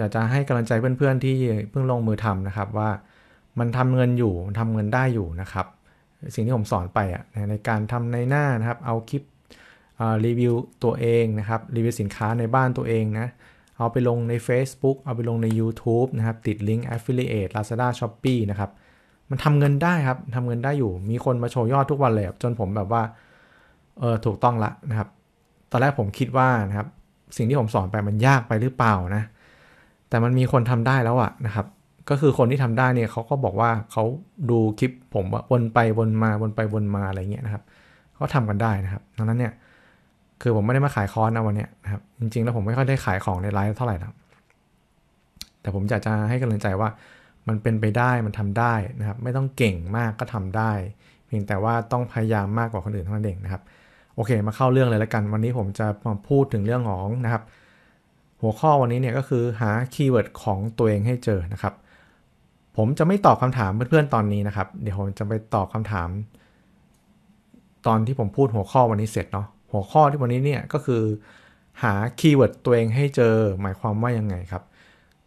อยากจะให้กำลังใจเพื่อนๆ ที่เพิ่งลงมือทำนะครับว่ามันทำเงินอยู่ทำเงินได้อยู่นะครับ สิ่งที่ผมสอนไปอ่ะในการทำในหน้านะครับ เอาคลิปรีวิวตัวเองนะครับรีวิวสินค้าในบ้านตัวเองนะเอาไปลงใน Facebook เอาไปลงใน YouTube นะครับติดลิงก์ Affiliate Lazada Shopee นะครับมันทำเงินได้ครับทำเงินได้อยู่มีคนมาโชว์ยอดทุกวันเลยจนผมแบบว่าเออถูกต้องละนะครับตอนแรกผมคิดว่านะครับสิ่งที่ผมสอนไปมันยากไปหรือเปล่านะแต่มันมีคนทำได้แล้วอะนะครับ ก็คือคนที่ทำได้เนี่ยเขาก็บอกว่าเขาดูคลิปผมว่าวนไปวนมาวนไปวนมาอะไรเงี้ยนะครับเขาทำกันได้นะครับ ดังนั้นเนี่ย คือผมไม่ได้มาขายคอร์สนะวันนี้นะครับจริง ๆ แล้วผมไม่ค่อยได้ขายของในไลฟ์เท่าไหร่นะแต่ผมอยากจะให้กำลังใจว่ามันเป็นไปได้มันทำได้นะครับ ไม่ต้องเก่งมากก็ทำได้เพียงแต่ว่าต้องพยายามมากกว่าคนอื่นเท่านั้นเองนะครับ โอเค มาเข้าเรื่องเลยละกัน วันนี้ผมจะมาพูดถึงเรื่องของนะครับหัวข้อวันนี้เนี่ยก็คือหาคีย์เวิร์ดของตัวเองให้เจอนะครับ ผมจะไม่ตอบคำถามเพื่อนๆตอนนี้นะครับ เดี๋ยวผมจะไปตอบคำถาม ตอนที่ผมพูดหัวข้อวันนี้เสร็จเนาะ หัวข้อที่วันนี้เนี่ยก็คือหาคีย์เวิร์ดตัวเองให้เจอ หมายความว่ายังไงครับ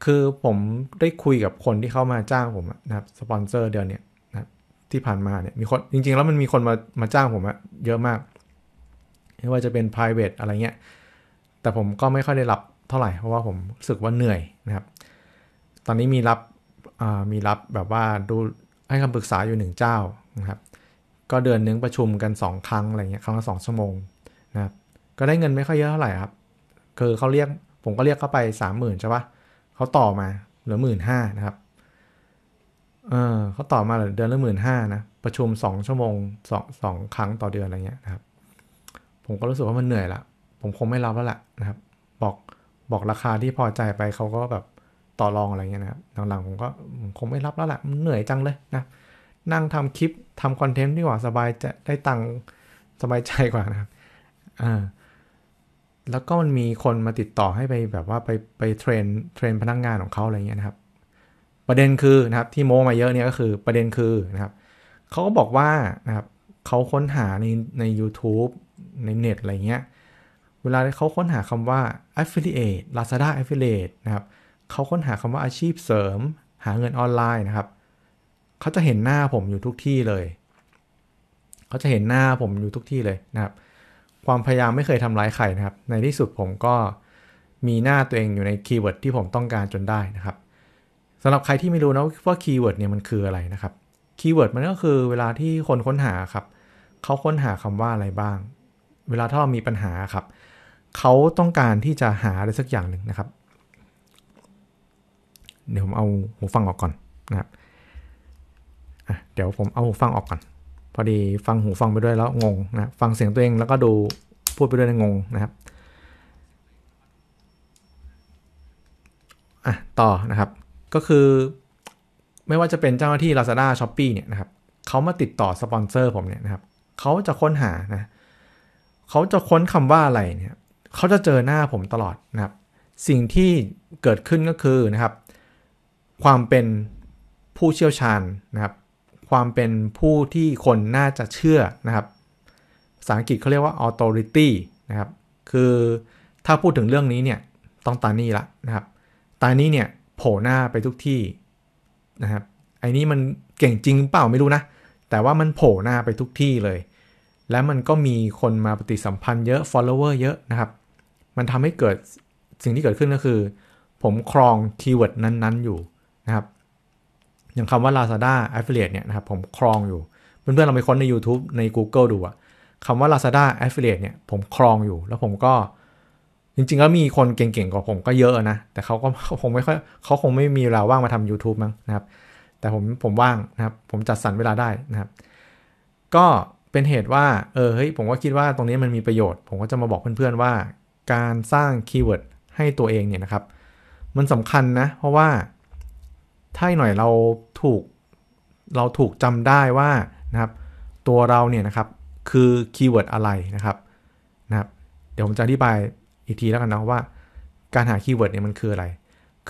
คือผมได้คุยกับคนที่เข้ามาจ้างผมนะครับ สปอนเซอร์เดือนเนี่ยนะที่ผ่านมาเนี่ย มีคนจริงๆแล้วมันมีคนมามาจ้างผมอะเยอะมาก ไม่ว่าจะเป็น private อะไรเงี้ย แต่ผมก็ไม่ค่อยได้รับเท่าไหร่ เพราะว่าผมรู้สึกว่าเหนื่อยนะครับ ตอนนี้มีรับมีรับแบบว่าดู ให้คำปรึกษาอยู่หนึ่งเจ้านะครับ ก็เดือนนึงประชุมกัน 2 ครั้งอะไรเงี้ย ครั้งละสองชั่วโมงนะครับ ก็ได้เงินไม่ค่อยเยอะเท่าไหร่ครับ คือเขาเรียก ผมก็เรียกเขาไป 3 0,000 ใช่ปะเขาต่อมาเหลือหมื่นห้านะครับ เออเขาต่อมาเหลือเดือนละหมื่นห้านะ ประชุม 2 ชั่วโมงสองสองครั้งต่อเดือนอะไรเงี้ยนะครับ ผมก็รู้สึกว่ามันเหนื่อยละ ผมคงไม่รับแล้วล่ะนะครับบอกราคาที่พอใจไปเขาก็แบบต่อรองอะไรเงี้ยนะครับหลังๆผมก็คงไม่รับแล้วแหละเหนื่อยจังเลยนะ นั่งทำคลิปทำคอนเทนต์ดีกว่าสบายจะได้ตังสบายใจกว่านะครับอ่าแล้วก็มันมีคนมาติดต่อให้ไปแบบว่าไปไปเทรนเทรนพนักงงานของเขาอะไรเงี้ยนะครับ ประเด็นคือนะครับ ที่ โมมาเยอะเนี่ยก็คือประเด็นคือนะครับเขาก็บอกว่านะครับเขาค้นหาในใน u t u b e ในเน็ตอะไรเงี้ยเวลาที่เขาค้นหาคำว่า affiliate Lazada affiliate นะครับ เขาค้นหาคำว่าอาชีพเสริม หาเงินออนไลน์นะครับ เขาจะเห็นหน้าผมอยู่ทุกที่เลย เขาจะเห็นหน้าผมอยู่ทุกที่เลยนะครับ ความพยายามไม่เคยทำร้ายใครนะครับ ในที่สุดผมก็มีหน้าตัวเองอยู่ในคีย์เวิร์ดที่ผมต้องการจนได้นะครับสำหรับใครที่ไม่รู้นะว่าคีย์เวิร์ดเนี่ยมันคืออะไรนะครับ คีย์เวิร์ดมันก็คือเวลาที่คนค้นหาครับ เขาค้นหาคำว่าอะไรบ้าง เวลาถ้าเรามีปัญหาครับเขาต้องการที่จะหาอะไรสักอย่างหนึ่งนะครับ เดี๋ยวผมเอาหูฟังออกก่อนนะครับเดี๋ยวผมเอาหูฟังออกก่อน พอดีฟังหูฟังไปด้วยแล้วงงนะ ฟังเสียงตัวเองแล้วก็ดูพูดไปด้วยงงนะครับ อ่ะต่อนะครับ ก็คือ ไม่ว่าจะเป็นเจ้าหน้าที่ Lazada s h o p e e เนี่ยนะครับ เขามาติดต่อสปอนเซอร์ผมเนี่ยนะครับ เขาจะค้นหานะ เขาจะค้นคำว่าอะไรเนี่ยเขาจะเจอหน้าผมตลอดนะครับ สิ่งที่เกิดขึ้นก็คือนะครับ ความเป็นผู้เชี่ยวชาญนะครับ ความเป็นผู้ที่คนน่าจะเชื่อนะครับภาษาอังกฤษเขาเรียกว่า authority นะครับคือถ้าพูดถึงเรื่องนี้เนี่ย ต้องตานี่ละนะครับ ตานี่เนี่ยโผล่หน้าไปทุกที่ นะครับไอ้นี่มันเก่งจริงเปล่าไม่รู้นะ แต่ว่ามันโผล่หน้าไปทุกที่เลย และมันก็มีคนมาปฏิสัมพันธ์เยอะ follower เยอะนะครับมันทำให้เกิดสิ่งที่เกิดขึ้นก็คือ ผมครองคีย์เวิร์ดนั้นๆ อยู่นะครับ อย่างคำว่า Lazada Affiliate เนี่ยนะครับ ผมครองอยู่ เพื่อนๆ เราไปค้นใน YouTube ใน Google ดูอะคำว่า Lazada Affiliate เนี่ย ผมครองอยู่แล้วผมก็ จริงๆแล้วมีคนเก่งๆ กว่าผมก็เยอะนะ แต่เขาก็คงไม่ค่อยเขาคงไม่มีเวลาว่างมาทำ YouTube มั้งนะครับ แต่ผมผมว่างนะครับ ผมจัดสรรเวลาได้นะครับ ก็เป็นเหตุว่าเออเฮ้ยผมก็คิดว่าตรงนี้มันมีประโยชน์ผมก็จะมาบอกเพื่อนๆว่าการสร้างคีย์เวิร์ดให้ตัวเองเนี่ยนะครับ มันสำคัญนะ เพราะว่าถ้าหน่อยเราถูก เราถูกจำได้ว่านะครับตัวเราเนี่ยนะครับคือคีย์เวิร์ดอะไรนะครับ นะครับ เดี๋ยวผมจะอธิบายอีกทีแล้วกันนะว่า การหาคีย์เวิร์ดเนี่ยมันคืออะไร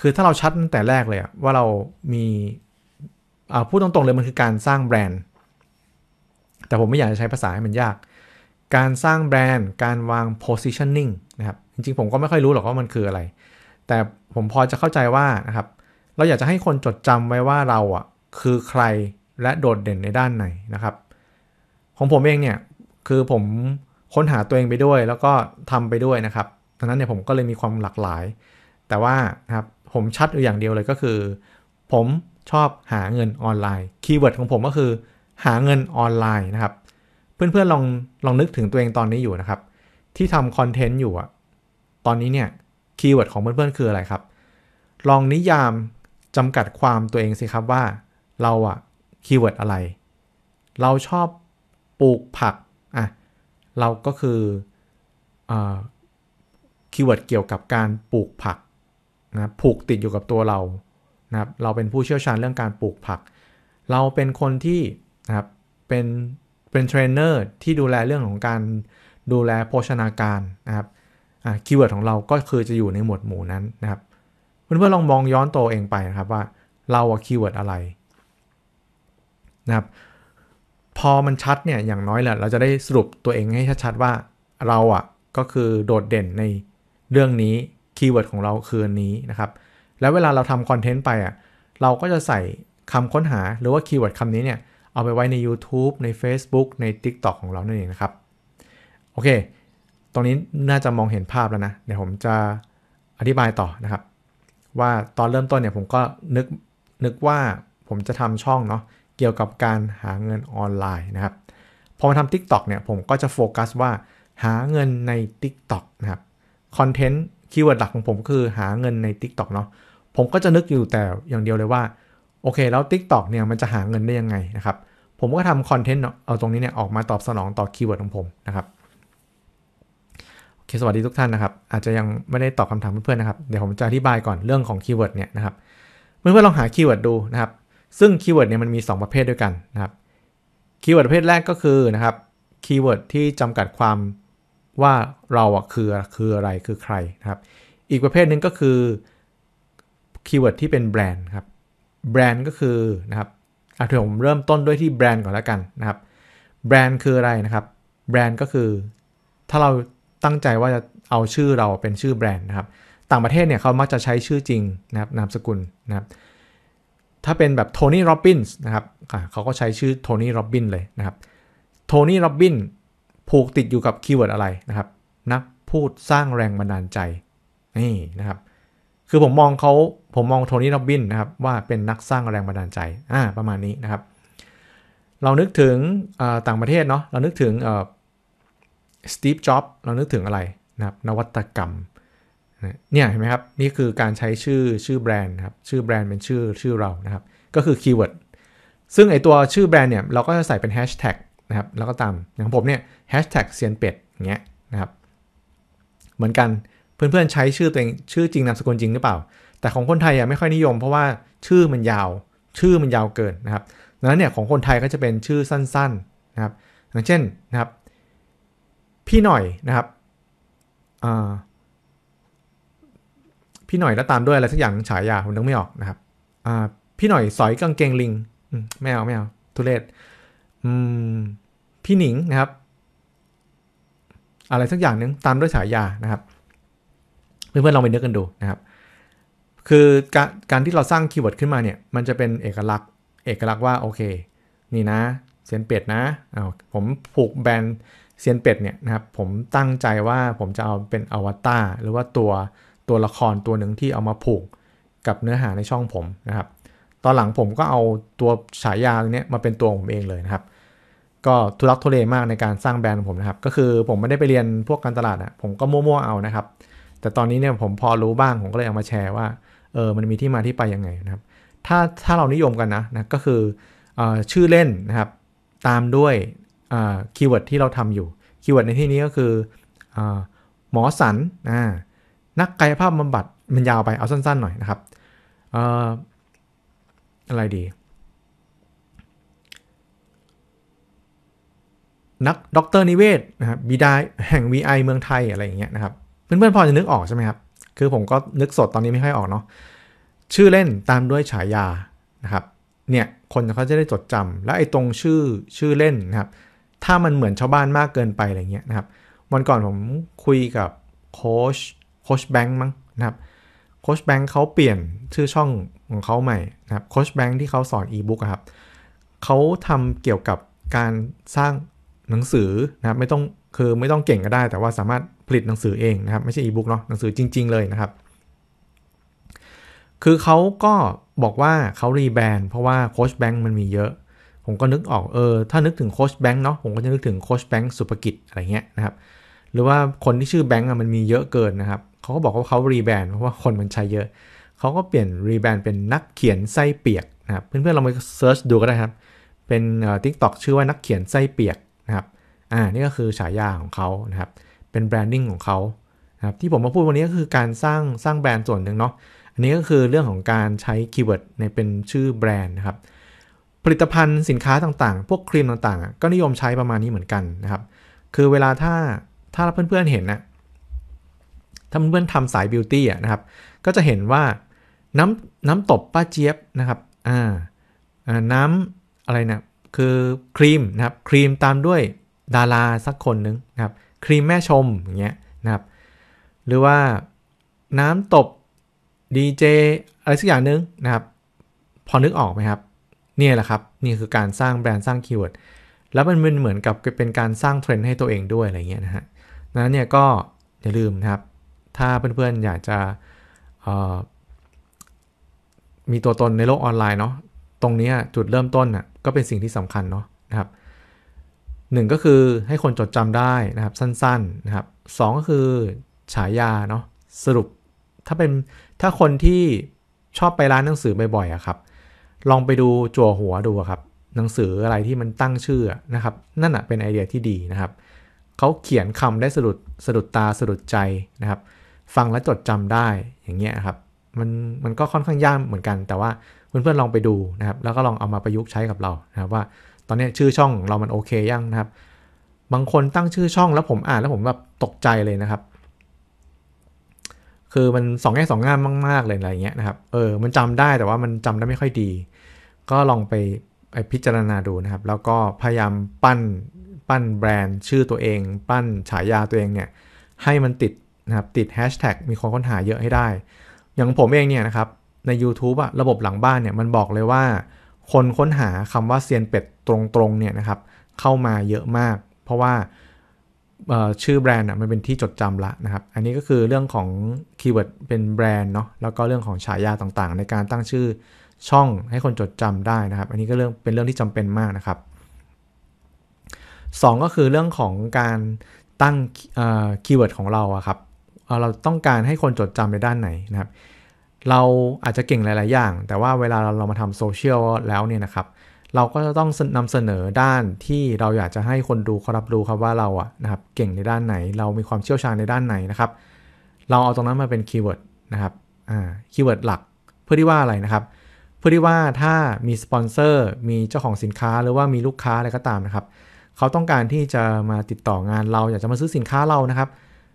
คือถ้าเราชัดตั้งแต่แรกเลยว่าเรามีพูดตรงๆเลยมันคือการสร้างแบรนด์ แต่ผมไม่อยากจะใช้ภาษาให้มันยากการสร้างแบรนด์การวาง positioning นะครับ จริงๆ ผมก็ไม่ค่อยรู้หรอกว่ามันคืออะไร แต่ผมพอจะเข้าใจว่านะครับ เราอยากจะให้คนจดจำไว้ว่าเราอ่ะคือใครและโดดเด่นในด้านไหนนะครับของผมเองเนี่ยคือผมค้นหาตัวเองไปด้วยแล้วก็ทำไปด้วยนะครับดังนั้นเนี่ยผมก็เลยมีความหลากหลาย แต่ว่านะครับผมชัดอยู่อย่างเดียวเลยก็คือ ผมชอบหาเงินออนไลน์คีย์เวิร์ดของผมก็คือหาเงินออนไลน์นะครับเพื่อนๆลองลองนึกถึงตัวเองตอนนี้อยู่นะครับ ที่ทำคอนเทนต์อยู่อะตอนนี้เนี่ยคีย์เวิร์ดของเพื่อนๆคืออะไรครับ ลองนิยามจำกัดความตัวเองสิครับว่า เราอะคีย์เวิร์ดอะไร เราชอบปลูกผักอ่ะเราก็คือคีย์เวิร์ดเกี่ยวกับการปลูกผักนะผูกติดอยู่กับตัวเรานะครับ เราเป็นผู้เชี่ยวชาญเรื่องการปลูกผัก เราเป็นคนที่นะครับเป็นเป็นเทรนเนอร์ที่ดูแลเรื่องของการดูแลโภชนาการนะครับคีย์เวิร์ดของเราก็คือจะอยู่ในหมวดหมู่นั้นนะครับ เพื่อนๆลองมองย้อนตัวเองไปนะครับว่า เราคีย์เวิร์ดอะไรนะครับพอมันชัดเนี่ยอย่างน้อยแหละ เราจะได้สรุปตัวเองให้ชัดๆว่าเราอ่ะก็คือโดดเด่นในเรื่องนี้คีย์เวิร์ดของเราคือนี้นะครับ แล้วเวลาเราทำคอนเทนต์ไปอ่ะเราก็จะใส่คำค้นหาหรือว่าคีย์เวิร์ดคำนี้เนี่ยเอาไปไว้ใน YouTube ใน Facebook ใน TikTok ของเรานั่นเองนะครับ โอเค ตรงนี้น่าจะมองเห็นภาพแล้วนะ เดี๋ยวผมจะอธิบายต่อนะครับ ว่าตอนเริ่มต้นเนี่ยผมก็นึกนึกว่าผมจะทำช่องเนาะเกี่ยวกับการหาเงินออนไลน์นะครับ พอมาทำ TikTok เนี่ยผมก็จะโฟกัสว่าหาเงินใน TikTok นะครับคอนเทนต์คีย์เวิร์ดหลักของผมคือหาเงินใน TikTok เนาะผมก็จะนึกอยู่แต่อย่างเดียวเลยว่าโอเค แล้ว TikTok เนี่ย มันจะหาเงินได้ยังไงนะครับ ผมก็ทำคอนเทนต์เอาตรงนี้เนี่ย ออกมาตอบสนองต่อคีย์เวิร์ดของผมนะครับโอเค สวัสดีทุกท่านนะครับ อาจจะยังไม่ได้ตอบคำถามเพื่อนๆนะครับเดี๋ยวผมจะอธิบายก่อนเรื่องของคีย์เวิร์ดเนี่ยนะครับเพื่อนๆลองหาคีย์เวิร์ดดูนะครับ ซึ่งคีย์เวิร์ดเนี่ยมันมี 2 ประเภทด้วยกันนะครับ คีย์เวิร์ดประเภทแรกก็คือนะครับคีย์เวิร์ดที่จำกัดความว่าเราอะคือคืออะไรคือใครนะครับ อีกประเภทหนึ่งก็คือคีย์เวิร์ดที่เป็นแบรนด์ครับแบรนด์ก็คือนะครับอ่เดี๋ผมเริ่มต้นด้วยที่แบรนด์ก่อนแล้วกันนะครับ แบรนด์คืออะไรนะครับ แบรนด์ก็คือถ้าเราตั้งใจว่าจะเอาชื่อเราเป็นชื่อแบรนด์นะครับ ต่างประเทศเนี่ยเขามักจะใช้ชื่อจริงนะครับนามสกุลนะครับ ถ้าเป็นแบบโทนี่โรบินส์นะครับ เขาก็ใช้ชื่อโทนี่โรบินเลยนะครับ โทนี่โรบินผูกติดอยู่กับคีย์เวิร์ดอะไรนะครับ นักพูดสร้างแรงบันดาลใจนี่นะครับ คือผมมองเขาผมมองโทนี่โรบินนะครับ ว่าเป็นนักสร้างแรงบันดาลใจ อ่า ประมาณนี้นะครับ เรานึกถึงต่างประเทศเนาะ เรานึกถึงสตีฟ จ็อบเรานึกถึงอะไรนะครับ นวัตกรรม เนี่ย เห็นไหมครับ นี่คือการใช้ชื่อ ชื่อแบรนด์ครับ ชื่อแบรนด์เป็นชื่อ ชื่อเรานะครับ ก็คือคีย์เวิร์ด ซึ่งไอตัวชื่อแบรนด์เนี่ย เราก็จะใส่เป็นแฮชแท็กนะครับ แล้วก็ตาม อย่างผมเนี่ยแฮชแท็กเซียนเป็ดเงี้ยนะครับ เหมือนกัน เพื่อนๆใช้ชื่อตัวเอง ชื่อจริงนามสกุลจริงหรือเปล่าแต่ของคนไทยอ่ะไม่ค่อยนิยมเพราะว่าชื่อมันยาว ชื่อมันยาวเกินนะครับดังนั้นเนี่ยของคนไทยก็จะเป็นชื่อสั้น ๆนะครับ อย่างเช่นนะครับ พี่หน่อยนะครับพี่หน่อยแล้วตามด้วยอะไรสักอย่างฉายาผมนึกไม่ออกนะครับพี่หน่อยสอยกางเกงลิงไม่เอาไม่เอาทุเรศพี่หนิงนะครับ อะไรสักอย่างนึงตามด้วยฉายานะครับเพื่อนๆลองไปนึกกันดูนะครับคือการการที่เราสร้างคีย์เวิร์ดขึ้นมาเนี่ย มันจะเป็นเอกลักษณ์เอกลักษณ์ว่าโอเค นี่นะเซียนเป็ดนะเอาผมผูกแบรนด์เซียนเป็ดเนี่ยนะครับผมตั้งใจว่าผมจะเอาเป็นอวตารหรือว่าตัวตัวละครตัวหนึ่งที่เอามาผูกกับเนื้อหาในช่องผมนะครับ ตอนหลังผมก็เอาตัวฉายาเนี้ยมาเป็นตัวผมเองเลยนะครับ ก็ทุลักทุเลมากในการสร้างแบรนด์ของผมนะครับก็คือผมไม่ได้ไปเรียนพวกการตลาดอ่ะผมก็มั่วๆเอานะครับ แต่ตอนนี้เนี่ยผมพอรู้บ้างผมก็เลยเอามาแชร์ว่าเออมันมีที่มาที่ไปยังไงนะครับถ้าถ้าเรานิยมกันนะนะก็คืออชื่อเล่นนะครับ ตามด้วยคีย์เวิร์ดที่เราทำอยู่คีย์เวิร์ดในที่นี้ก็คืออหมอสัน นักกายภาพบำบัดมันยาวไปเอาสั้นๆหน่อยนะครับออะไรดี นักด็อกเตอร์นิเวศนะครับบิดาแห่ง VI เมืองไทยอะไรอย่างเงี้ยนะครับ เพื่อนๆพอจะนึกออกใช่ไหมครับคือ ผมก็นึกสดตอนนี้ไม่ค่อยออกเนาะชื่อเล่นตามด้วยฉายานะครับเนี่ยคนเขาจะได้จดจำและไอ้ตรงชื่อชื่อเล่นนะครับถ้ามันเหมือนชาวบ้านมากเกินไปอะไรเงี้ยนะครับวันก่อนผมคุยกับโค้ชโค้ชแบงค์มั้งนะครับโค้ชแบงค์เขาเปลี่ยนชื่อช่องของเขาใหม่นะครับโค้ชแบงค์ที่เขาสอนอีบุ๊กครับเขาทำเกี่ยวกับการสร้างหนังสือนะครับไม่ต้องคือไม่ต้องเก่งก็ได้ แต่ว่าสามารถผลิตหนังสือเองนะครับไม่ใช่อีบุ๊กเนาะหนังสือจริง ๆ เลยนะครับ คือเขาก็บอกว่าเขารีแบรนด์เพราะว่าโคชแบงค์มันมีเยอะ ผมก็นึกออกเออถ้านึกถึงโคชแบงค์เนาะผมก็จะนึกถึงโคชแบงค์สุภกิจอะไรเงี้ยนะครับ หรือว่าคนที่ชื่อแบงค์มันมีเยอะเกินนะครับเขาก็บอกว่าเขารีแบรนด์เพราะว่าคนมันใช้เยอะ เขาก็เปลี่ยนรีแบรนด์เป็นนักเขียนไส้เปียกนะครับเพื่อนๆเราไปเซิร์ชดูก็ได้ครับเป็นทิกตอกชื่อว่านักเขียนไส้เปียกนะครับอ่านี่ก็คือฉายาของเขานะครับเป็นแบรนดิ้งของเขาครับ ที่ผมมาพูดวันนี้ก็คือการสร้างสร้างแบรนด์ส่วนหนึ่งเนาะอันนี้ก็คือเรื่องของการใช้คีย์เวิร์ดในเป็นชื่อแบรนด์นะครับ ผลิตภัณฑ์สินค้าต่างๆ พวกครีมต่างๆ ก็นิยมใช้ประมาณนี้เหมือนกันนะครับ คือเวลาถ้าถ้าเพื่อนๆเห็นนะถ้าเพื่อนๆทำสายบิวตี้นะครับ ก็จะเห็นว่าน้ำน้ำตบป้าเจี๊ยบนะครับอ่าน้ำอะไรนะคือครีมนะครับ ครีมตามด้วยดารา สักคนนึงนะครับครีมแม่ชมอย่างเงี้ยนะครับหรือว่าน้ำตบดีเจอะไรสักอย่างนึงนะครับ พอนึกออกไหมครับนี่แหละครับนี่คือการสร้างแบรนด์สร้างคีย์เวิร์ดแล้วมันเป็นเหมือนกับเป็นการสร้างเทรนด์ให้ตัวเองด้วยอะไรเงี้ยนะฮะนั้นเนี่ยก็อย่าลืมนะครับ ถ้าเพื่อนๆ อยากจะ มีตัวตนในโลกออนไลน์เนาะตรงนี้จุดเริ่มต้นน่ะก็เป็นสิ่งที่สำคัญเนาะนะครับ1ก็คือให้คนจดจำได้นะครับสั้นๆนะครับสก็คือฉายาเนาะสรุป ถ้าเป็นถ้าคนที่ชอบไปร้านหนังสือบ่อยๆอะครับ ลองไปดูจั่วหัวดูครับหนังสืออะไรที่มันตั้งชื่อนะครับ นั่นอะเป็นไอเดียที่ดีนะครับเขาเขียนคำได้สะดุดสะดุดตาสะดุดใจนะครับ ฟังและจดจำได้อย่างเงี้ยครับมันมันก็ค่อนข้างยากเหมือนกัน แต่ว่าเพื่อนๆลองไปดูนะครับแล้วก็ลองเอามาประยุกต์ใช้กับเรานะครับว่าตอนนี้ชื่อช่องเรามันโอเคยังนะครับ บางคนตั้งชื่อช่องแล้วผมอ่านแล้วผมแบบตกใจเลยนะครับ คือมันสองแง่สองงามมากๆเลยอะไรเงี้ยนะครับ เออมันจำได้แต่ว่ามันจำได้ไม่ค่อยดี ก็ลองไปพิจารณาดูนะครับ แล้วก็พยายามปั้น ปั้นแบรนด์ชื่อตัวเอง ปั้นฉายาตัวเองเนี่ย ให้มันติดนะครับ ติดแฮชแท็กมีคนค้นหาเยอะให้ได้ อย่างผมเองเนี่ยนะครับ ในยู u t u b e อะระบบหลังบ้านเนี่ยมันบอกเลยว่า คนค้นหาคำว่าเซียนเป็ดตรงๆเนี่ยนะครับเข้ามาเยอะมาก เพราะว่าชื่อแบรนด์อ่ะมันเป็นที่จดจำละนะครับ อันนี้ก็คือเรื่องของคีย์เวิร์ดเป็นแบรนด์เนาะแล้วก็เรื่องของฉายาต่างๆ ในการตั้งชื่อช่องให้คนจดจำได้นะครับ อันนี้ก็เรื่องเป็นเรื่องที่จำเป็นมากนะครับ 2 ก็คือเรื่องของการตั้งคีย์เวิร์ดของเราอะครับ เราต้องการให้คนจดจำในด้านไหนนะครับ เราอาจจะเก่งหลายๆอย่างแต่ว่าเวลาเรามาทำโซเชียลแล้วเนี่ยนะครับเราก็จะต้องนำเสนอด้านที่เราอยากจะให้คนดูเขารับรู้ครับว่าเราอะนะครับ เก่งในด้านไหน เรามีความเชี่ยวชาญในด้านไหนนะครับ เราเอาตรงนั้นมาเป็นคีย์เวิร์ดนะครับอ่าคีย์เวิร์ดหลัก เพื่อที่ว่าอะไรนะครับ เพื่อที่ว่าถ้ามีสปอนเซอร์มีเจ้าของสินค้าหรือว่ามีลูกค้าอะไรก็ตามนะครับเขาต้องการที่จะมาติดต่องานเราอยากจะมาซื้อสินค้าเรานะครับ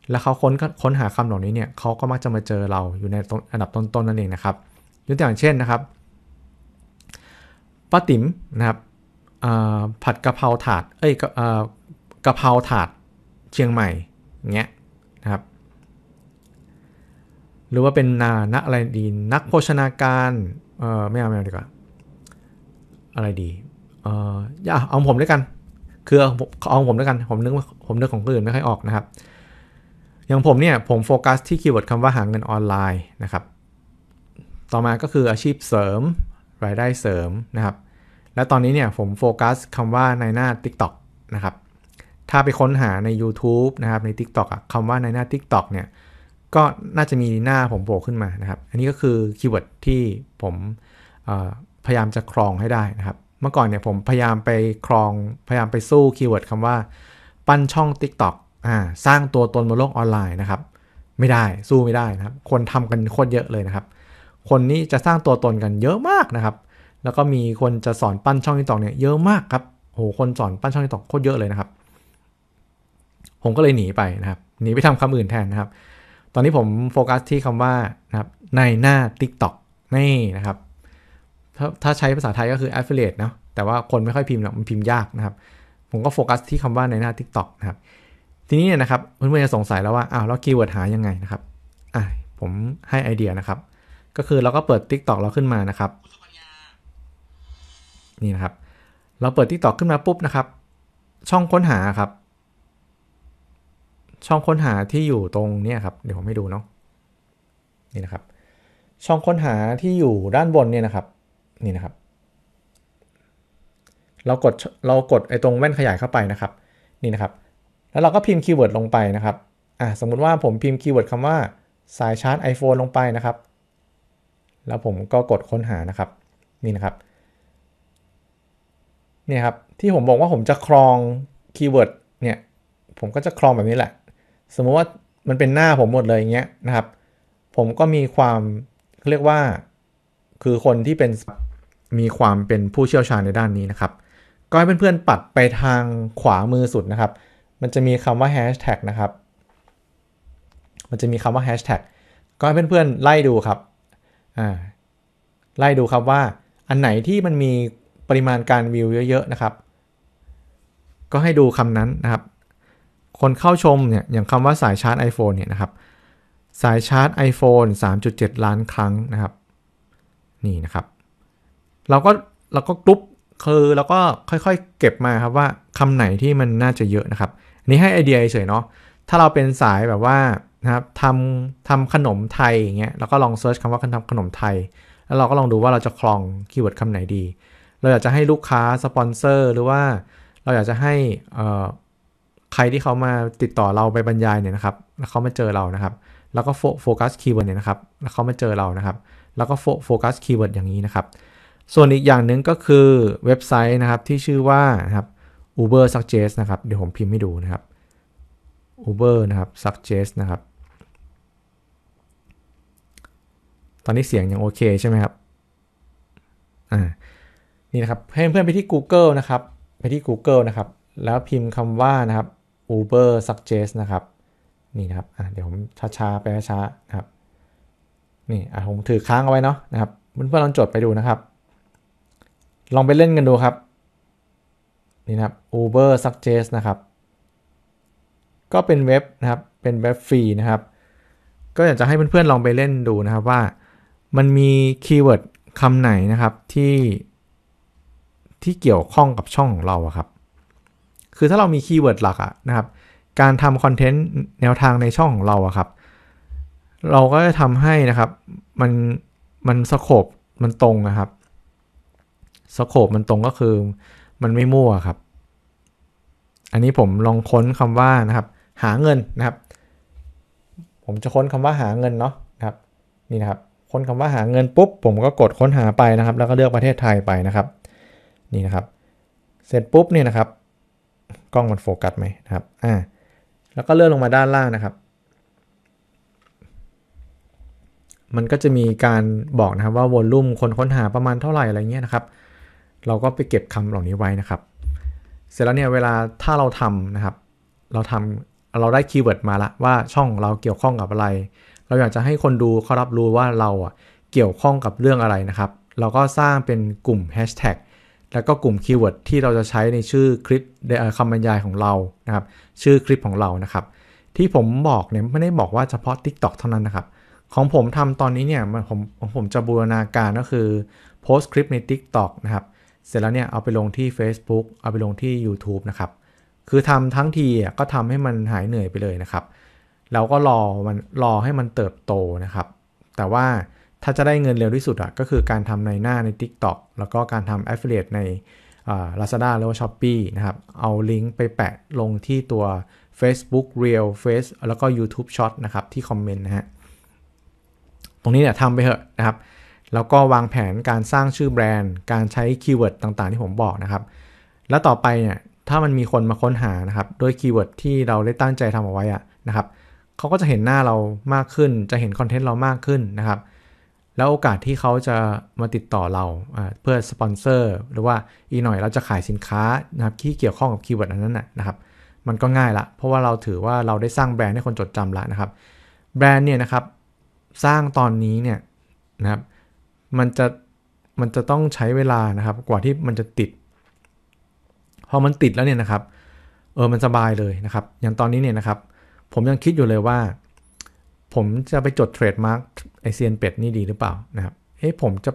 แล้วเขาค้นค้นหาคำเหล่านี้เนี่ย เขาก็มักจะมาเจอเราอยู่ในอันดับต้นๆนั่นเองนะครับยกตัวอย่างเช่นนะครับป้าติ๋มนะครับผัดกะเพราถาดเอ้ยกะเพราถาดเชียงใหม่เงี้ยนะครับ หรือว่าเป็นนานักอะไรดีนักโภชนาการเออไม่เอาไม่เอาดีกว่า อะไรดี เอออย่าเอาผมด้วยกัน คือเอาผมด้วยกัน ผมนึกผมนึกของคนอื่นไม่ค่อยออกนะครับ อย่างผมเนี่ย ผมโฟกัสที่คีย์เวิร์ดคำว่าหาเงินออนไลน์นะครับ ต่อมาก็คืออาชีพเสริมรายได้เสริมนะครับ และตอนนี้เนี่ยผมโฟกัสคำว่าในหน้า TikTok นะครับ ถ้าไปค้นหาใน YouTube นะครับใน TikTok อกะคำว่าในหน้า TikTok เนี่ย ก็น่าจะมีหน้าผมโผล่ขึ้นมานะครับ อันนี้ก็คือคีย์เวิร์ดที่ผมพยายามจะครองให้ได้นะครับ เมื่อก่อนเนี่ยผมพยายามไปครองพยายามไปสู้คีย์เวิร์ดคำว่า ปั้นช่อง TikTok อ่าสร้างตัวตนบนโลกออนไลน์นะครับ ไม่ได้สู้ไม่ได้นะครับคนทำกันโคตรเยอะเลยนะครับคนนี้จะสร้างตัวตนกันเยอะมากนะครับ แล้วก็มีคนจะสอนปั้นช่องทิกตอกเนี่ยเยอะมากครับ โห คนสอนปั้นช่องทิกตอกโคตรเยอะเลยนะครับ ผมก็เลยหนีไปนะครับ หนีไปทำคำอื่นแทนนะครับ ตอนนี้ผมโฟกัสที่คำว่า นะครับ ในหน้า Tik t o อกนี่นะครับถ้าถ้าใช้ภาษาไทยก็คือ affiliate นะแต่ว่าคนไม่ค่อยพิมพ์หรอก มันพิมพ์ยากนะครับ ผมก็โฟกัสที่คำว่าในหน้า Tik t o อกนะครับ ทีนี้เนี่ยนะครับ เพื่อนๆจะสงสัยแล้วว่า อ้าวแล้วคีย์เวิร์ดหายังไงนะครับ อ่ะผมให้ไอเดียนะครับก็คือเราก็เปิด t ิ k t o อกเราขึ้นมานะครับนี่นะครับ เราเปิด t ิ k t o อกขึ้นมาปุ๊บนะครับ ช่องค้นหาครับ ช่องค้นหาที่อยู่ตรงนี้ครับ เดี๋ยวผมให้ดูเนาะนี่นะครับ ช่องค้นหาที่อยู่ด้านบนเนี่ยนะครับ นี่นะครับ เรากดเรากดไอ้ตรงแว่นขยายเข้าไปนะครับ นี่นะครับ แล้วเราก็พิมพ์คีย์เวิร์ดลงไปนะครับอ่ะสมมุติว่าผมพิมพ์คีย์เวิร์ดคำว่าสายชาร์จ iPhone ลงไปนะครับแล้วผมก็กดค้นหานะครับนี่นะครับเนี่ยครับ ที่ผมบอกว่าผมจะครองคีย์เวิร์ดเนี่ย ผมก็จะครองแบบนี้แหละ สมมติว่ามันเป็นหน้าผมหมดเลยอย่างเงี้ยนะครับ ผมก็มีความเรียกว่าคือคนที่เป็นมีความเป็นผู้เชี่ยวชาญในด้านนี้นะครับก็ให้เพื่อนๆปัดไปทางขวามือสุดนะครับ มันจะมีคำว่าแฮชแท็กนะครับ มันจะมีคำว่าแฮชแท็กก็ให้เพื่อนๆไล่ดูครับไล่ดูครับว่าอันไหนที่มันมีปริมาณการวิวเยอะๆนะครับ ก็ให้ดูคำนั้นนะครับ คนเข้าชมเนี่ยอย่างคำว่าสายชาร์จ iPhone เนี่ยนะครับสายชาร์จ iPhone 3.7 ล้านครั้งนะครับ นี่นะครับ เราก็เราก็กรุ๊ปคือเราก็ค่อยๆเก็บมา ครับว่าคำไหนที่มันน่าจะเยอะนะครับอันนี้ให้ไอเดียเฉยเนาะถ้าเราเป็นสายแบบว่านะครับทำทำขนมไทยอย่างเงี้ยแล้วก็ลองเซิร์ชคำว่าการทำขนมไทย แล้วเราก็ลองดูว่าเราจะคลองคีย์เวิร์ดคำไหนดี เราอยากจะให้ลูกค้าสปอนเซอร์หรือว่าเราอยากจะให้ใครที่เขามาติดต่อเราไปบรรยายเนี่ยนะครับแล้วเขามาเจอเรานะครับ แล้วก็โฟกัสคีย์เวิร์ดเนี่ยนะครับแล้วเขามาเจอเรานะครับ แล้วก็โฟกัสคีย์เวิร์ดอย่างนี้นะครับ ส่วนอีกอย่างหนึ่งก็คือเว็บไซต์นะครับที่ชื่อว่านะครับ Uber Suggest นะครับเดี๋ยวผมพิมพ์ให้ดูนะครับ Uber นะครับ Suggest นะครับตอนนี้เสียงยังโอเค ใช่ไหมครับ อ่า นี่นะครับให้เพื่อนไปที่ Google นะครับ ไปที่ Google นะครับ แล้วพิมพ์คำว่านะครับ Uber Suggest นะครับ นี่นะครับอ่าเดี๋ยวผมช้าๆไปช้าๆนะครับ นี่ อ่าผมถือค้างเอาไว้เนาะนะครับ เพื่อนๆลองจดไปดูนะครับ ลองไปเล่นกันดูครับ นี่นะครับ Uber Suggest นะครับ ก็เป็นเว็บนะครับ เป็นเว็บฟรีนะครับ ก็อยากจะให้เพื่อนๆลองไปเล่นดูนะครับว่ามันมีคีย์เวิร์ดคำไหนนะครับที่ ที่เกี่ยวข้องกับช่องของเราครับคือถ้าเรามีคีย์เวิร์ด หลักอะนะครับ การทำคอนเทนต์แนวทางในช่องของเราอะครับ เราก็จะทำให้นะครับมันมันสโคบมันตรงนะครับสโคบมันตรงก็คือ มันไม่มั่วครับ อันนี้ผมลองค้นคำว่านะครับหาเงินนะครับ ผมจะค้นคำว่าหาเงินเนาะนะครับนี่นะครับค้นคำว่าหาเงินปุ๊บผมก็กดค้นหาไปนะครับ แล้วก็เลือกประเทศไทยไปนะครับนี่นะครับ เสร็จปุ๊บเนี่ยนะครับ กล้องมันโฟกัสไหมครับอ่าแล้วก็เลื่อนลงมาด้านล่างนะครับ มันก็จะมีการบอกนะครับว่าวอลลุ่มคนค้นหาประมาณเท่าไหร่อะไรเงี้ยนะครับเราก็ไปเก็บคำเหล่านี้ไว้นะครับ เสร็จแล้วเนี่ยเวลาถ้าเราทำนะครับ เราทำเราได้คีย์เวิร์ดมาละว่าช่องเราเกี่ยวข้องกับอะไรเราอยากจะให้คนดูเขารับรู้ว่าเราอ่ะเกี่ยวข้องกับเรื่องอะไรนะครับ เราก็สร้างเป็นกลุ่มแฮชแท็กแล้วก็กลุ่มคีย์เวิร์ดที่เราจะใช้ในชื่อคลิปคำบรรยายของเรานะครับ ชื่อคลิปของเรานะครับ ที่ผมบอกเนี่ยไม่ได้บอกว่าเฉพาะ TikTok เท่านั้นนะครับ ของผมทำตอนนี้เนี่ยผมผมจะบูรณาการก็คือโพสต์คลิปใน TikTok นะครับเสร็จแล้วเนี่ยเอาไปลงที่ Facebook เอาไปลงที่ YouTube นะครับ คือทำทั้งทีก็ทำให้มันหายเหนื่อยไปเลยนะครับเราก็รอมันรอให้มันเติบโตนะครับ แต่ว่าถ้าจะได้เงินเร็วที่สุดอะก็คือการทำในหน้าใน TikTok แล้วก็การทำ Affiliate ในลาซาด้าหรือว่าช้อป e e นะครับเอาลิงก์ไปแปะลงที่ตัว Facebook Real Face แล้วก็ YouTube Short นะครับที่คอมเมนต์นะฮะตรงนี้เนี่ยทำไปเถอะนะครับ แล้วก็วางแผนการสร้างชื่อแบรนด์การใช้คีย์เวิร์ดต่างๆ ที่ผมบอกนะครับ แล้วต่อไปเนี่ย ถ้ามันมีคนมาค้นหานะครับด้วยคีย์เวิร์ดที่เราได้ตั้งใจทำเอาไว้อะนะครับเขาก็จะเห็นหน้าเรามากขึ้น จะเห็นคอนเทนต์เรามากขึ้นนะครับ แล้วโอกาสที่เขาจะมาติดต่อเราเพื่อสปอนเซอร์หรือว่าอีหน่อยเราจะขายสินค้านะครับ ที่เกี่ยวข้องกับคีย์เวิร์ดนั้นน่นะครับ มันก็ง่ายละเพราะว่าเราถือว่าเราได้สร้างแบรนด์ให้คนจดจำละนะครับ แบรนด์เนี่ยนะครับ สร้างตอนนี้เนี่ยนะครับ มันจะมันจะต้องใช้เวลานะครับกว่าที่มันจะติด พอมันติดแล้วเนี่ยนะครับ เออมันสบายเลยนะครับ อย่างตอนนี้เนี่ยนะครับผมยังคิดอยู่เลยว่า ผมจะไปจดเทรดมาร์กไอเซียนเป็ดนี่ดีหรือเปล่านะครับเฮ้ยผมจะ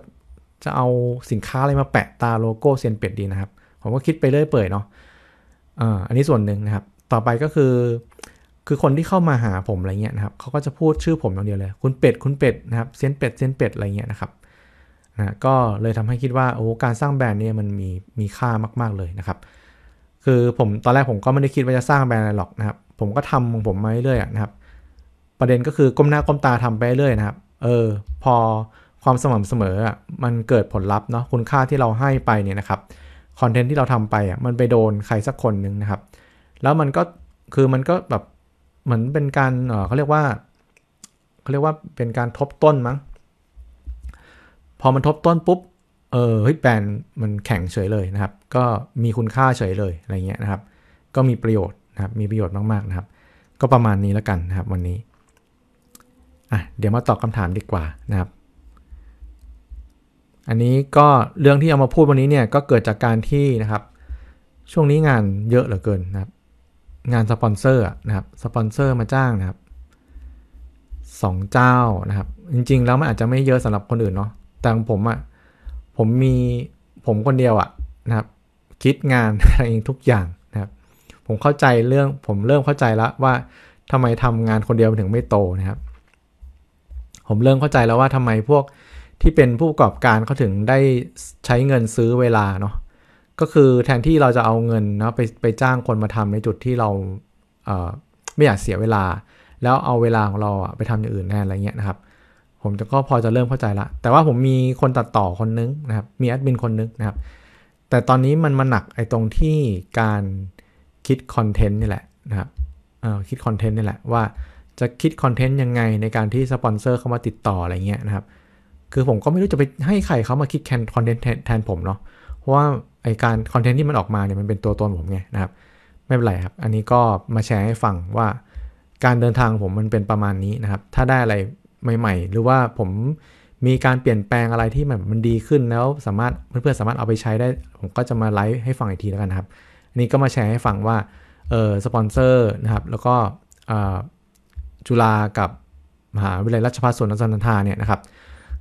จะเอาสินค้าอะไรมาแปะตาโลโก้เซียนเป็ดดีนะครับ ผมก็คิดไปเรื่อยเปื่อยเนาะอันนี้ส่วนหนึ่งนะครับ ต่อไปก็คือคือคนที่เข้ามาหาผมอะไรเงี้ยนะครับเขาก็จะพูดชื่อผมอย่างเดียวเลยคุณเป็ดคุณเป็ดนะครับเซียนเป็ดเซียนเป็ดอะไรเงี้ยนะครับ นะก็เลยทำให้คิดว่าโอ้การสร้างแบรนด์เนี่ยมันมีมีค่ามาก ๆเลยนะครับ คือผมตอนแรกผมก็ไม่ได้คิดว่าจะสร้างแบรนด์อะไรหรอกนะครับผมก็ทำของผมมาเรื่อยๆนะครับ ประเด็นก็คือก้มหน้าก้มตาทำไปเรื่อยนะครับ เออ พอความสม่ำเสมออ่ะมันเกิดผลลัพธ์เนาะ คุณค่าที่เราให้ไปเนี่ยนะครับ คอนเทนต์ที่เราทำไปอ่ะมันไปโดนใครสักคนหนึ่งนะครับ แล้วมันก็คือมันก็แบบเหมือนเป็นการเขาเรียกว่าเขาเรียกว่าเป็นการทบต้นมั้ง พอมันทบต้นปุ๊บ เออเฮ้ยแบรนด์มันแข็งเฉยเลยนะครับ ก็มีคุณค่าเฉยเลยอะไรเงี้ยนะครับ ก็มีประโยชน์นะครับมีประโยชน์มากๆนะครับก็ประมาณนี้แล้วกันนะครับวันนี้อ่ะเดี๋ยวมาตอบคำถามดีกว่านะครับ อันนี้ก็เรื่องที่เอามาพูดวันนี้เนี่ยก็เกิดจากการที่นะครับ ช่วงนี้งานเยอะเหลือเกินนะครับ งานสปอนเซอร์นะครับสปอนเซอร์มาจ้างนะครับสองเจ้านะครับ จริงๆแล้วมันอาจจะไม่เยอะสำหรับคนอื่นเนาะแต่ผมอะ่ะผมมีผมคนเดียวอะ่ะนะครับ คิดงานอะไรเองทุกอย่างผมเข้าใจเรื่องผมเริ่มเข้าใจแล้วว่าทำไมทำงานคนเดียวถึงไม่โตนะครับ ผมเริ่มเข้าใจแล้วว่าทำไมพวกที่เป็นผู้ประกอบการเขาถึงได้ใช้เงินซื้อเวลาเนาะก็คือแทนที่เราจะเอาเงินเนาะไปไปจ้างคนมาทำในจุดที่เราเไม่อยากเสียเวลา แล้วเอาเวลาของเราอะไปทำอย่างอื่นแทนอะไรเงี้ยนะครับ ผมจะก็พอจะเริ่มเข้าใจละ แต่ว่าผมมีคนตัดต่อคนนึงนะครับ มีแอดมินคนนึงนะครับ แต่ตอนนี้มันมาหนักไอ้ตรงที่การคิดคอนเทนต์นี่แหละนะครับคิดคอนเทนต์นี่แหละว่าจะคิดคอนเทนต์ยังไงในการที่สปอนเซอร์เข้ามาติดต่ออะไรเงี้ยนะครับ คือผมก็ไม่รู้จะไปให้ใครเขามาคิดแคนคอนเทนต์แทนผมเนาะเพราะว่าไอการคอนเทนต์ที่มันออกมาเนี่ยมันเป็นตัวตนผมไงนะครับไม่เป็นไรครับ อันนี้ก็มาแชร์ให้ฟังว่า การเดินทางผมมันเป็นประมาณนี้นะครับ ถ้าได้อะไรใหม่ ๆ หรือว่าผมมีการเปลี่ยนแปลงอะไรที่มันมันดีขึ้นแล้วสามารถเพื่อนๆสามารถเอาไปใช้ได้ผมก็จะมาไลฟ์ให้ฟังอีกทีแล้วกันครับนี่ก็มาแชร์ให้ฟังว่าเออสปอนเซอร์นะครับ แล้วก็จุฬากับมหาวิทยาลัยราชภัฏสวนนันทาเนี่ยนะครับ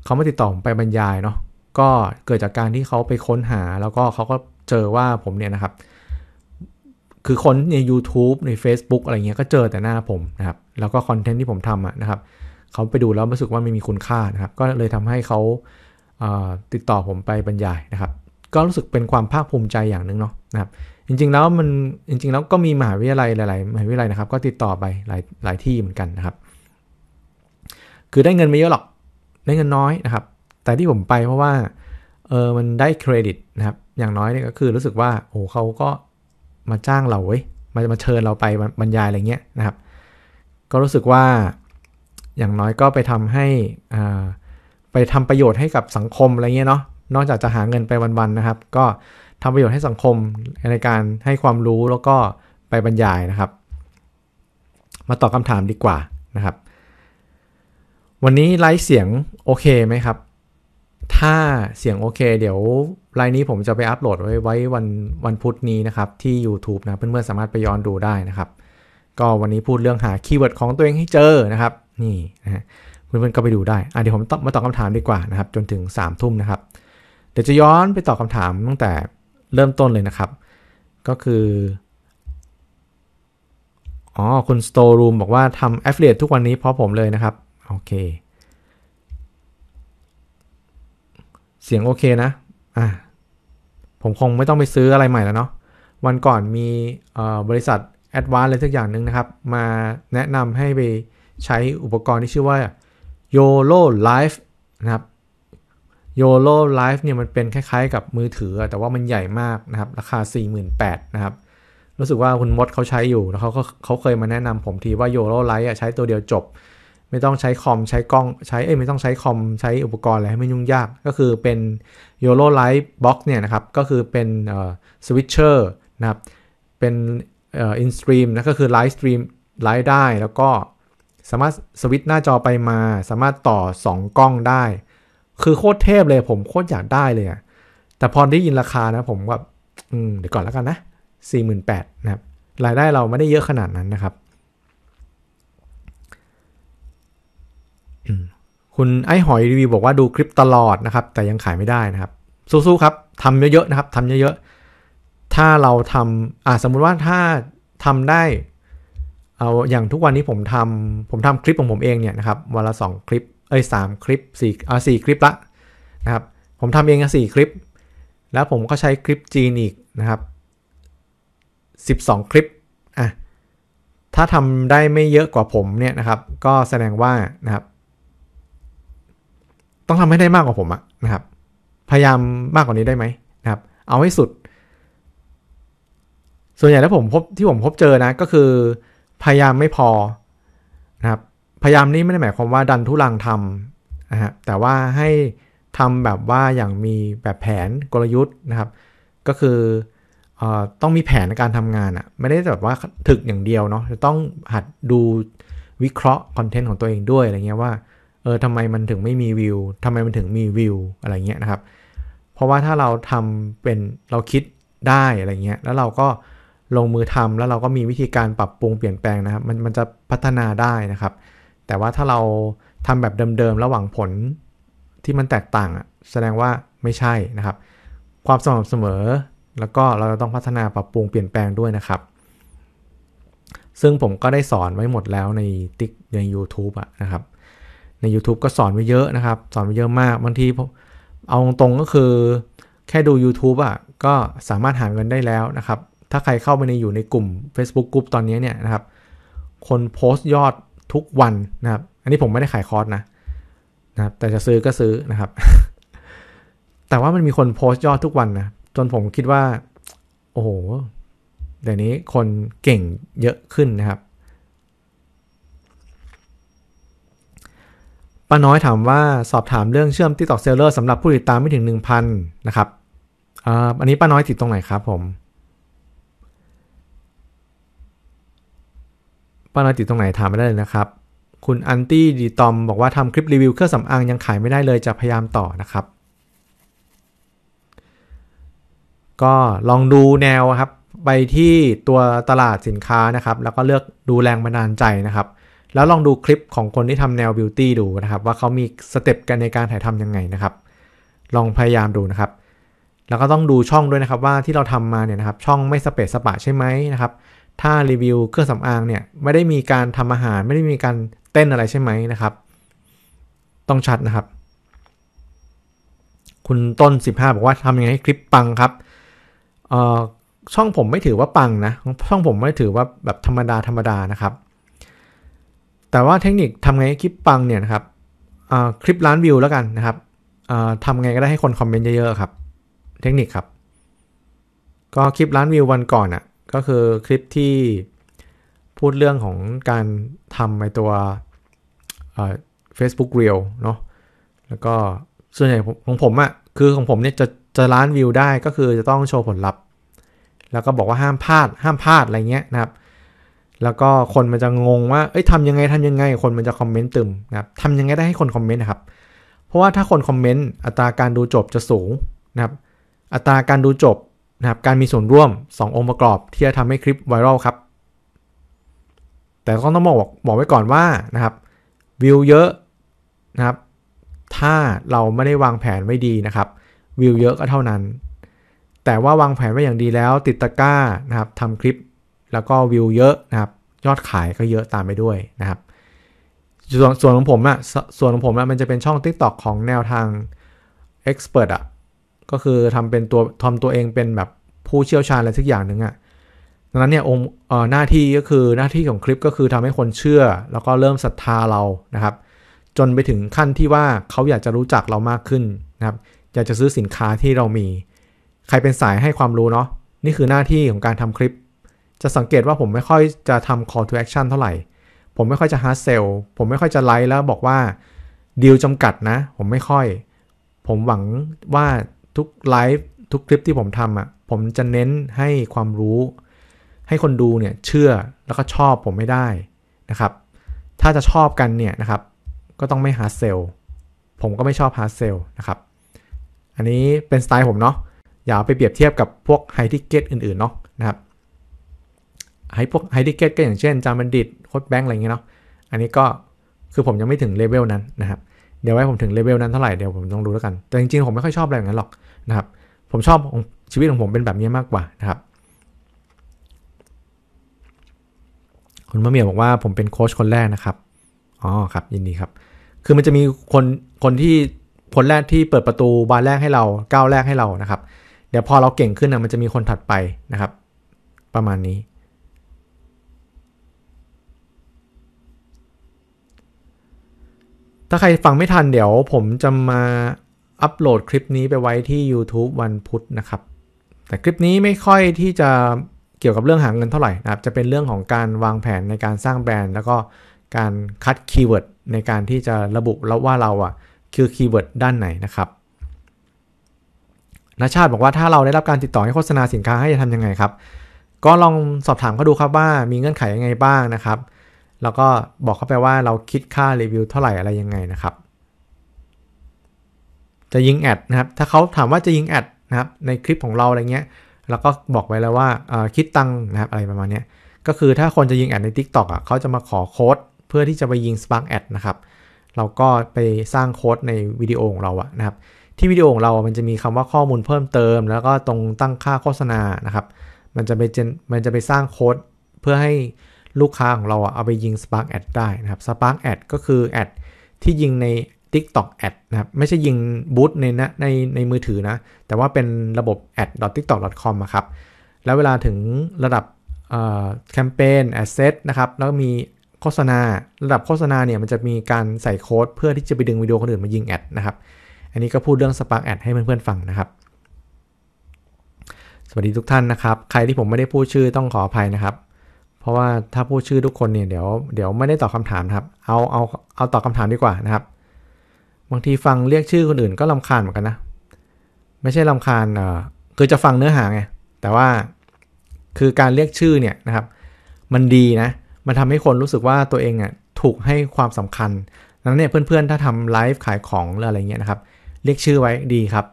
เขามาติดต่อไปบรรยายเนาะ ก็เกิดจากการที่เขาไปค้นหา แล้วก็เขาก็เจอว่าผมเนี่ยนะครับ คือค้นใน YouTube ใน Facebook อะไรเงี้ย ก็เจอแต่หน้าผมนะครับ แล้วก็คอนเทนต์ที่ผมทำอะนะครับ เขาไปดูแล้วรู้สึกว่าไม่มีคุณค่านะครับ ก็เลยทำให้เขาติดต่อผมไปบรรยายนะครับ ก็รู้สึกเป็นความภาคภูมิใจอย่างหนึ่งเนาะนะครับจริงๆแล้วมันจริงๆแล้วก็มีมหาวิทยาลัยหลายๆมหาวิทยาลัยนะครับ ก็ติดต่อไปหลายหลายที่เหมือนกันนะครับ คือได้เงินไม่เยอะหรอก ได้เงินน้อยนะครับ แต่ที่ผมไปเพราะว่า เออ มันได้เครดิตนะครับอย่างน้อยเนี่ยก็คือรู้สึกว่า โอ้เขาก็มาจ้างเราเว้ยมามาเชิญเราไปบรรยายอะไรเงี้ยนะครับ ก็รู้สึกว่าอย่างน้อยก็ไปทำให้อ่าไปทำประโยชน์ให้กับสังคมอะไรเงี้ยเนาะนอกจากจะหาเงินไปวันๆนะครับก็ทำประโยชน์ให้สังคมในการให้ความรู้แล้วก็ไปบรรยายนะครับ มาตอบคำถามดีกว่านะครับ วันนี้ไลฟ์เสียงโอเคไหมครับ ถ้าเสียงโอเคเดี๋ยวไลน์นี้ผมจะไปอัปโหลดไว้ไว้วันวันพุธนี้นะครับที่ YouTube นะเพื่อนๆ สามารถไปย้อนดูได้นะครับ ก็วันนี้พูดเรื่องหาคีย์เวิร์ดของตัวเองให้เจอนะครับ นี่ นะเพื่อนๆก็ไปดูได้อ่ะเดี๋ยวผมมาตอบคำถามดีกว่านะครับ จนถึง3ามทุ่มนะครับ เดี๋ยวจะย้อนไปตอบคำถามตั้งแต่เริ่มต้นเลยนะครับ ก็คือ อ๋อคุณ Store Room บอกว่าทำ Affiliate ทุกวันนี้เพราะผมเลยนะครับ โอเค เสียงโอเคนะอ่ะผมคงไม่ต้องไปซื้ออะไรใหม่แล้วเนาะวันก่อนมีบริษัท Advanced อะไรสักอย่างหนึ่งนะครับ มาแนะนำให้ไปใช้อุปกรณ์ที่ชื่อว่า YOLO l i f e นะครับโยโล l i ฟ e เนี่ยมันเป็นคล้ายๆ กับมือถือ แต่ว่ามันใหญ่มากนะครับ ราคา 48,000นะครับ รู้สึกว่าคุณมดเขาใช้อยู่ แล้วเขาก็เขาเคยมาแนะนำผมทีว่าโยโล l i ฟ e ใช้ตัวเดียวจบ ไม่ต้องใช้คอมใช้กล้องใช้ เอ้ย ไม่ต้องใช้คอมใช้อุปกรณ์อะไรให้ไม่ยุ่งยาก ก็คือเป็นโ o l ล Live Box เนี่ยนะครับ ก็คือเป็นเอ่อสวิตเชอร์นะครับ เป็นเอ่ออินสตรีมนะ ก็คือไลฟ์สตรีมไลฟ์ได้แล้วก็สามารถสวิตช์หน้าจอไปมา สามารถต่อ 2 กล้องได้คือโคตรเทพเลยผมโคตรอยากได้เลยอะแต่พอได้ยินราคานะผมแบบเดี๋ยวก่อนแล้วกันนะ48,000นะครับรายได้เราไม่ได้เยอะขนาดนั้นนะครับ คุณไอ้หอยรีวิวบอกว่าดูคลิปตลอดนะครับ แต่ยังขายไม่ได้นะครับ สู้ๆครับทำเยอะๆนะครับทำเยอะๆ ถ้าเราทำอ่าสมมุติว่าถ้าทำได้ เอาอย่างทุกวันนี้ผมทำผมทำคลิปของผมเองเนี่ยนะครับวันละสองคลิปเอ้ยสามคลิปสี่อ่าสี่คลิปละนะครับ ผมทำเองสี่คลิป แล้วผมก็ใช้คลิปจีนอีกนะครับสสิบองคลิปอ่ะถ้าทำได้ไม่เยอะกว่าผมเนี่ยนะครับ ก็แสดงว่านะครับ ต้องทำให้ได้มากกว่าผมอะนะครับพยายามมากกว่านี้ได้ไหมนะครับ เอาให้สุด ส่วนใหญ่แล้วผมพบที่ผมพบเจอนะก็คือ พยายามไม่พอนะครับพยายามนี่ไม่ได้หมายความว่าดันทุลังทำนะฮะแต่ว่าให้ทำแบบว่าอย่างมีแบบแผนกลยุทธ์นะครับ ก็คือต้องมีแผนในการทำงานอ่ะ ไม่ได้แบบว่าถึกอย่างเดียวเนาะ จะต้องหัดดูวิเคราะห์คอนเทนต์ของตัวเองด้วยอะไรเงี้ยว่า เออทำไมมันถึงไม่มีวิวทำไมมันถึงมีวิวอะไรเงี้ยนะครับ เพราะว่าถ้าเราทำเป็นเราคิดได้อะไรเงี้ย แล้วเราก็ลงมือทำแล้วเราก็มีวิธีการปรับปรุงเปลี่ยนแปลงนะครับ มันมันจะพัฒนาได้นะครับแต่ว่าถ้าเราทำแบบเดิมๆระหว่างผลที่มันแตกต่างแสดงว่าไม่ใช่นะครับ ความสม่ำเสมอ แล้วก็เราจะต้องพัฒนาปรับปรุงเปลี่ยนแปลงด้วยนะครับ ซึ่งผมก็ได้สอนไว้หมดแล้วในติ๊กใน u t u b e อะนะครับ ใน YouTube ก็สอนไว้เยอะนะครับ สอนไว้เยอะมาก บางทีเอาตรงๆก็คือ แค่ดู YouTube อะก็สามารถหาเงินได้แล้วนะครับ ถ้าใครเข้าไปในอยู่ในกลุ่ม Facebook Group ตอนนี้เนี่ยนะครับ คนโพสต์ยอดทุกวัน นะครับ อันนี้ผมไม่ได้ขายคอร์สนะนะครับ แต่จะซื้อก็ซื้อนะครับ แต่ว่ามันมีคนโพสต์ยอดทุกวันนะจนผมคิดว่าโอ้โหเดี๋ยวนี้คนเก่งเยอะขึ้นนะครับ ป้าน้อยถามว่าสอบถามเรื่องเชื่อมติ่ต่อกเซลเลอร์สำหรับผู้ติดตามไม่ถึง1,000 นะครับอันนี้ป้าน้อยติดตรงไหนครับผมป้าน้อยติดตรงไหนถามไม่ได้เลยนะครับ คุณอันตี้ดีตอมบอกว่าทำคลิปรีวิวเครื่องสำอางยังขายไม่ได้เลยจะพยายามต่อนะครับ ก็ลองดูแนวครับไปที่ตัวตลาดสินค้านะครับ แล้วก็เลือกดูแรงบันดาลใจนะครับ แล้วลองดูคลิปของคนที่ทำแนวบิวตี้ดูนะครับ ว่าเขามีสเต็ปกันในการถ่ายทำยังไงนะครับ ลองพยายามดูนะครับ แล้วก็ต้องดูช่องด้วยนะครับว่าที่เราทำมาเนี่ยนะครับ ช่องไม่สเปซสปะใช่ไหมนะครับถ้ารีวิวเครื่องสำอางเนี่ยไม่ได้มีการทำอาหารไม่ได้มีการเต้นอะไรใช่ไหมนะครับต้องชัดนะครับ คุณต้น 15บอกว่าทำยังไงให้คลิปปังครับเอ่อช่องผมไม่ถือว่าปังนะ ช่องผมไม่ถือว่าแบบธรรมดาธรรมดานะครับ แต่ว่าเทคนิคทำไงให้คลิปปังเนี่ยนะครับคลิปล้านวิวแล้วกันนะครับทำไงก็ได้ให้คนคอมเมนต์เยอะๆครับเทคนิคครับ ก็คลิปล้านวิววันก่อนอะ่ะก็คือคลิปที่พูดเรื่องของการทำในตัวเฟซบุ๊กเรียลเนาะแล้วก็ส่วนใหญ่ของผมอะ่ะคือของผมเนี่ยจะจะล้านวิวได้ก็คือจะต้องโชว์ผลลัพธ์แล้วก็บอกว่าห้ามพลาดห้ามพลาดอะไรเงี้ยนะครับ แล้วก็คนมันจะงงว่าเอ้ยทำยังไงทำยังไง คนมันจะคอมเมนต์ตึมนะครับทำยังไงได้ให้คนคอมเมนต์นะครับเพราะว่าถ้าคนคอมเมนต์อัตราการดูจบจะสูงนะครับ อัตราการดูจบนะครับการมีส่วนร่วม 2 องค์ประกอบที่จะทำให้คลิปไวรัลครับ แต่ต้องต้องบอกบอกไว้ก่อนว่านะครับ วิวเยอะนะครับ ถ้าเราไม่ได้วางแผนไม่ดีนะครับ วิวเยอะก็เท่านั้น แต่ว่าวางแผนไว้อย่างดีแล้ว ติดตะกร้านะครับทำคลิปแล้วก็วิวเยอะนะครับยอดขายก็เยอะตามไปด้วยนะครับ ส่วนส่วนของผมอะส่วนของผมอะมันจะเป็นช่อง TikTok ของแนวทาง Expert อะก็คือทำเป็นตัวทำตัวเองเป็นแบบผู้เชี่ยวชาญอะไรสักอย่างหนึ่งอะ่ะดังนั้นเนี่ยองค์หน้าที่ก็คือหน้าที่ของคลิปก็คือทำให้คนเชื่อ แล้วก็เริ่มศรัทธาเรานะครับ จนไปถึงขั้นที่ว่าเขาอยากจะรู้จักเรามากขึ้นนะครับ อยากจะซื้อสินค้าที่เรามี ใครเป็นสายให้ความรู้เนาะนี่คือหน้าที่ของการทำคลิป จะสังเกตว่าผมไม่ค่อยจะทำ call to action เท่าไหร่ผมไม่ค่อยจะ hard sell ผมไม่ค่อยจะไลค์แล้วบอกว่าดีลจำกัดนะ ผมไม่ค่อย ผมหวังว่าทุกไลฟ์ทุกคลิปที่ผมทำอะ่ะผมจะเน้นให้ความรู้ให้คนดูเนี่ยเชื่อแล้วก็ชอบผมไม่ได้นะครับ ถ้าจะชอบกันเนี่ยนะครับ ก็ต้องไม่หาเซลผมก็ไม่ชอบหาเซลนะครับ อันนี้เป็นสไตล์ผมเนาะอย่าไปเปรียบเทียบกับพวกไฮทิเกตอื่น ๆ เนาะนะครับ ให้พวกไฮทิเกตก็อย่างเช่นจามันดิตโคดแบงก์อะไรเงี้ยเนาะอันนี้ก็คือผมยังไม่ถึงเลเวลนั้นนะครับเดี๋ยวไว้ผมถึงเลเวลนั้นเท่าไหร่ เดี๋ยวผมต้องรู้แล้วกัน แต่จริง ๆ ผมไม่ค่อยชอบอะไรแบบนั้นหรอกนะครับ ผมชอบชีวิตของผมเป็นแบบนี้มากกว่านะครับ คุณมะเมียบอกว่าผมเป็นโค้ชคนแรกนะครับ อ๋อครับ ยินดีครับ คือมันจะมีคนคนที่คนแรกที่เปิดประตูบานแรกให้เรา ก้าวแรกให้เรานะครับ เดี๋ยวพอเราเก่งขึ้นนะมันจะมีคนถัดไปนะครับ ประมาณนี้ถ้าใครฟังไม่ทันเดี๋ยวผมจะมาอัปโหลดคลิปนี้ไปไว้ที่ YouTube วันพุธนะครับ แต่คลิปนี้ไม่ค่อยที่จะเกี่ยวกับเรื่องหาเงินเท่าไหร่นะครับจะเป็นเรื่องของการวางแผนในการสร้างแบรนด์แล้วก็การคัดคีย์เวิร์ดในการที่จะระบุแล้วว่าเราอ่ะ คือคีย์เวิร์ดด้านไหนนะครับนาชาติบอกว่าถ้าเราได้รับการติดต่อให้โฆษณาสินค้าให้จะทำยังไงครับ ก็ลองสอบถามเขาดูครับว่า มีเงื่อนไขยังไงบ้างนะครับแล้วก็บอกเข้าไปว่าเราคิดค่ารีวิวเท่าไหร่อะไรยังไงนะครับ จะยิงแอดนะครับถ้าเขาถามว่าจะยิงแอดนะครับในคลิปของเราอะไรเงี้ยแล้วก็บอกไว้แล้วว่าคิดตังนะครับอะไรประมาณนี้ก็คือถ้าคนจะยิงแอดใน Tik t o อกอ่ะเขาจะมาขอโค้ด เพื่อที่จะไปยิง Spark Ad นะครับเราก็ไปสร้างโค้ดในวิดีโอของเราอะนะครับที่วิดีโอของเรามันจะมีคำว่าข้อมูลเพิ่มเติม แล้วก็ตรงตั้งค่าโฆษณานะครับ มันจะไปเจนมันจะไปสร้างโค้ดเพื่อให้ลูกค้าของเราเอาไปยิง Spark Ad ได้นะครับ Spark Ad ก็คือแอดที่ยิงใน TikTok Ad นะครับไม่ใช่ยิงบูธในนะในในมือถือนะ แต่ว่าเป็นระบบ ad tiktok com ครับ แล้วเวลาถึงระดับแคมเปญแอสเซทนะครับแล้วมีโฆษณา ระดับโฆษณาเนี่ยมันจะมีการใส่โค้ด เพื่อที่จะไปดึงวิดีโอคนอื่นมายิงแอดนะครับอันนี้ก็พูดเรื่อง Spark Ad ให้เพื่อนๆฟังนะครับ สวัสดีทุกท่านนะครับ ใครที่ผมไม่ได้พูดชื่อต้องขออภัยนะครับเพราะว่าถ้าพูดชื่อทุกคนเนี่ยเดี๋ยวเดี๋ยวไม่ได้ตอบคาถามครับเอาเอาเอาตอบคาถามดีกว่านะครับบางทีฟังเรียกชื่อคนอื่นก็ลาคาญเหมือนกันนะ ไม่ใช่ลาคาญเออคือจะฟังเนื้อหาไงแต่ว่าคือการเรียกชื่อเนี่ยนะครับ มันดีนะมันทำให้คนรู้สึกว่าตัวเองอ่ะถูกให้ความสำคัญนั้นเนี่ยเพื่อนๆ ถ้าทำไลฟ์ขายของหรืออะไรเงี้ยนะครับ เรียกชื่อไว้ดีครับ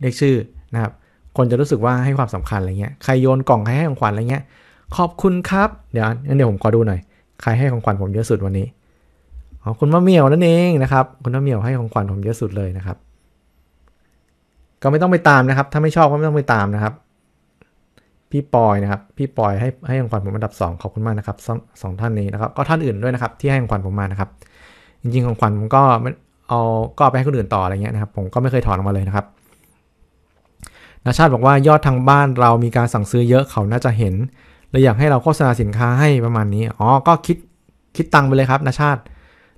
เรียกชื่อนะครับคนจะรู้สึกว่าให้ความสำคัญอะไรเงี้ยใครโยนกล่องใครให้ของขวัญอะไรเงี้ยขอบคุณครับ เดี๋ยวงั้นเดี๋ยวผมขอดูหน่อย ใครให้ของขวัญผมเยอะสุดวันนี้อ๋อคุณมะเมียวนั่นเองนะครับ คุณมะเมียวให้ของขวัญผมเยอะสุดเลยนะครับ ก็ไม่ต้องไปตามนะครับ ถ้าไม่ชอบก็ไม่ต้องไปตามนะครับ พี่ปอยนะครับ พี่ปอยให้ให้ของขวัญผมอันดับ 2 ขอบคุณมากนะครับสสองท่านนี้นะครับ ก็ท่านอื่นด้วยนะครับ ที่ให้ของขวัญผมมานะครับ จริงๆของขวัญผมก็เอาก็ไปให้คนอื่นต่ออะไรเงี้ยนะครับ ผมก็ไม่เคยถอนออกมาเลยนะครับนาชาติบอกว่ายอดทางบ้านเรามีการสั่งซื้อเยอะเขาน่าจะเห็นเราอยากให้เราโฆษณาสินค้าให้ประมาณนี้ อ๋อ ก็คิดคิดตังไปเลยครับนาชาติ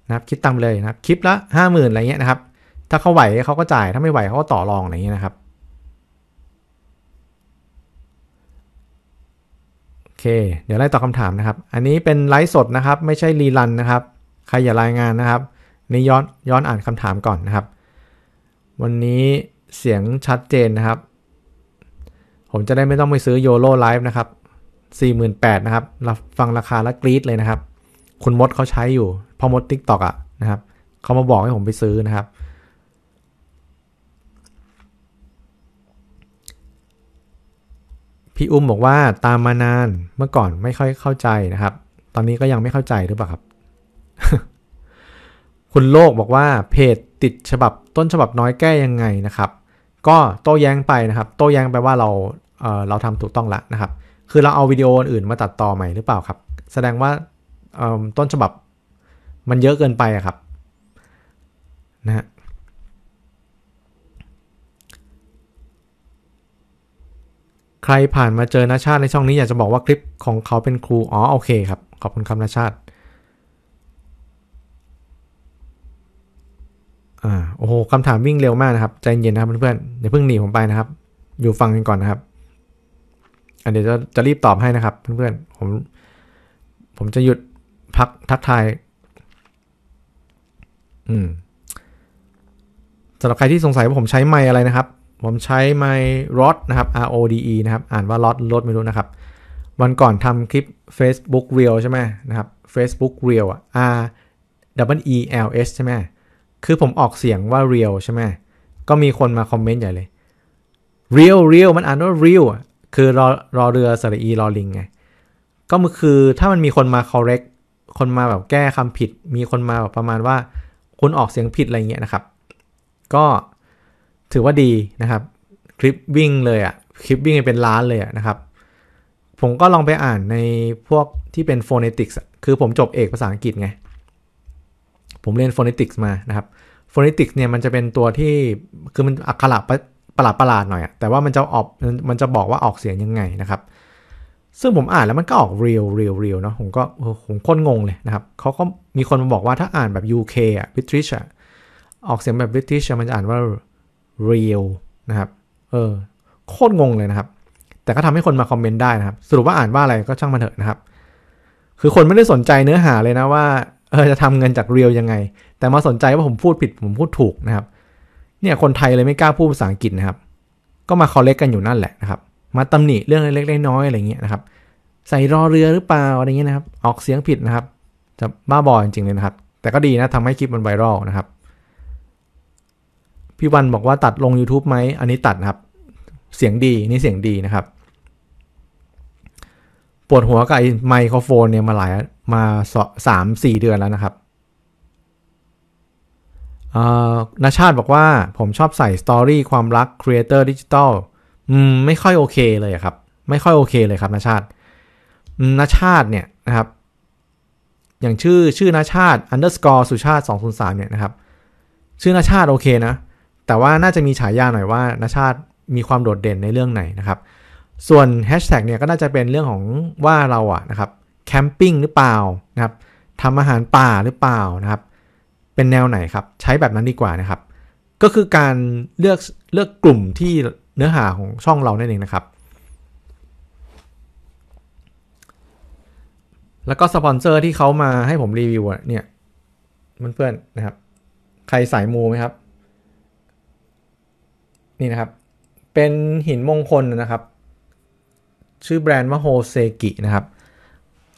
นะครับ คิดตังไปเลยนะครับคลิปละห้าหมื่นอะไรเงี้ยนะครับ ถ้าเขาไหวเขาก็จ่าย ถ้าไม่ไหวเขาก็ต่อรองอะไรเงี้ยนะครับ โอเค เดี๋ยวไล่ตอบคาถามนะครับ อันนี้เป็นไลฟ์สดนะครับ ไม่ใช่รีลันนะครับ ใครอย่ารายงานนะครับนี่ย้อนย้อนอ่านคำถามก่อนนะครับ วันนี้เสียงชัดเจนนะครับ ผมจะได้ไม่ต้องไปซื้อโยโลไลฟ์นะครับ48,000นะครับ เราฟังราคาแล้วกรี๊ดเลยนะครับ คุณมดเขาใช้อยู่พอมดติ๊กตอกอ่ะนะครับเขามาบอกให้ผมไปซื้อนะครับพี่อุ้มบอกว่าตามมานานเมื่อก่อนไม่ค่อยเข้าใจนะครับ ตอนนี้ก็ยังไม่เข้าใจหรือเปล่าครับ คุณโลกบอกว่าเพจติดฉบับต้นฉบับน้อยแก้ยังไงนะครับ ก็โต้แย้งไปนะครับ โต้แย้งไปว่าเราเเราทำถูกต้องละนะครับคือเราเอาวิดีโออื่นมาตัดต่อใหม่หรือเปล่าครับ แสดงว่าต้นฉบับมันเยอะเกินไปครับนะฮะใครผ่านมาเจอนาชาติในช่องนี้อยากจะบอกว่าคลิปของเขาเป็นครูอ๋อ โอเค ครับ ขอบคุณคำนาชาติอ่าโอ้โหคำถามวิ่งเร็วมากนะครับ ใจเย็นนะครับเพื่อนๆอย่าเพิ่งหนีผมไปนะครับ อยู่ฟังกันก่อนนะครับอันเดี๋ยวจะจะรีบตอบให้นะครับ เพื่อนๆ ผม ผมจะหยุดพักทักทาย อืมสำหรับใครที่สงสัยว่าผมใช้ไม้อะไรนะครับ ผมใช้ไม้อ o d นะครับ R O D E นะครับ อ่านว่ารอดรถไม่รู้นะครับ วันก่อนทำคลิป Facebook Reel ใช่ไหมนะครับ Facebook Reel อ่ะ R W E L S ใช่ไหม คือผมออกเสียงว่า Reel ใช่ไหมก็มีคนมาคอมเมนต์ใหญ่เลย Reel Reel มันอ่านว่า Reel คือรอรอเรือสระอีรอลิงไงก็มันคือถ้ามันมีคนมา correct คนมาแบบแก้คำผิด มีคนมาแบบประมาณว่าคุณออกเสียงผิดอะไรเงี้ยนะครับ ก็ถือว่าดีนะครับ คลิปวิ่งเลยอะ่ะคลิปวิ่งเป็นล้านเลยะะนะครับ ผมก็ลองไปอ่านในพวกที่เป็น phonetics คือผมจบเอกภาษาอังกฤษไงผมเรียน phonetics มานะครับ phonetics เนี่ยมันจะเป็นตัวที่คือมันอักขระประหลาดประหลาดหน่อย แต่ว่ามันจะออกมันจะบอกว่าออกเสียงยังไงนะครับ ซึ่งผมอ่านแล้วมันก็ออกเรียวเรียวเรียวเนาะ ผมก็ผมค้นงงเลยนะครับเขาก็มีคนมาบอกว่าถ้าอ่านแบบ UK อ่ะ British อ่ะออกเสียงแบบ British มันจะอ่านว่าเรียวนะครับ เออ โคตรงงเลยนะครับ แต่ก็ทำให้คนมาคอมเมนต์ได้นะครับ สรุปว่าอ่านว่าอะไรก็ช่างมันเถอะนะครับ คือคนไม่ได้สนใจเนื้อหาเลยนะว่า เออ จะทำเงินจากเรียวยังไง แต่มาสนใจว่าผมพูดผิดผมพูดถูกนะครับเนี่ยคนไทยเลยไม่กล้าพูดภาษาอังกฤษนะครับ ก็มาคอลเลกกันอยู่นั่นแหละนะครับ มาตำหนิเรื่องเล็กๆน้อยๆอะไรเงี้ยนะครับ ใส่รอเรือหรือเปล่าอะไรเงี้ยนะครับ ออกเสียงผิดนะครับ จะบ้าบอจริงๆเลยนะครับ แต่ก็ดีนะทำให้คลิปมันไวรัลนะครับ พี่วันบอกว่าตัดลง YouTube ไหมอันนี้ตัดนะครับ เสียงดีนี่เสียงดีนะครับ ปวดหัวกับไอ้ไมโครโฟนเนี่ยมาหลายมาสามสี่เดือนแล้วนะครับนาชาติบอกว่าผมชอบใส่สตอรี่ความรักครีเอเตอร์ดิจิตอลไม่ค่อยโอเคเลยครับไม่ค่อยโอเคเลยครับนาชาตินาชาติเนี่ยนะครับ อย่างชื่อชื่อนาชาติ underscore สุชาติ203 เนี่ยนะครับ ชื่อนาชาติ โอเคนะแต่ว่าน่าจะมีฉายาหน่อยว่านาชาติมีความโดดเด่นในเรื่องไหนนะครับ ส่วนแฮชแท็กเนี่ย ก็น่าจะเป็นเรื่องของว่าเราอะนะครับแคมปิ้งหรือเปล่านะครับทำอาหารป่าหรือเปล่านะครับเป็นแนวไหนครับใช้แบบนั้นดีกว่านะครับ ก็คือการเลือกเลือกกลุ่มที่เนื้อหาของช่องเรานั่นเองนะครับ แล้วก็สปอนเซอร์ที่เขามาให้ผมรีวิวเนี่ยเพื่อนๆนะครับ ใครสายมูไหมครับ นี่นะครับ เป็นหินมงคลนะครับ ชื่อแบรนด์ว่าโฮเซกินะครับ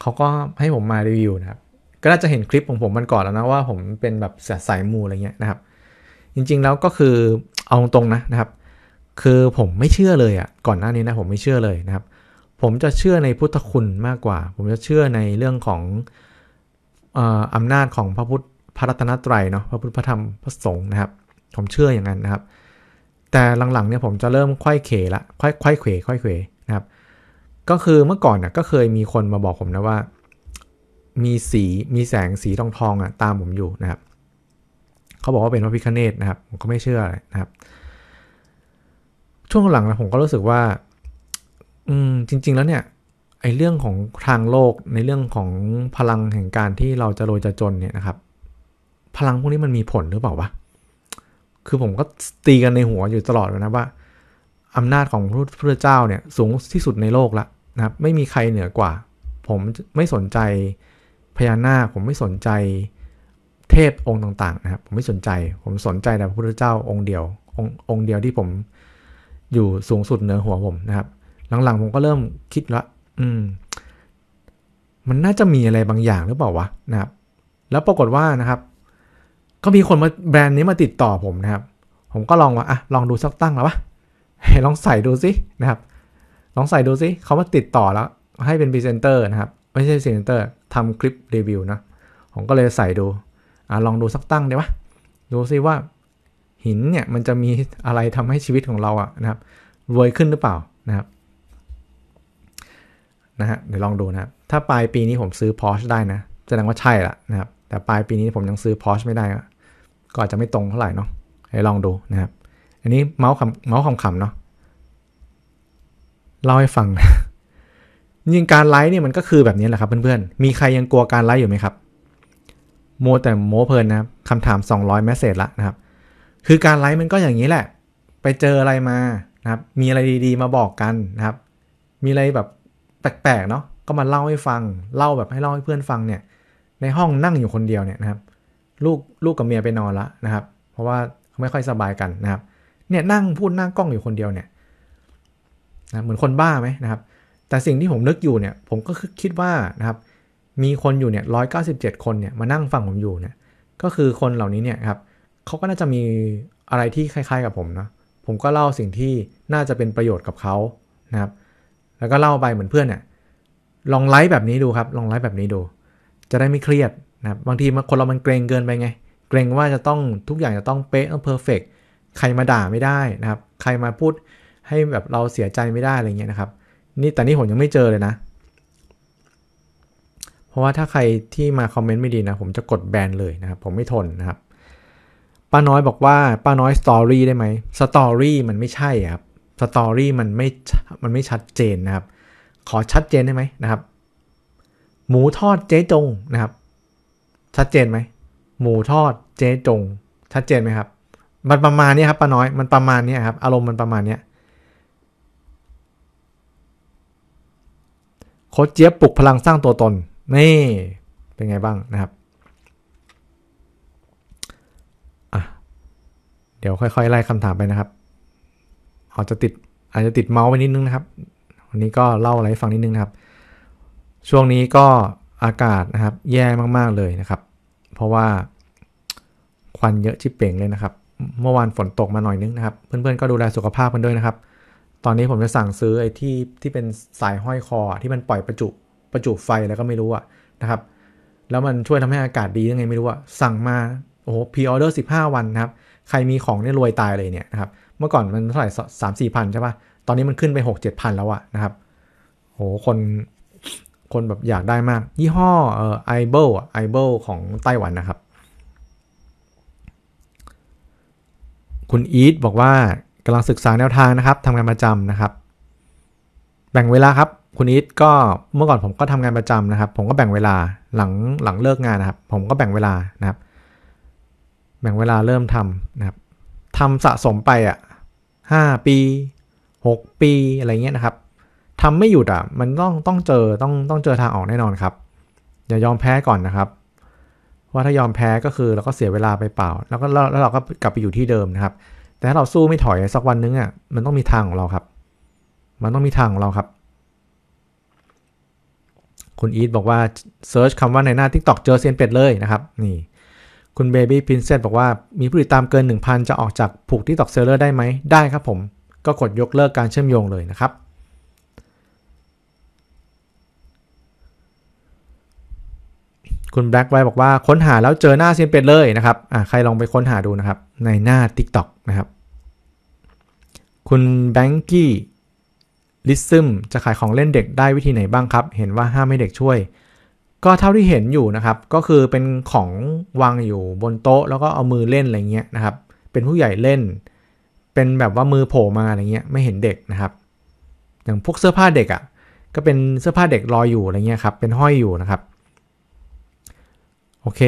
เขาก็ให้ผมมารีวิวนะครับก็น่าจะเห็นคลิปของผมมันก่อนแล้วนะว่าผมเป็นแบบสายมูอะไรเงี้ยนะครับจริงๆแล้วก็คือเอาตรงๆนะนะครับ คือผมไม่เชื่อเลยอะ่ะ ก่อนหน้านี้นะ ผมไม่เชื่อเลยนะครับ ผมจะเชื่อในพุทธคุณมากกว่า ผมจะเชื่อในเรื่องของอำนาจของพระพุทธพระรัตนตรัยเนาะพระพุทธพระธรรมพระสงฆ์นะครับ ผมเชื่ออย่างนั้นนะครับ แต่หลังๆเนี่ยผมจะเริ่มค่อยเขละค่อยค่อยเขวค่อยเขวนะครับก็คือเมื่อก่อนน่ยก็เคยมีคนมาบอกผมนะว่ามีสีมีแสงสีทองทองอ่ะตามผมอยู่นะครับเขาบอกว่าเป็นพระพิคเนตนะครับผมก็ไม่เชื่อนะครับ ช่วงหลังนะผมก็รู้สึกว่า อืม จริง ๆแล้วเนี่ยไอเรื่องของ ทางโลกในเรื่องของพลังแห่งการที่เราจะรวยจะจนเนี่ยนะครับ พลังพวกนี้มันมีผลหรือเปล่าวะคือผมก็ตีกันในหัวอยู่ตลอดเลยนะว่าอำนาจของพระพุทธเจ้าเนี่ย สูงที่สุดในโลกละนะครับ ไม่มีใครเหนือกว่า ผมไม่สนใจพญานาคผมไม่สนใจเทพองค์ต่างๆ นะครับ ผมไม่สนใจ ผมสนใจแต่พระพุทธเจ้าองค์เดียวององค์เดียวที่ผมอยู่สูงสุดเหนือหัวผมนะครับ หลังๆผมก็เริ่มคิดละอืม มันน่าจะมีอะไรบางอย่างหรือเปล่าวะนะครับ แล้วปรากฏว่านะครับ ก็มีคนมาแบรนด์นี้มาติดต่อผมนะครับ ผมก็ลองว่าอ่ะลองดูสักตั้งแล้ววะลองใส่ดูสินะครับลองใส่ดูสิเขามาติดต่อแล้ว ให้เป็นพรีเซนเตอร์นะครับไม่ใช่เซ็นเตอร์ทำคลิปรีวิวนะผมก็เลยใส่ดูอลองดูสักตั้งได้ปะดูซิว่าหินเนี่ย มันจะมีอะไรทำให้ชีวิตของเราอะนะครับรวยขึ้นหรือเปล่านะครับนะฮะเดี๋ยวลองดูนะครับถ้าปลายปีนี้ผมซื้อพอชได้นะแสดงว่าใช่ละนะครับ แต่ปลายปีนี้ผมยังซื้อพอชไม่ได้ก็อาจจะไม่ตรงเท่าไหร่เนาะให้ลองดูนะครับ อันนี้เมาส์คำเมาส์คำๆเนาะเล่าให้ฟังยิงการไลฟ์เนี่ยมันก็คือแบบนี้แหละครับเพื่อนๆ มีใครยังกลัวการไลฟ์อยู่ไหมครับโมแต่โมเพลินนะครับคำถาม 200แมสเซจละนะครับ คือการไลฟ์มันก็อย่างนี้แหละ ไปเจออะไรมานะครับ มีอะไรดีๆมาบอกกันนะครับ มีอะไรแบบแปลกๆเนาะก็มาเล่าให้ฟัง เล่าแบบให้เล่าให้เพื่อนฟังเนี่ย ในห้องนั่งอยู่คนเดียวเนี่ยนะครับ ลูกลูกกับเมียไปนอนละนะครับ เพราะว่าไม่ค่อยสบายกันนะครับ เนี่ยนั่งพูดหน้ากล้องอยู่คนเดียวเนี่ยนะเหมือนคนบ้าไหมนะครับแต่สิ่งที่ผมนึกอยู่เนี่ย ผมก็คิดว่านะครับ มีคนอยู่เนี่ยร้อยเก้าสิบเจ็ดคนเนี่ย มานั่งฟังผมอยู่เนี่ย ก็คือคนเหล่านี้เนี่ยครับเขาก็น่าจะมีอะไรที่คล้ายๆกับผมนะผมก็เล่าสิ่งที่น่าจะเป็นประโยชน์กับเขานะครับ แล้วก็เล่าไปเหมือนเพื่อนเนี่ยลองไลฟ์แบบนี้ดูครับ ลองไลฟ์แบบนี้ดู จะได้ไม่เครียดนะครับ บางทีคนเรามันเกรงเกินไปไง เกรงว่าจะต้องทุกอย่างจะต้องเป๊ะต้องเพอร์เฟกใครมาด่าไม่ได้นะครับ ใครมาพูดให้แบบเราเสียใจไม่ได้อะไรเงี้ยนะครับนี่แต่นี่ผมยังไม่เจอเลยนะ เพราะว่าถ้าใครที่มาคอมเมนต์ไม่ดีนะผมจะกดแบนเลยนะครับ ผมไม่ทนนะครับป้าน้อยบอกว่าป้าน้อยสตอรี่ได้ไหมสตอรี่มันไม่ใช่ครับสตอรี่มันไม่มันไม่ชัดเจนนะครับ ขอชัดเจนได้ไหมนะครับ หมูทอดเจ๊จงนะครับชัดเจนไหมหมูทอดเจ๊จงชัดเจนไหมครับมันประมาณนี้ครับป้าน้อย มันประมาณนี้ครับอารมณ์มันประมาณนี้โค้ชเจี๊ยบปลุกพลังสร้างตัวตนนี่ เป็นไงบ้างนะครับ เดี๋ยวค่อยๆไล่คำถามไปนะครับอาจจะติดอาจจะติดเมาส์ไปนิดนึงนะครับ วันนี้ก็เล่าอะไรฟังนิดนึงนะครับ ช่วงนี้ก็อากาศนะครับ แย่มากๆเลยนะครับ เพราะว่า ควันเยอะชิบเป่งเลยนะครับ เมื่อวานฝนตกมาหน่อยนึงนะครับ เพื่อนๆก็ดูแลสุขภาพกันด้วยนะครับตอนนี้ผมจะสั่งซื้อไอ้ที่ที่เป็นสายห้อยคอที่มันปล่อยประจุ ประจุไฟแล้วก็ไม่รู้อะนะครับแล้วมันช่วยทำให้อากาศดียังไงไม่รู้อะสั่งมาโอ้โหพรีออเดอร์สิบห้าวันนะครับ ใครมีของเนี่ยรวยตายเลยเนี่ยนะครับเมื่อก่อนมันเท่าไหร่สามสี่พันใช่ปะตอนนี้มันขึ้นไปหกเจ็ดพันแล้วอะนะครับโหคนคนแบบอยากได้มาก ยี่ห้อเอ่อไอเบิลไอเบิลของไต้หวันนะครับ คุณอีทบอกว่ากำลังศึกษาแนวทางนะครับทำงานประจำนะครับ แบ่งเวลาครับคุณอีทก็เมื่อก่อนผมก็ทำงานประจำนะครับ ผมก็แบ่งเวลาหลังหลังเลิกงานนะครับ ผมก็แบ่งเวลานะครับ แบ่งเวลาเริ่มทำนะครับทำสะสมไปอ่ะห้าปีหกปีอะไรเงี้ยนะครับทำไม่หยุดอ่ะมันต้องต้องเจอต้องต้องเจอทางออกแน่นอนครับ อย่ายอมแพ้ก่อนนะครับว่าถ้ายอมแพ้ก็คือเราก็เสียเวลาไปเปล่า แล้วก็แล้วเราก็กลับไปอยู่ที่เดิมนะครับแต่ถ้าเราสู้ไม่ถอยสักวันนึงอ่ะมันต้องมีทางของเราครับ มันต้องมีทางของเราครับ คุณอีทบอกว่าเซิร์ชคำว่าในหน้าทิกตอกเจอเซียนเป็ดเลยนะครับนี่ คุณเบบี้พินเซตบอกว่ามีผู้ติดตามเกิน 1,000 จะออกจากผูกที่ตอกเซลเลอร์ได้ไหม ได้ครับผม ก็กดยกเลิกการเชื่อมโยงเลยนะครับ คุณแบล็กไว้บอกว่าค้นหาแล้วเจอหน้าเซียนเป็ดเลยนะครับอ่าใครลองไปค้นหาดูนะครับในหน้า TikTok นะครับคุณแบงกี้ลิซึมจะขายของเล่นเด็กได้วิธีไหนบ้างครับ เห็นว่าห้ามให้เด็กช่วย ก็เท่าที่เห็นอยู่นะครับ ก็คือเป็นของวางอยู่บนโต๊ะ แล้วก็เอามือเล่นอะไรเงี้ยนะครับ เป็นผู้ใหญ่เล่น เป็นแบบว่ามือโผล่มาอะไรเงี้ยไม่เห็นเด็กนะครับ อย่างพวกเสื้อผ้าเด็กอะ่ะ ก็เป็นเสื้อผ้าเด็กลอยอยู่อะไรเงี้ยครับเป็นห้อยอยู่นะครับ โอเค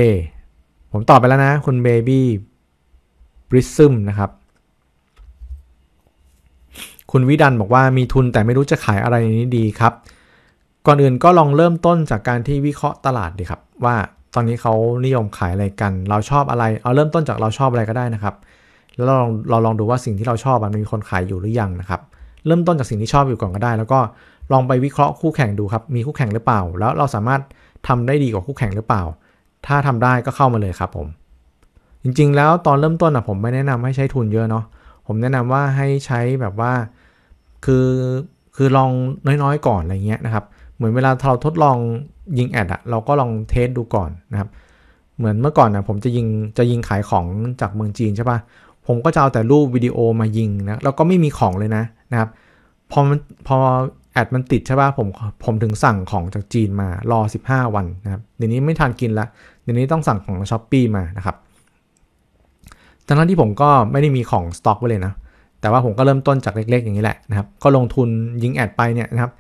ผมตอบไปแล้วนะ คุณเบบี้บริซึมนะครับคุณวิดันบอกว่ามีทุนแต่ไม่รู้จะขายอะไรนี้ดีครับ ก่อนอื่นก็ลองเริ่มต้นจากการที่วิเคราะห์ตลาดดีครับ ว่าตอนนี้เขานิยมขายอะไรกัน เราชอบอะไรเอาเริ่มต้นจากเราชอบอะไรก็ได้นะครับแล้วเราลองเราลองดูว่าสิ่งที่เราชอบมันมีคนขายอยู่หรือยังนะครับ เริ่มต้นจากสิ่งที่ชอบอยู่ก่อนก็ได้ แล้วก็ลองไปวิเคราะห์คู่แข่งดูครับมีคู่แข่งหรือเปล่า แล้วเราสามารถทำได้ดีกว่าคู่แข่งหรือเปล่า ถ้าทำได้ก็เข้ามาเลยครับผม จริงๆ แล้วตอนเริ่มต้นอ่ะผมไม่แนะนำให้ใช้ทุนเยอะเนาะผมแนะนำว่าให้ใช้แบบว่าคือคือลองน้อยๆ ก่อนอะไรเงี้ยนะครับ เหมือนเวลาเราทดลองยิงแอดอะเราก็ลองเทสดูก่อนนะครับ เหมือนเมื่อก่อนนะผมจะยิงจะยิงขายของจากเมืองจีนใช่ปะผมก็จะเอาแต่รูปวิดีโอมายิงนะแล้วก็ไม่มีของเลยนะนะครับ พอมันพอแอดมันติดใช่ปะผมผมถึงสั่งของจากจีนมารอ 15 วันนะครับเดี๋ยวนี้ไม่ทานกินละเดี๋ยวนี้ต้องสั่งของช้อปปีมานะครับทั้งที่ผมก็ไม่ได้มีของสต็อกไว้เลยนะแต่ว่าผมก็เริ่มต้นจากเล็กๆอย่างนี้แหละนะครับ ก็ลงทุนยิงแอดไปเนี่ยนะครับ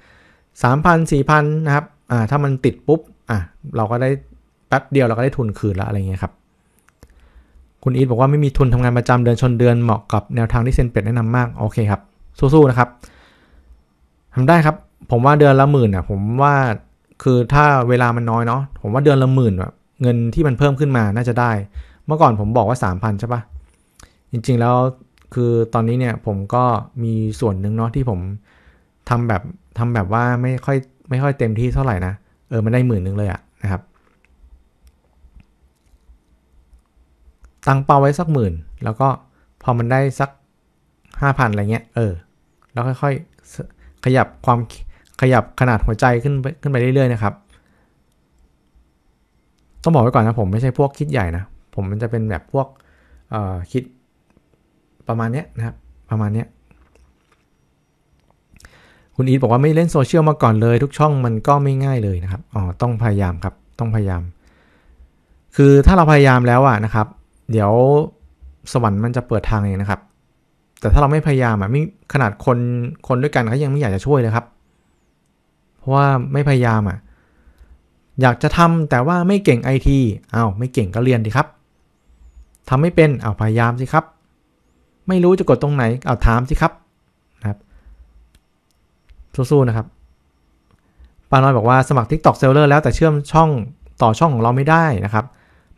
สามพันสี่พันนะครับ อ่า ถ้ามันติดปุ๊บ อ่าเราก็ได้แป๊บเดียวเราก็ได้ทุนคืนละอะไรเงี้ยครับ คุณอีทบอกว่าไม่มีทุนทำงานประจำเดือนชนเดือนเหมาะกับ แนวทางที่เซนเป็ดแนะนำมาก โอเคครับ สู้ๆนะครับทำได้ครับ ผมว่าเดือนละหมื่นอ่ะ ผมว่า คือถ้าเวลามันน้อยเนาะ ผมว่าเดือนละหมื่นแบบเงินที่มันเพิ่มขึ้นมาน่าจะได้ เมื่อก่อนผมบอกว่า3,000ใช่ปะจริง ๆแล้วคือตอนนี้เนี่ยผมก็มีส่วนหนึ่งเนาะที่ผม ทำแบบ ทำแบบว่าไม่ค่อย ไม่ค่อยเต็มที่เท่าไหร่นะ เออ มันได้หมื่นหนึ่งเลยอะนะครับ ตั้งเป้าไว้สักหมื่น แล้วก็ พอมันได้สักห้าพันอะไรเงี้ยเออแล้วค่อยๆขยับความขยับขนาดหัวใจขึ้นขึ้นไปเรื่อยๆนะครับต้องบอกไว้ก่อนนะผมไม่ใช่พวกคิดใหญ่นะผมมันจะเป็นแบบพวกคิดประมาณนี้นะครับประมาณนี้คุณอีทบอกว่าไม่เล่นโซเชียลมาก่อนเลย ทุกช่องมันก็ไม่ง่ายเลยนะครับอ๋อต้องพยายามครับ ต้องพยายาม คือถ้าเราพยายามแล้วอะนะครับ เดี๋ยวสวรรค์มันจะเปิดทางเองนะครับ แต่ถ้าเราไม่พยายามอะไม่ขนาดคนคนด้วยกันเขายังไม่อยากจะช่วยเลยครับ เพราะว่าไม่พยายามอะอยากจะทำแต่ว่าไม่เก่งไอทีอ้าวไม่เก่งก็เรียนดีครับ ทำไม่เป็นอ้าวพยายามสิครับไม่รู้จะกดตรงไหนเอาถามสิครับนะครับสู้ๆนะครับปาน้อยบอกว่าสมัคร TikTok Seller แล้วแต่เชื่อมช่องต่อช่องของเราไม่ได้นะครับ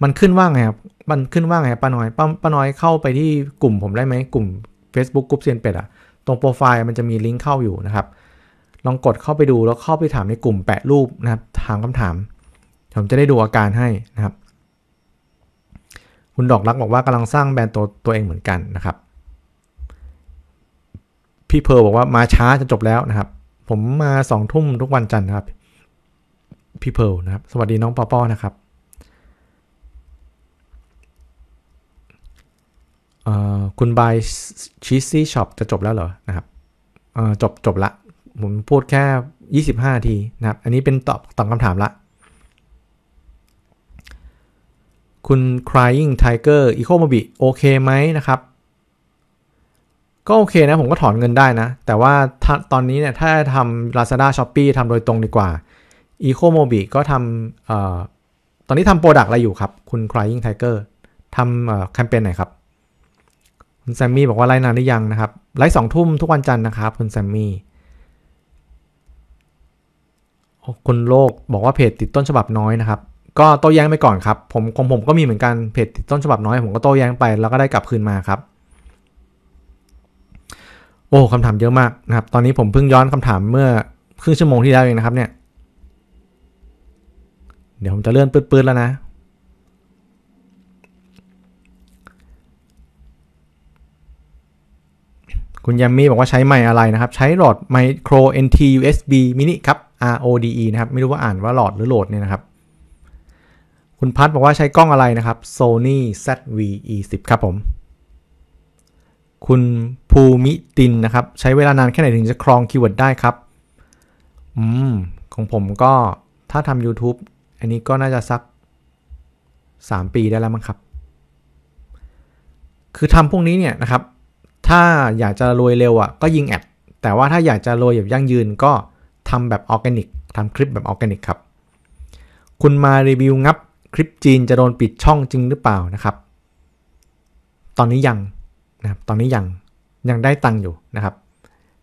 มันขึ้นว่างไงครับมันขึ้นว่างไงป้าน้อยป้าป้าน้อยเข้าไปที่กลุ่มผมได้ไหมกลุ่ม Facebook กลุ่มเซียนเป็ดอะตรงโปรไฟล์มันจะมีลิงก์เข้าอยู่นะครับลองกดเข้าไปดูแล้วเข้าไปถามในกลุ่มแปะรูปนะครับถามคำถาม ผมจะได้ดูอาการให้นะครับคุณดอกรักบอกว่ากำลังสร้างแบรนด์ตัวตัวเองเหมือนกันนะครับพี่เพร์บอกว่ามาช้าจะจบแล้วนะครับ ผมมาสองทุ่มทุกวันจันทร์ครับพี่เพร์นะครับ สวัสดีน้องปอปอนะครับ คุณบายชีสซี่ช็อปจะจบแล้วเหรอนะครับจบจบละผมพูดแค่ 25ทีนะครับอันนี้เป็นตอบตอบคำถามละคุณ crying tiger eco m o b i โอเคไหมนะครับก็โอเคนะผมก็ถอนเงินได้นะ แต่ว่าตอนนี้เนี่ยถ้าทำ Lazada Shopee ทำโดยตรงดีกว่า Ecomobi ก็ทำตอนนี้ทำโปรดักต์อะไรอยู่ครับ คุณ Crying Tiger ทำแคมเปญไหนครับ คุณแซมมี่บอกว่าไลฟ์นานหรือยังนะครับ ไลฟ์สองทุ่มทุกวันจันทร์นะครับคุณแซมมี่คุณโลกบอกว่าเพจติดต้นฉบับน้อยนะครับ ก็โต้แย้งไปก่อนครับผมของผมก็มีเหมือนกันเพจติดต้นฉบับน้อยผมก็โต้แย้งไปแล้วก็ได้กลับคืนมาครับโอ้ คำถามเยอะมากนะครับ ตอนนี้ผมเพิ่งย้อนคำถามเมื่อ ครึ่งชั่วโมงที่แล้วเองนะครับเนี่ย เดี๋ยวผมจะเลื่อนปืดๆ แล้วนะ คุณยามีบอกว่าใช้ไม้อะไรนะครับ ใช้หลอดไมโคร nt usb mini ครับ rode นะครับ ไม่รู้ว่าอ่านว่าหลอดหรือโหลดเนี่ยนะครับ คุณพัทบอกว่าใช้กล้องอะไรนะครับ sony zv e 1 0ครับผมคุณภูมิตินนะครับ ใช้เวลานานแค่ไหนถึงจะครองคีย์เวิร์ดได้ครับอืมของผมก็ถ้าทำ YouTube อันนี้ก็น่าจะสัก 3 ปีได้แล้วมั้งครับ คือทำพวกนี้เนี่ยนะครับ ถ้าอยากจะรวยเร็วอะ่ะ ก็ยิงแอดแต่ว่าถ้าอยากจะรวยแบบยั่งยืนก็ทำแบบออร์แกนิกทำคลิปแบบออร์แกนิกครับ คุณมารีวิวงับคลิปจีนจะโดนปิดช่องจริงหรือเปล่านะครับ ตอนนี้ยังะครับตอนนี้ยัง ยังได้ตังค์อยู่นะครับ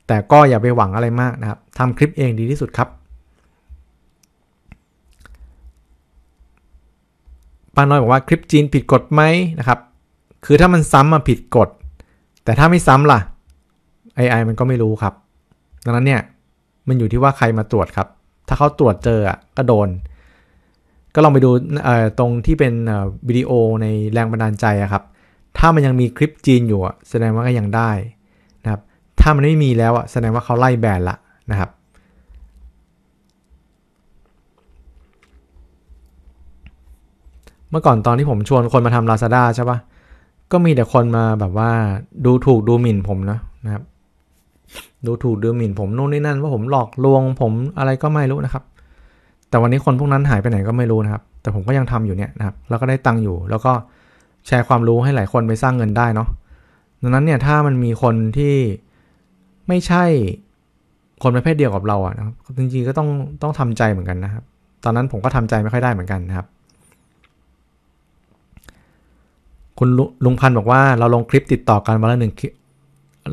แต่ก็อย่าไปหวังอะไรมากนะครับทำคลิปเองดีที่สุดครับป้าน้อยบอกว่าคลิปจีนผิดกฎไหมนะครับ คือถ้ามันซ้ำมาผิดกฎแต่ถ้าไม่ซ้ำล่ะ AI มันก็ไม่รู้ครับดังนั้นเนี่ย มันอยู่ที่ว่าใครมาตรวจครับ ถ้าเขาตรวจเจออะก็โดน ก็ลองไปดูตรงที่เป็นวิดีโอในแรงบันดาลใจครับถ้ามันยังมีคลิปจีนอยู่อ่ะแสดงว่าก็ยังได้นะครับ ถ้ามันไม่มีแล้วอ่ะแสดงว่าเขาไล่แบนละนะครับเมื่อก่อนตอนที่ผมชวนคนมาทำ Lazada ใช่ปะก็มีแต่คนมาแบบว่าดูถูกดูหมิ่นผมนะนะครับดูถูกดูหมิ่นผมโน่นนี่นั่นว่าผมหลอกลวงผมอะไรก็ไม่รู้นะครับ แต่วันนี้คนพวกนั้นหายไปไหนก็ไม่รู้นะครับ แต่ผมก็ยังทำอยู่เนี่ยนะครับ แล้วก็ได้ตังค์อยู่แล้วก็แชร์ความรู้ให้หลายคนไปสร้างเงินได้เนาะ ดังนั้นเนี่ยถ้ามันมีคนที่ไม่ใช่คนประเภทเดียวกับเราอะนะครับ จริงๆก็ต้องต้องทำใจเหมือนกันนะครับ ตอนนั้นผมก็ทำใจไม่ ค่อยได้เหมือนกันนะครับ คุณลุง พันธ์บอกว่าเราลงคลิปติดต่อกันวันละหนึ่งคลิป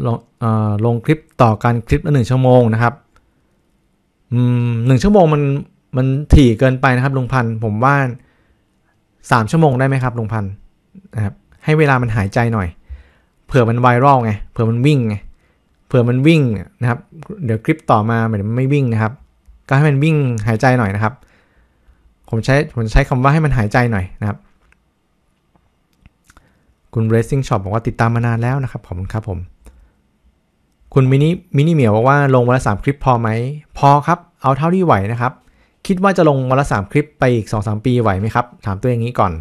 ลงลงคลิปต่อกันคลิปละหนึ่งชั่วโมงนะครับ หนึ่งชั่วโมงมันมันถี่เกินไปนะครับลุงพันธ์ผมว่าสามชั่วโมงได้ไหมครับลุงพันธ์นะครับให้เวลามันหายใจหน่อย เผื่อมันไวรัลไง เผื่อมันวิ่งไง เผื่อมันวิ่งนะครับ เดี๋ยวคลิปต่อมาเดี๋ยวนไม่วิ่งนะครับ ก็ให้มันวิ่งหายใจหน่อยนะครับ ผมใช้ผมใช้คำว่าให้มันหายใจหน่อยนะครับ คุณ Racing Shop บอกว่าติดตามมานานแล้วนะครับ ขอบคุณครับผม คุณมินิมินิเหมียวบอกว่าลงวันละสามคลิปพอไหม พอครับ เอาเท่าที่ไหวนะครับ คิดว่าจะลงวันละสามคลิปไปอีกสองสามปีไหวไหมครับ ถามตัวเองนี้ก่อน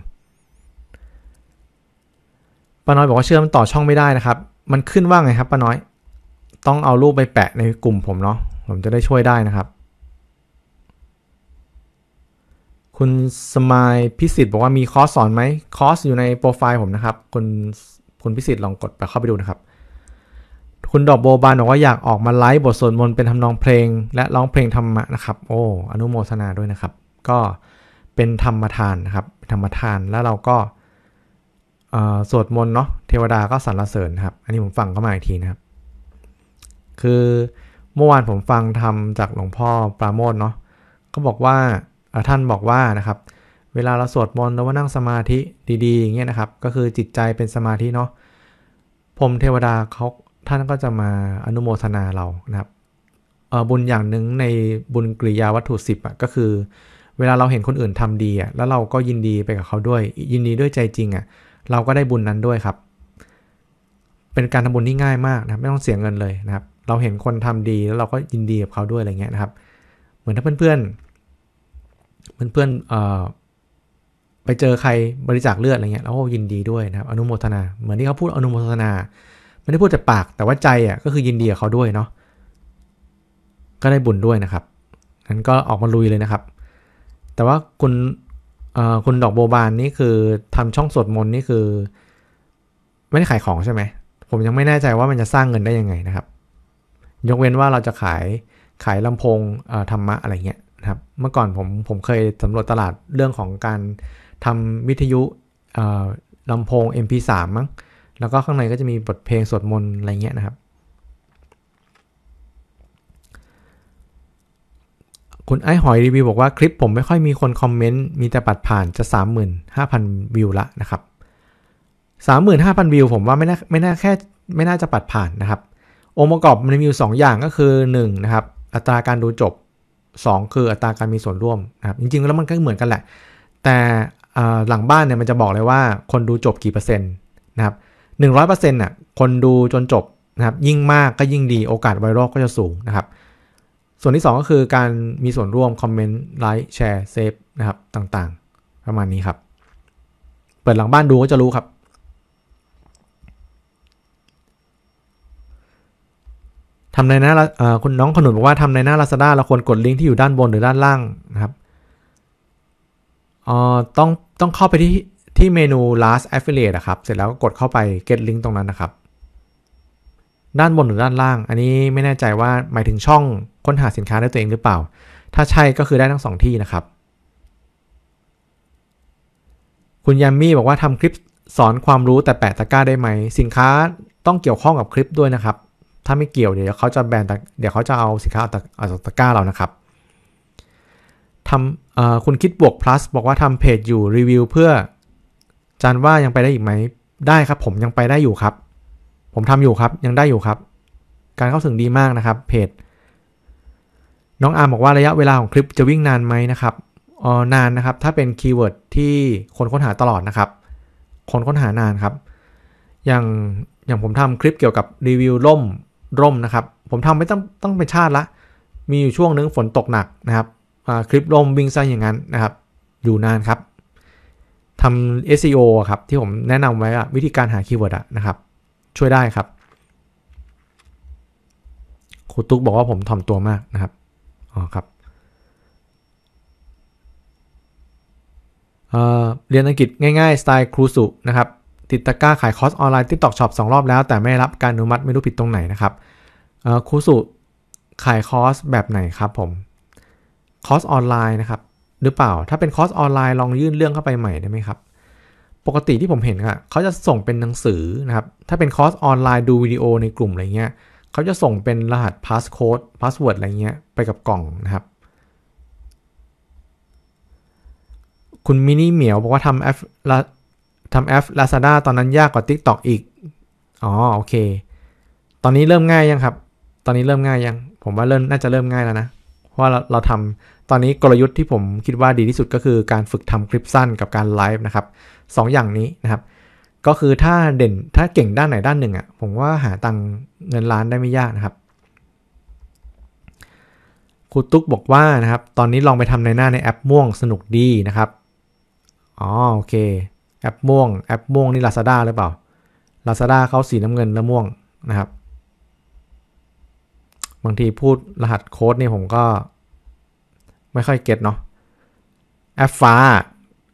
ป้าน้อยบอกว่าเชื่อมต่อช่องไม่ได้นะครับ มันขึ้นว่างไงครับป้าน้อย ต้องเอารูปไปแปะในกลุ่มผมเนาะ ผมจะได้ช่วยได้นะครับ คุณสมัยพิสิทธ์บอกว่ามีคอร์ส สอนไหม คอร์สอยู่ในโปรไฟล์ผมนะครับ คุณคุณพิสิทธิ์ลองกดไปเข้าไปดูนะครับ คุณดอกโบบานบอกว่าอยากออกมาไลฟ์บทสวดมนต์เป็นทำนองเพลงและร้องเพลงธรรมะนะครับ โอ้อนุโมทนาด้วยนะครับ ก็เป็นธรรมทานนะครับธรรมทาน แล้วเราก็สวดมนต์เนาะเทวดาก็สรรเสริญครับ อันนี้ผมฟังเข้ามาอีกทีนะครับ คือเมื่อวานผมฟังทำจากหลวงพ่อปราโมทเนาะก็บอกว่าท่านบอกว่านะครับเวลาเราสวดมนต์แล้วว่านั่งสมาธิดีๆอย่างเงี้ยนะครับ ก็คือจิตใจเป็นสมาธิเนาะผมเทวดาเขาท่านก็จะมาอนุโมทนาเรานะครับบุญอย่างหนึ่งในบุญกริยาวัตถุสิบอ่ะก็คือเวลาเราเห็นคนอื่นทำดีอ่ะแล้วเราก็ยินดีไปกับเขาด้วยยินดีด้วยใจจริงอ่ะเราก็ได้บุญนั้นด้วยครับ เป็นการทำบุญที่ง่ายมากนะไม่ต้องเสียเงินเลยนะครับ เราเห็นคนทำดีแล้วเราก็ยินดีกับเขาด้วยอะไรเงี้ยนะครับ เหมือนถ้าเพื่อนเพื่อนเพื่อนเอ่อไปเจอใครบริจาคเลือดอะไรเงี้ยเราก็ยินดีด้วยนะครับ อนุโมทนา เหมือนที่เขาพูดอนุโมทนา ไม่ได้พูดแต่ปากแต่ว่าใจอ่ะก็คือยินดีกับเขาด้วยเนาะก็ได้บุญด้วยนะครับงั้นก็ออกมาลุยเลยนะครับ แต่ว่าคุณคุณดอกโบบานนี่คือทำช่องสวดมนต์นี่คือไม่ได้ขายของใช่ไหมผมยังไม่แน่ใจว่ามันจะสร้างเงินได้ยังไงนะครับยกเว้นว่าเราจะขายขายลำโพงธรรมะอะไรเงี้ยนะครับเมื่อก่อนผมผมเคยสำรวจตลาดเรื่องของการทำวิทยุลำโพง MP3 มั้งแล้วก็ข้างในก็จะมีบทเพลงสวดมนต์อะไรเงี้ยนะครับคุณไอ้หอยรีวิวบอกว่าคลิปผมไม่ค่อยมีคนคอมเมนต์ มีแต่ปัดผ่านจะ35,000 วิวละนะครับ 35,000 วิวผมว่าไม่น่าไม่น่าแค่ไม่น่าจะปัดผ่านนะครับองค์ประกอบมันมีอยู่2อย่างก็คือ1นะครับ อัตราการดูจบ 2 คืออัตราการมีส่วนร่วมนะครับจริงๆ แล้วมันก็เหมือนกันแหละ แต่หลังบ้านเนี่ยมันจะบอกเลยว่าคนดูจบกี่เปอร์เซ็นต์นะครับหนึ่งร้อยเปอร์เซ็นต์น่ะคนดูจนจบนะครับยิ่งมากก็ยิ่งดีโอกาสไวรัลก็จะสูงนะครับส่วนที่2ก็คือการมีส่วนร่วมคอมเมนต์ไลค์แชร์เซฟนะครับ ต่างๆประมาณนี้ครับ เปิดหลังบ้านดูก็จะรู้ครับทำในหน้าคุณน้องขนุนบอกว่าทำในหน้าลาซาด้าเราควรกดลิงก์ที่อยู่ด้านบนหรือด้านล่างนะครับอ๋อต้องต้องเข้าไปที่ที่เมนู last affiliate นะครับ เสร็จแล้วก็กดเข้าไป get link ตรงนั้นนะครับด้านบนหรือด้านล่าง อันนี้ไม่แน่ใจว่าหมายถึงช่องค้นหาสินค้าด้วยตัวเองหรือเปล่า ถ้าใช่ก็คือได้ทั้ง2ที่นะครับ คุณยามมี่บอกว่าทำคลิปสอนความรู้แต่แปะตะกร้าได้ไหมสินค้าต้องเกี่ยวข้องกับคลิปด้วยนะครับ ถ้าไม่เกี่ยวเดี๋ยวเขาจะแบนเดี๋ยวเขาจะเอาสินค้าออกจากตะกร้าเรานะครับทำคุณคิดบวก plus บอกว่าทำเพจอยู่รีวิวเพื่อจานว่ายังไปได้อีกไหมได้ครับผมยังไปได้อยู่ครับผมทำอยู่ครับ ยังได้อยู่ครับ การเข้าถึงดีมากนะครับ เพจ น้องอาร์มบอกว่าระยะเวลาของคลิปจะวิ่งนานไหมนะครับออนานนะครับ ถ้าเป็นคีย์เวิร์ดที่คนค้นหาตลอดนะครับคนค้นหานานครับอย่างอย่างผมทำคลิปเกี่ยวกับรีวิวร่มร่มนะครับ ผมทำไม่ต้องต้องเป็นชาติละ มีอยู่ช่วงนึงฝนตกหนักนะครับคลิปร่มวิ่งไซอย่างนั้นนะครับ อยู่นานครับทำ SEO ครับ ที่ผมแนะนำไว้วิธีการหาคีย์เวิร์ดนะครับช่วยได้ครับ ครูตุ๊กบอกว่าผมถ่อมตัวมากนะครับ อ๋อครับเเรียนอังกฤษง่ายๆสไตล์ครูสุนะครับ ติดตะกร้าขายคอร์สออนไลน์ติ๊กต็อกช็อปสองรอบแล้วแต่ไม่รับการอนุมัติไม่รู้ผิดตรงไหนนะครับครูสุขายคอร์สแบบไหนครับผม คอร์สออนไลน์นะครับหรือเปล่าถ้าเป็นคอร์สออนไลน์ลองยื่นเรื่องเข้าไปใหม่ได้ไหมครับปกติที่ผมเห็นอะเขาจะส่งเป็นหนังสือนะครับ ถ้าเป็นคอร์สออนไลน์ดูวิดีโอในกลุ่มอะไรเงี้ย เขาจะส่งเป็นรหัสพาสโค้ดพาสเวิร์ดอะไรเงี้ย ไปกับกล่องนะครับ คุณมินิเหมียวบอกว่าทำแอปทำแอปาซาด้าตอนนั้นยากกว่า TikTok อีกอ๋อโอเค ตอนนี้เริ่มง่ายยังครับ ตอนนี้เริ่มง่ายยัง ผมว่าเริ่มน่าจะเริ่มง่ายแล้วนะเพราะว่าเราเราทำตอนนี้กลยุทธ์ที่ผมคิดว่าดีที่สุดก็คือการฝึกทำคลิปสั้นกับการไลฟ์นะครับสออย่างนี้นะครับ ก็คือถ้าเด่นถ้าเก่งด้านไหนด้านหนึ่งอะ่ะผมว่าหาตังเงินล้านได้ไม่ยากนะครับครูตุ๊กบอกว่านะครับ ตอนนี้ลองไปทำในหน้าในแอปม่วงสนุกดีนะครับอ๋อโอเค แอปม่วงแอปม่วงนี่ลาซาด้าหรือเปล่าลาซาด้าเขาสีน้ำเงินและม่วงนะครับ บางทีพูดรหัสโค้ดนี่ผมก็ไม่ค่อยเก็ตเนาะแอปฟ้า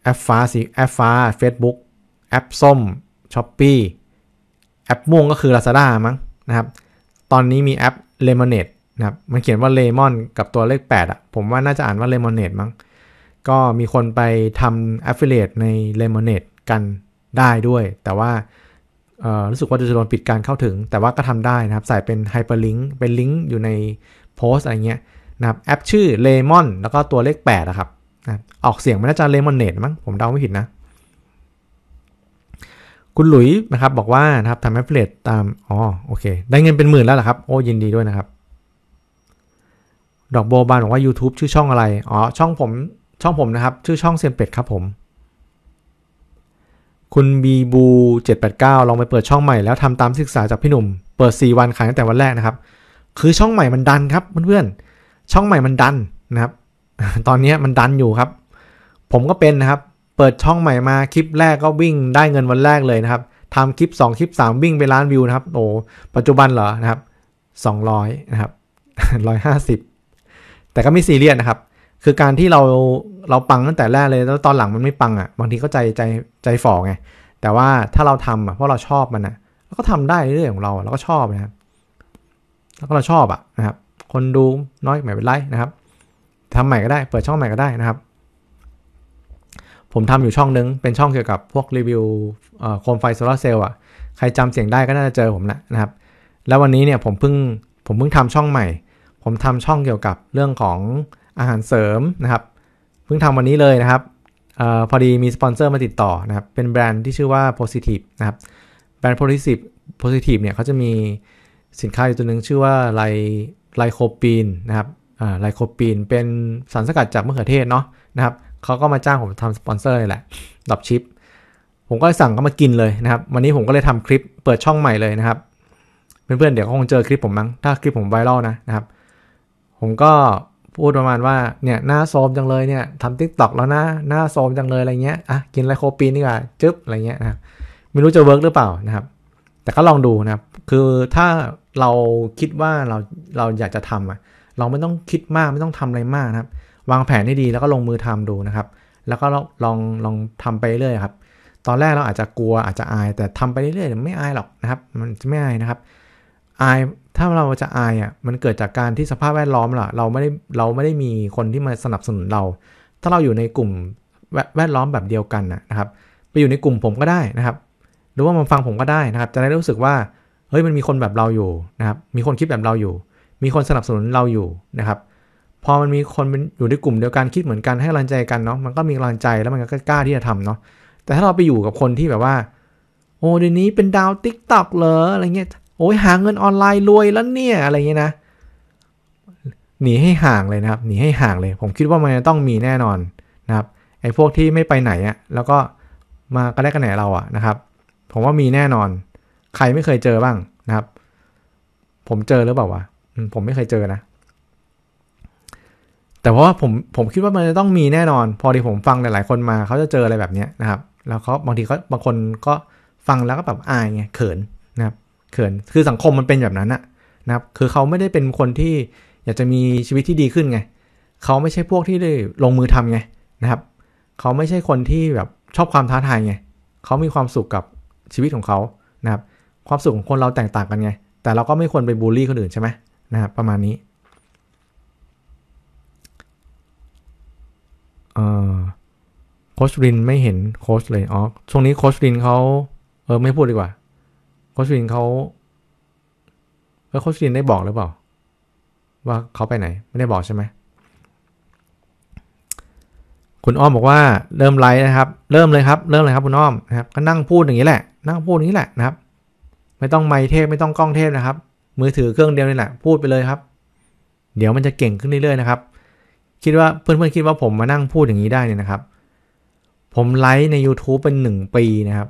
แอปฟ้าสีแอปฟ้าเฟซบุ๊กแอปส้มช้อปปี้แอปม่วงก็คือ Lazada มั้งนะครับ ตอนนี้มีแอป Lemonade นะครับมันเขียนว่าเลมอนกับตัวเลข8อ่ะผมว่าน่าจะอ่านว่า Lemonade มั้งก็มีคนไปทำ Affiliate ใน Lemonade กันได้ด้วย แต่ว่ารู้สึกว่าจะโดนปิดการเข้าถึงแต่ว่าก็ทำได้นะครับ ใส่เป็น Hyperlink เป็นลิงก์อยู่ในโพสอะไรเงี้ยนะครับแอปชื่อเลมอนแล้วก็ตัวเลข 8 นะครับนะออกเสียงมันน่าจะเลมอนเนตมั้งผมเดาไม่ผิดนะ คุณหลุยนะครับบอกว่านะครับทำแอปเปลตาม อ๋อโอเค ได้เงินเป็นหมื่นแล้วเหรอครับ โอ้ยินดีด้วยนะครับ ดอกโบบานบอกว่า YouTube ชื่อช่องอะไร อ๋อช่องผมช่องผมนะครับ ชื่อช่องเซียนเป็ดครับผม คุณบีบู 789 ลองไปเปิดช่องใหม่แล้วทำตามศึกษาจากพี่หนุ่ม เปิด4วันขายตั้งแต่วันแรกนะครับ คือช่องใหม่มันดันครับเพื่อนช่องใหม่มันดันนะครับ ตอนนี้มันดันอยู่ครับ ผมก็เป็นนะครับ เปิดช่องใหม่มาคลิปแรกก็วิ่งได้เงินวันแรกเลยนะครับทำคลิป2คลิป3วิ่งไปล้านวิวนะครับ โอ้ ปัจจุบันเหรอนะครับ200นะครับ150แต่ก็ไม่ซีเรียสนะครับ คือการที่เราเราปังตั้งแต่แรกเลย แล้วตอนหลังมันไม่ปังอะ่ะ บางทีก็ใจใจใจฝ่อไง แต่ว่าถ้าเราทำอ่ะเพราะเราชอบมันอ่ะเราก็ทำได้เรื่อยของเราเราก็ชอบนะครับแล้วก็เราชอบอ่ะนะครับคนดูน้อยไม่เป็นไรนะครับ ทำใหม่ก็ได้ เปิดช่องใหม่ก็ได้นะครับ ผมทำอยู่ช่องนึง เป็นช่องเกี่ยวกับพวกรีวิวโคมไฟโซลาเซลล์อ่ะ ใครจำเสียงได้ก็น่าจะเจอผมแหละนะครับ แล้ววันนี้เนี่ยผมเพิ่งผมเพิ่งทำช่องใหม่ ผมทำช่องเกี่ยวกับเรื่องของอาหารเสริมนะครับ เพิ่งทำวันนี้เลยนะครับออพอดีมีสปอนเซอร์มาติดต่อนะครับ เป็นแบรนด์ที่ชื่อว่า Positive นะครับ แบรนด์ Positive Positive เนี่ยเขาจะมีสินค้าอยู่ตัวหนึ่งชื่อว่าไลไลโคปีนนะครับไลโคปีนเป็นสารสกัดจากมะเขือเทศเนาะนะครับ เขาก็มาจ้างผมทำสปอนเซอร์เลยแหละดัอปชิป ผมก็สั่งก็มากินเลยนะครับ วันนี้ผมก็เลยทำคลิปเปิดช่องใหม่เลยนะครับ เพื่อน ๆ เดี๋ยวคงเจอคลิปผมมั้งถ้าคลิปผมไวรัลนะนะครับ ผมก็พูดประมาณว่า เนี่ย หน้าโซมจังเลยเนี่ยทำทิกตอกแล้วนะ หน้าโซมจังเลยอะไรเงี้ย อ่ะกินไลโคปีนดีกว่าจึ๊บอะไรเงี้ยนะ ไม่รู้จะเวิร์กหรือเปล่านะครับ แต่ก็ลองดูนะครับคือถ้าเราคิดว่าเราเราอยากจะทำอะเราไม่ต้องคิดมากไม่ต้องทำอะไรมากนะครับ วางแผนให้ดีแล้วก็ลงมือทำดูนะครับ แล้วก็ลองลองลองทำไปเรื่อยครับ ตอนแรกเราอาจจะกลัวอาจจะอาย แต่ทำไปเรื่อยๆไม่อายหรอกนะครับมันจะไม่อายนะครับอายถ้าเราจะอายอ่ะมันเกิดจากการที่สภาพแวดล้อมล่ะ เราไม่ได้เราไม่ได้มีคนที่มาสนับสนุนเรา ถ้าเราอยู่ในกลุ่มแวดล้อมแบบเดียวกันนะครับ ไปอยู่ในกลุ่มผมก็ได้นะครับหรือว่ามาฟังผมก็ได้นะครับ จะได้รู้สึกว่าฮ้ยมันมีคนแบบเราอยู่นะครับ มีคนคิดแบบเราอยู่ มีคนสนับสนุนเราอยู่นะครับ พอมันมีคนมันอยู่ในกลุ่มเดียวกันคิดเหมือนกันให้กำลังใจกันเนาะ มันก็มีกำลังใจแล้วมันก็กล้าที่จะทำเนาะ แต่ถ้าเราไปอยู่กับคนที่แบบว่า โอ้เดี๋ยวนี้เป็นดาวติ๊กต็อกเหรออะไรเงี้ยโอ้ยหาเงินออนไลน์รวยแล้วเนี่ยอะไรเงี้ยนะ หนีให้ห่างเลยนะครับ หนีให้ห่างเลย ผมคิดว่ามันจะต้องมีแน่นอนนะครับ ไอ้พวกที่ไม่ไปไหนอะแล้วก็มากระแดกกระแหนเราอะนะครับ ผมว่ามีแน่นอนใครไม่เคยเจอบ้างนะครับ ผมเจอหรือเปล่าวะผมไม่เคยเจอนะ แต่เพราะว่าผมผมคิดว่ามันจะต้องมีแน่นอนพอที่ผมฟังหลายๆ คนมา เขาจะเจออะไรแบบนี้นะครับ แล้วเขาบางทีเขาบางคนก็ฟังแล้วก็แบบอายไงเขินนะครับ เขินคือสังคมมันเป็นแบบนั้นอะนะครับ คือเขาไม่ได้เป็นคนที่อยากจะมีชีวิตที่ดีขึ้นไงเขาไม่ใช่พวกที่ได้ลงมือทำไงนะครับเขาไม่ใช่คนที่แบบชอบความท้าทายไงเขามีความสุขกับชีวิตของเขานะครับความสุขของคนเราแตกต่างกันไง แต่เราก็ไม่ควรไปบูลลี่คนอื่นใช่ไหมนะครับ ประมาณนี้โคชรินไม่เห็นโคชเลยอ๋อช่วงนี้โคชรินเขาเออไม่พูดดีกว่า โคชรินเขาเออโคชรินได้บอกหรือเปล่าว่าเขาไปไหน ไม่ได้บอกใช่ไหม คุณอ้อมบอกว่าเริ่มไลฟ์นะครับ เริ่มเลยครับ เริ่มเลยครับคุณอ้อมนะครับ ก็นั่งพูดอย่างนี้แหละ นั่งพูดอย่างนี้แหละนะครับไม่ต้องไมเทพไม่ต้องกล้องเทพนะครับ มือถือเครื่องเดียวนี่แหละพูดไปเลยครับ เดี๋ยวมันจะเก่งขึ้นเรื่อยๆนะครับ คิดว่าเพื่อนๆคิดว่าผมมานั่งพูดอย่างนี้ได้เนี่ยนะครับ ผมไลฟ์ใน YouTube เป็น 1 ปีนะครับ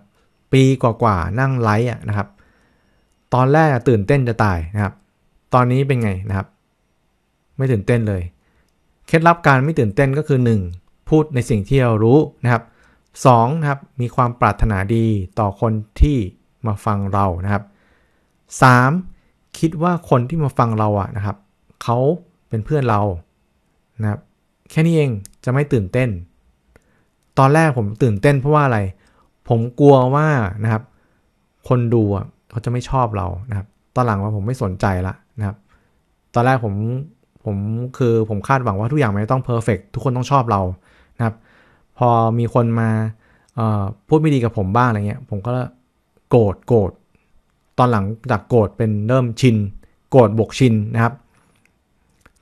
ปีกว่าๆนั่งไลฟ์อ่ะนะครับ ตอนแรกตื่นเต้นจะตายนะครับ ตอนนี้เป็นไงนะครับ ไม่ตื่นเต้นเลยเคล็ดลับการไม่ตื่นเต้นก็คือ 1. พูดในสิ่งที่เรารู้นะครับ 2. นะครับ มีความปรารถนาดีต่อคนที่มาฟังเรานะครับ 3. คิดว่าคนที่มาฟังเราอะนะครับเขาเป็นเพื่อนเรานะครับแค่นี้เองจะไม่ตื่นเต้น ตอนแรกผมตื่นเต้นเพราะว่าอะไร ผมกลัวว่านะครับคนดูเขาจะไม่ชอบเรานะครับตอนหลังว่าผมไม่สนใจละนะครับ ตอนแรกผมผมคือผมคาดหวังว่าทุกอย่างมันต้องเพอร์เฟกทุกคนต้องชอบเรานะครับ พอมีคนมาพูดไม่ดีกับผมบ้างอะไรเงี้ยผมก็โกรธโกรธตอนหลังจากโกรธเป็นเริ่มชิน โกรธบวกชินนะครับ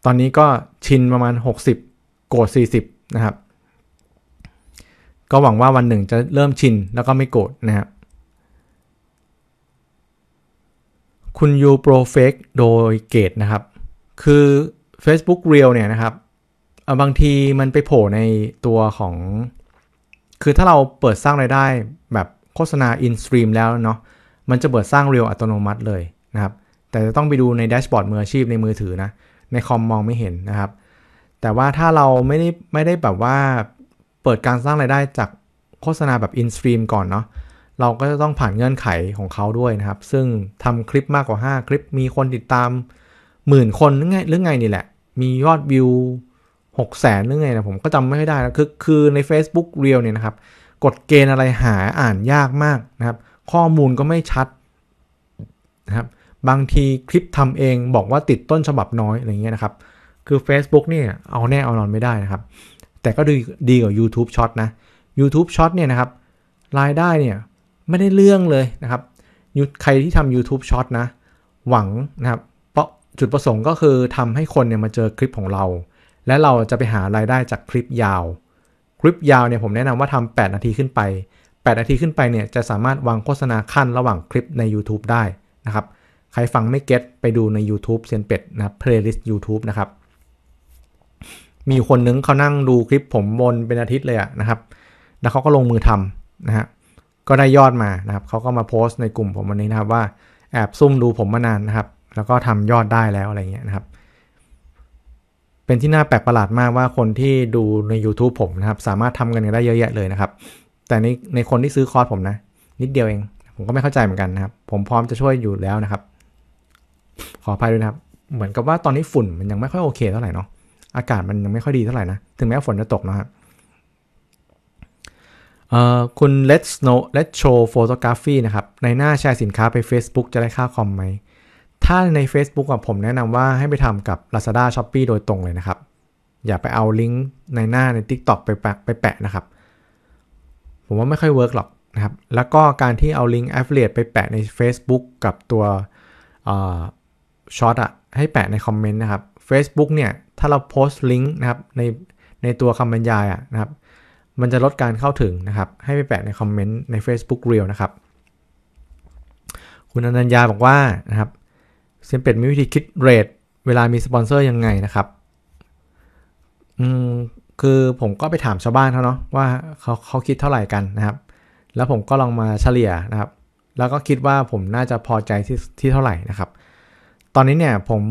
ตอนนี้ก็ชินประมาณ 60 โกรธ 40 นะครับ ก็หวังว่าวันหนึ่งจะเริ่มชินแล้วก็ไม่โกรธนะครับคุณยูโปรเฟกโดยเกตนะครับ คือ Facebook Real เนี่ยนะครับบางทีมันไปโผล่ในตัวของ คือถ้าเราเปิดสร้างไรายได้แบบโฆษณาอินสตรีมแล้วเนาะมันจะเปิดสร้างเรียวอัตโนมัติเลยนะครับ แต่จะต้องไปดูในแดชบอร์ดมืออาชีพในมือถือนะ ในคอมมองไม่เห็นนะครับ แต่ว่าถ้าเราไม่ได้ไม่ได้แบบว่าเปิดการสร้างไรายได้จากโฆษณาแบบอินสตรีมก่อนเนาะเราก็จะต้องผ่านเงื่อนไขของเขาด้วยนะครับ ซึ่งทำคลิปมากกว่า 5 คลิปมีคนติดตามหมื่นคนหรือไงหรือไงนี่แหละ มียอดวิว6 0แสนหรือไงนะผมก็จำไม่ได้แได้นะคือคือใน Facebook Reel เนี่ยนะครับกฎเกณฑ์อะไรหาอ่านยากมากนะครับข้อมูลก็ไม่ชัดนะครับบางทีคลิปทำเองบอกว่าติดต้นฉบับน้อย อะไรเงี้ยนะครับคือ Facebook เนี่ยเอาแน่เอานอนไม่ได้นะครับ แต่ก็ดีดีกว่า YouTube Short นะ YouTube Short เนี่ยนะครับรายได้เนี่ยไม่ได้เรื่องเลยนะครับยใครที่ทำ YouTube Short นะหวังนะครับเพราะจุดประสงค์ก็คือทำให้คนเนี่ยมาเจอคลิปของเรา และเราจะไปหารายได้จากคลิปยาวคลิปยาวเนี่ยผมแนะนำว่าทำ 8 นาทีขึ้นไป8นาทีขึ้นไปเนี่ยจะสามารถวางโฆษณาขั้นระหว่างคลิปใน YouTube ได้นะครับ ใครฟังไม่เก็ตไปดูใน YouTube เซียนเป็ดนะเพลย์ลิสต์ยูทูบนะครับ มีคนนึงเขานั่งดูคลิปผมบนเป็นอาทิตย์เลยอะนะครับ แล้วเขาก็ลงมือทำนะฮะก็ได้ยอดมานะครับ เขาก็มาโพสต์ในกลุ่มผมวันนี้นะครับว่าแอบซุ่มดูผมมานานนะครับ แล้วก็ทำยอดได้แล้วอะไรเงี้ยนะครับเป็นที่น่าแปลกประหลาดมากว่าคนที่ดูใน YouTube ผมนะครับ สามารถทำเงินได้เยอะแยะเลยนะครับ แต่ในในคนที่ซื้อคอร์สผมนะ นิดเดียวเอง ผมก็ไม่เข้าใจเหมือนกันนะครับ ผมพร้อมจะช่วยอยู่แล้วนะครับ ขออภัยด้วยนะครับ เหมือนกับว่าตอนนี้ฝุ่นมันยังไม่ค่อยโอเคเท่าไหร่เนาะอากาศมันยังไม่ค่อยดีเท่าไหร่นะถึงแม้ฝนจะตกนะครับคุณ Let's Know Let's Show Photography นะครับในหน้าแชร์สินค้าไป Facebook จะได้ค่าคอมไหมถ้าใน Facebook กะผมแนะนำว่าให้ไปทำกับ Lazada Shopee โดยตรงเลยนะครับ อย่าไปเอาลิงก์ในหน้าใน TikTok ไปแปะไปแปะนะครับ ผมว่าไม่ค่อยเวิร์กหรอกนะครับ แล้วก็การที่เอาลิงก์ Affiliate ไปแปะใน Facebook กับตัวช็อตอะให้แปะในคอมเมนต์นะครับ Facebook เนี่ยถ้าเราโพสต์ลิงก์นะครับในในตัวคำบรรยายอะนะครับ มันจะลดการเข้าถึงนะครับ ให้ไปแปะในคอมเมนต์ใน Facebook Reel นะครับ คุณอนัญญาบอกว่านะครับเซียนเป็ดมีวิธีคิดเรทเวลามีสปอนเซอร์ยังไงนะครับ อืมคือผมก็ไปถามชาวบ้านเขาเนาะว่าเขาเขาคิดเท่าไหร่กันนะครับ แล้วผมก็ลองมาเฉลี่ยนะครับ แล้วก็คิดว่าผมน่าจะพอใจที่ที่เท่าไหร่นะครับ ตอนนี้เนี่ยผม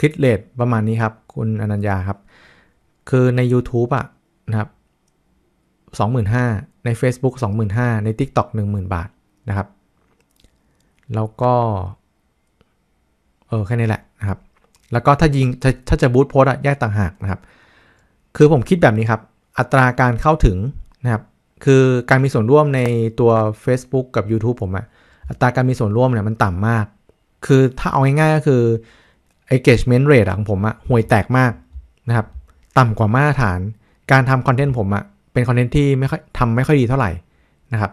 คิดเลทประมาณนี้ครับ คุณอนัญญาครับ คือใน YouTube อะนะครับ25,000ใน Facebook 25,000ใน TikTok 10,000 บาทนะครับ แล้วก็เออแค่นี้แหละนะครับ แล้วก็ถ้ายิงถ้าถ้าจะบูตโพสอะแยกต่างหากนะครับ คือผมคิดแบบนี้ครับ อัตราการเข้าถึงนะครับ คือการมีส่วนร่วมในตัว Facebook กับ YouTube ผมอะอัตราการมีส่วนร่วมเนี่ยมันต่ำมาก คือถ้าเอาง่ายๆก็คือ engagement rate ของผมอะห่วยแตกมากนะครับ ต่ำกว่ามาตรฐานการทำคอนเทนต์ผมอะเป็นคอนเทนต์ที่ไม่ค่อยทำไม่ค่อยดีเท่าไหร่นะครับ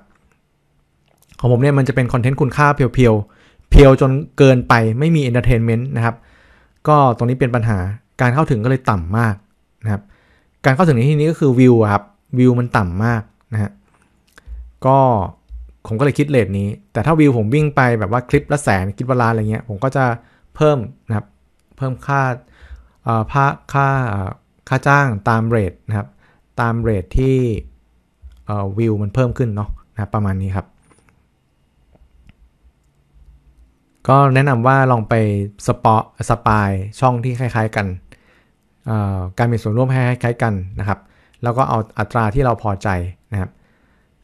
ของผมเนี่ยมันจะเป็นคอนเทนต์คุณค่าเพียวๆเพียวจนเกินไปไม่มีเอนเตอร์เทนเมนต์นะครับ ก็ตรงนี้เป็นปัญหาการเข้าถึงก็เลยต่ำมากนะครับการเข้าถึงในที่นี้ก็คือวิวครับวิวมันต่ำมากนะฮะก็ ผมก็เลยคิดเลทนี้ แต่ถ้าวิวผมวิ่งไปแบบว่าคลิปละแสนคิดเวลาอะไรเงี้ยผมก็จะเพิ่มนะครับเพิ่มค่าอ่าค่าค่าจ้างตามเรทนะครับ ตามเรทที่วิวมันเพิ่มขึ้นเนาะนะประมาณนี้ครับก็แนะนำว่าลองไปสปอสปายช่องที่คล้ายๆกัน การมีส่วนร่วมคล้ายๆกันนะครับ แล้วก็เอาอัตราที่เราพอใจนะครับ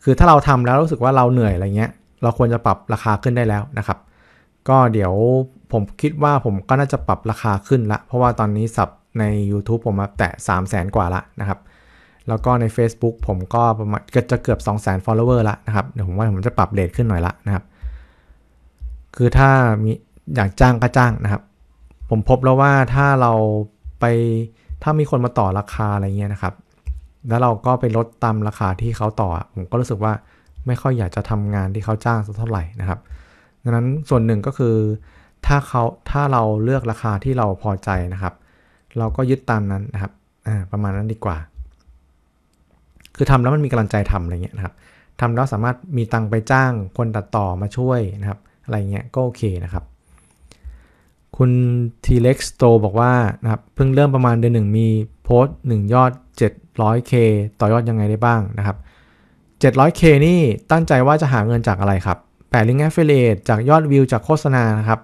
คือถ้าเราทำแล้วรู้สึกว่าเราเหนื่อยอะไรเงี้ย เราควรจะปรับราคาขึ้นได้แล้วนะครับ ก็เดี๋ยวผมคิดว่าผมก็น่าจะปรับราคาขึ้นละ เพราะว่าตอนนี้สับใน YouTube ผมแตะ3 0 0แสนกว่าละนะครับ แล้วก็ใน Facebook ผมก็ประมาณจะเกือบ 2 0 0 0 0 0 follower ละนะครับ เดี๋ยวผมว่าผมจะปรับเดทขึ้นหน่อยละนะครับคือถ้ามีอยากจ้างก็จ้างนะครับ ผมพบแล้วว่าถ้าเราไปถ้ามีคนมาต่อราคาอะไรเงี้ยนะครับ แล้วเราก็ไปลดตามราคาที่เขาต่อ ผมก็รู้สึกว่าไม่ค่อยอยากจะทำงานที่เขาจ้างสักเท่าไหร่นะครับ ดังนั้นส่วนหนึ่งก็คือถ้าเขาถ้าเราเลือกราคาที่เราพอใจนะครับ เราก็ยึดตามนั้นนะครับประมาณนั้นดีกว่า คือทำแล้วมันมีกำลังใจทำอะไรเงี้ยนะครับทำแล้วสามารถมีตังไปจ้างคนตัดต่อมาช่วยนะครับอะไรเงี้ยก็โอเคนะครับ คุณทีเล็กสโตบอกว่านะครับเพิ่งเริ่มประมาณเดือนหนึ่งมีโพสต์1 ยอด 700K ต่อยอดยังไงได้บ้างนะครับ 700K นี่ตั้งใจว่าจะหาเงินจากอะไรครับ แปะลิงก์แอฟ i l i a t จากยอดวิวจากโฆษณานะครับ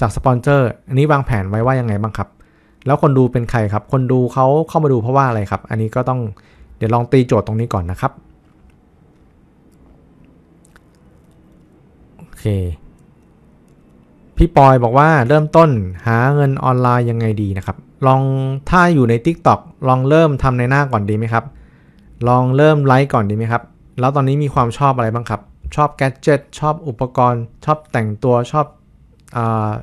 จากสปอนเซอร์อัน นี้วางแผนไว้ว่ายังไงบ้างครับ แล้วคนดูเป็นใครครับคนดูเขาเข้ามาดูเพราะว่าอะไรครับ อันนี้ก็ต้องเดี๋ยวลองตีโจทย์ตรงนี้ก่อนนะครับเคพี่ปอยบอกว่าเริ่มต้นหาเงินออนไลน์ยังไงดีนะครับ ลองถ้าอยู่ใน TikTok ลองเริ่มทำในหน้าก่อนดีไหมครับ ลองเริ่มไลฟ์ก่อนดีไหมครับ แล้วตอนนี้มีความชอบอะไร บ้างครับ ชอบแกจิตชอบอุปกรณ์ ชอบแต่งตัวชอบอ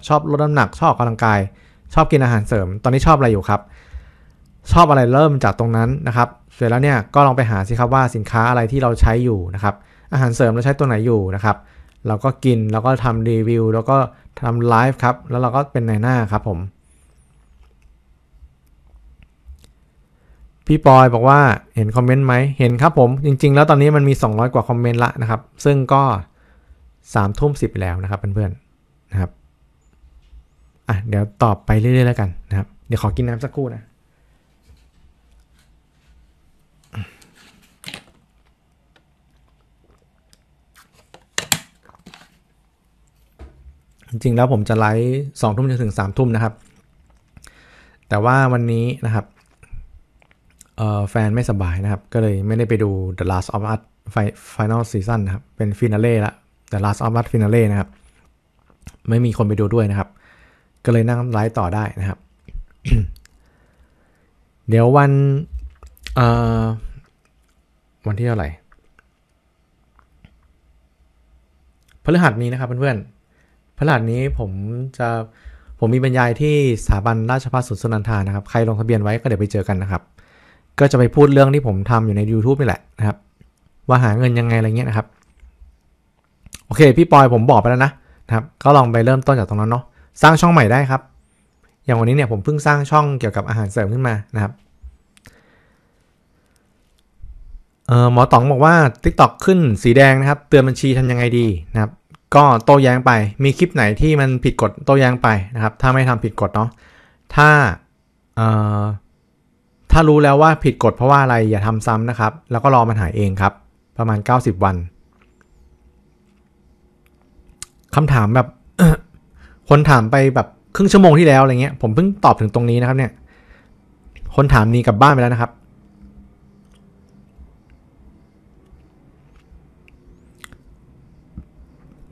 ชอบลดน้ำหนัก ชอบออกกำลังกาย ชอบกินอาหารเสริม ตอนนี้ชอบอะไรอยู่ครับ ชอบอะไรเริ่มจากตรงนั้นนะครับ เสร็จแล้วเนี่ยก็ลองไปหาสิครับว่าสินค้าอะไรที่เราใช้อยู่นะครับ อาหารเสริมเราใช้ตัวไหนอยู่นะครับเราก็กินแล้วก็ทำรีวิวแล้วก็ทำไลฟ์ครับ แล้วเราก็เป็นในหน้าครับผม พี่ปอยบอกว่าเห็นคอมเมนต์ไหมเห็นครับผมจริงๆ แล้วตอนนี้มันมี 200 กว่าคอมเมนต์ละนะครับ ซึ่งก็3ทุ่ม10แล้วนะครับเพื่อนๆนะครับอ่ะเดี๋ยวตอบไปเรื่อยๆ แล้วกันนะครับเดี๋ยวขอกินน้ำสักครู่นะจริงๆ แล้วผมจะไลฟ์สองทุ่มจนถึงสามทุ่มนะครับ แต่ว่าวันนี้นะครับแฟนไม่สบายนะครับ ก็เลยไม่ได้ไปดู The Last of Us Final Season นะครับ เป็นฟินาเล่ละ The Last of Us f i n a l นะครับ ไม่มีคนไปดูด้วยนะครับ ก็เลยนั่งไลฟ์ต่อได้นะครับ เดี๋ยววันวันที่เท่าไหร่พฤหัสนี้นะครับเพื่อนๆพระหลัดนี้ผมจะผมมีบรรยายที่สถาบันราชภัฏสุนันทานะครับ ใครลงทะเบียนไว้ก็เดี๋ยวไปเจอกันนะครับ ก็จะไปพูดเรื่องที่ผมทำอยู่ใน YouTube นี่แหละนะครับ ว่าหาเงินยังไงอะไรเงี้ยนะครับ โอเคพี่ปอยผมบอกไปแล้วนะนะครับ ก็ลองไปเริ่มต้นจากตรงนั้นเนาะสร้างช่องใหม่ได้ครับ อย่างวันนี้เนี่ยผมเพิ่งสร้างช่องเกี่ยวกับอาหารเสริมขึ้นมานะครับหมอต๋องบอกว่า TikTok ขึ้นสีแดงนะครับเตือนบัญชีทำยังไงดีนะครับก็โต้แย้งไป มีคลิปไหนที่มันผิดกฎโต้แย้งไปนะครับ ถ้าไม่ทำผิดกฎเนาะ ถ้าเอ่อถ้ารู้แล้วว่าผิดกฎเพราะว่าอะไรอย่าทำซ้ำนะครับ แล้วก็รอมันหายเองครับ ประมาณ 90 วัน คำถามแบบ คนถามไปแบบครึ่งชั่วโมงที่แล้วอะไรเงี้ย ผมเพิ่งตอบถึงตรงนี้นะครับเนี่ย คนถามนี้กลับบ้านไปแล้วนะครับ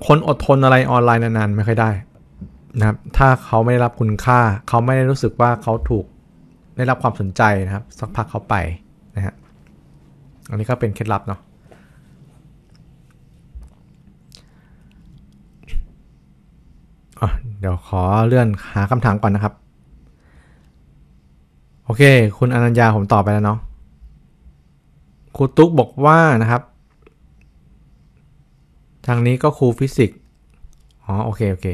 คนอดทนอะไรออนไลน์ นานๆ ไม่ค่อยได้นะครับ ถ้าเขาไม่ได้รับคุณค่า เขาไม่ได้รู้สึกว่าเขาถูกได้รับความสนใจนะครับ สักพักเขาไปนะฮะอันนี้ก็เป็นเคล็ดลับเนาะเดี๋ยวขอเลื่อนหาคำถามก่อนนะครับโอเค คุณอนัญญาผมตอบไปแล้วเนาะครูตุ๊กบอกว่านะครับทางนี้ก็ครูฟิสิกส์อ๋อโอเคโอเค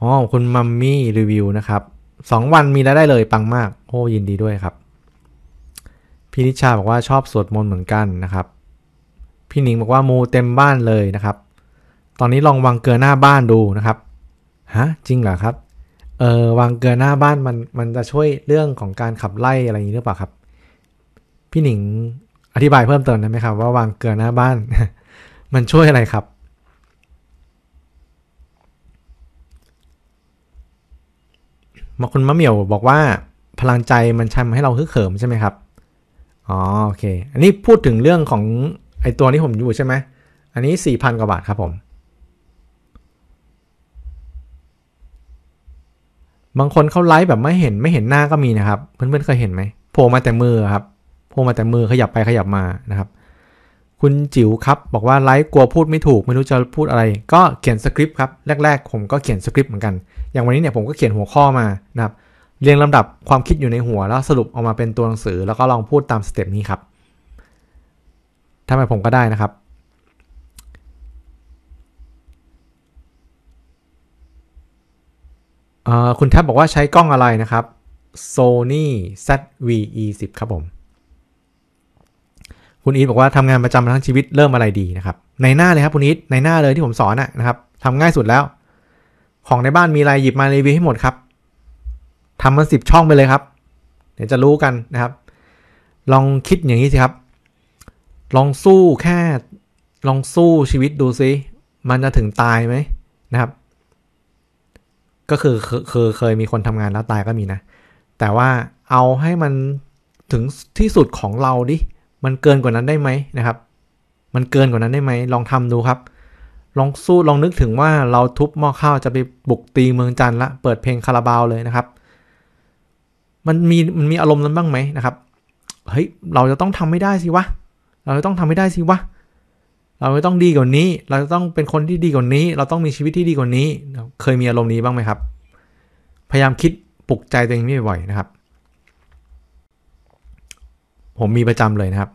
อ๋อคุณมัมมี่รีวิวนะครับสองวันมีแล้วได้เลยปังมากโอ้ยินดีด้วยครับพี่นิชาบอกว่าชอบสวดมนต์เหมือนกันนะครับ พี่หนิงบอกว่ามูเต็มบ้านเลยนะครับ ตอนนี้ลองวางเกลือหน้าบ้านดูนะครับฮะจริงเหรอครับเออวางเกลือหน้าบ้านมันมันจะช่วยเรื่องของการขับไล่อะไรอย่างนี้หรือเปล่าครับ พี่หนิงอธิบายเพิ่มเติมได้ไหมครับว่าวางเกลือหน้าบ้าน มันช่วยอะไรครับมาคุณมะเหมี่ยวบอกว่าพลังใจมันทำให้เราฮึกเขิมใช่ไหมครับ อ๋อโอเค อันนี้พูดถึงเรื่องของไอตัวที่ผมอยู่ใช่ไหม อันนี้สี่พันกว่าบาทครับผม บางคนเขาไลฟ์แบบไม่เห็นไม่เห็นหน้าก็มีนะครับ เพื่อนๆเคยเห็นไหมโผล่มาแต่มือครับพวงมาแต่มือขยับไปขยับมานะครับ คุณจิ๋วครับบอกว่าไลฟ์กลัวพูดไม่ถูกไม่รู้จะพูดอะไรก็เขียนสคริปต์ครับแรกๆผมก็เขียนสคริปต์เหมือนกัน อย่างวันนี้เนี่ยผมก็เขียนหัวข้อมานะครับ เรียงลำดับความคิดอยู่ในหัวแล้วสรุปออกมาเป็นตัวหนังสือแล้วก็ลองพูดตามสเต็ปนี้ครับทำไมผมก็ได้นะครับคุณแทบบอกว่าใช้กล้องอะไรนะครับ Sony ZV-E10 ครับผมคุณอีทบอกว่าทำงานประจำทั้งชีวิตเริ่มอะไรดีนะครับในหน้าเลยครับคุณอีทในหน้าเลยที่ผมสอนนะครับ ทำง่ายสุดแล้ว ของในบ้านมีอะไรหยิบมารีวิวให้หมดครับทำมันสิบช่องไปเลยครับ เดี๋ยวจะรู้กันนะครับ ลองคิดอย่างนี้สิครับ ลองสู้แค่ ลองสู้ชีวิตดูซิมันจะถึงตายไหมนะครับ ก็คือคือเคยมีคนทำงานแล้วตายก็มีนะ แต่ว่าเอาให้มันถึงที่สุดของเราดิมันเกินกว่านั้นได้ไหมนะครับ มันเกินกว่านั้นได้ไหมลองทำดูครับ ลองสู้ลองนึกถึงว่าเราทุบหม้อข้าวจะไปบุกตีเมืองจันทร์ละเปิดเพลงคาราบาวเลยนะครับ มันมีมันมีอารมณ์นั้นบ้างไหมนะครับ เฮ้ยเราจะต้องทำไม่ได้สิวะเราจะต้องทำไม่ได้สิวะเราจะต้องดีกว่านี้ เราจะต้องเป็นคนที่ดีกว่านี้เราต้องมีชีวิตที่ดีกว่านี้ เคยมีอารมณ์นี้บ้างไหมครับ พยายามคิดปลุกใจตัวเองไม่บ่อยๆนะครับผมมีประจำเลยนะครับ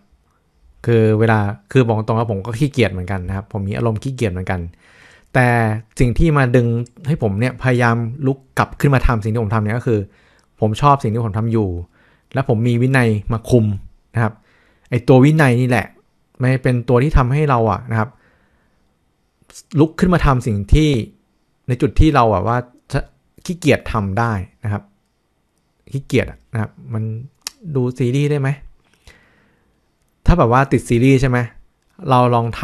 คือเวลาคือบอกตรงว่าผมก็ขี้เกียจเหมือนกันนะครับ ผมมีอารมณ์ขี้เกียจเหมือนกัน แต่สิ่งที่มาดึงให้ผมเนี่ย พยายามลุกกลับขึ้นมาทำสิ่งที่ผมทำเนี่ยก็คือ ผมชอบสิ่งที่ผมทำอยู่ และผมมีวินัยมาคุมนะครับไอตัววินัยนี่แหละ ไม่เป็นตัวที่ทำให้เราอะนะครับ ลุกขึ้นมาทำสิ่งที่ในจุดที่เราอะว่าขี้เกียจทำได้นะครับขี้เกียจนะครับ มันดูซีรีส์ได้ไหมถ้าแบบว่าติดซีรีส์ใช่ไหมเราลองท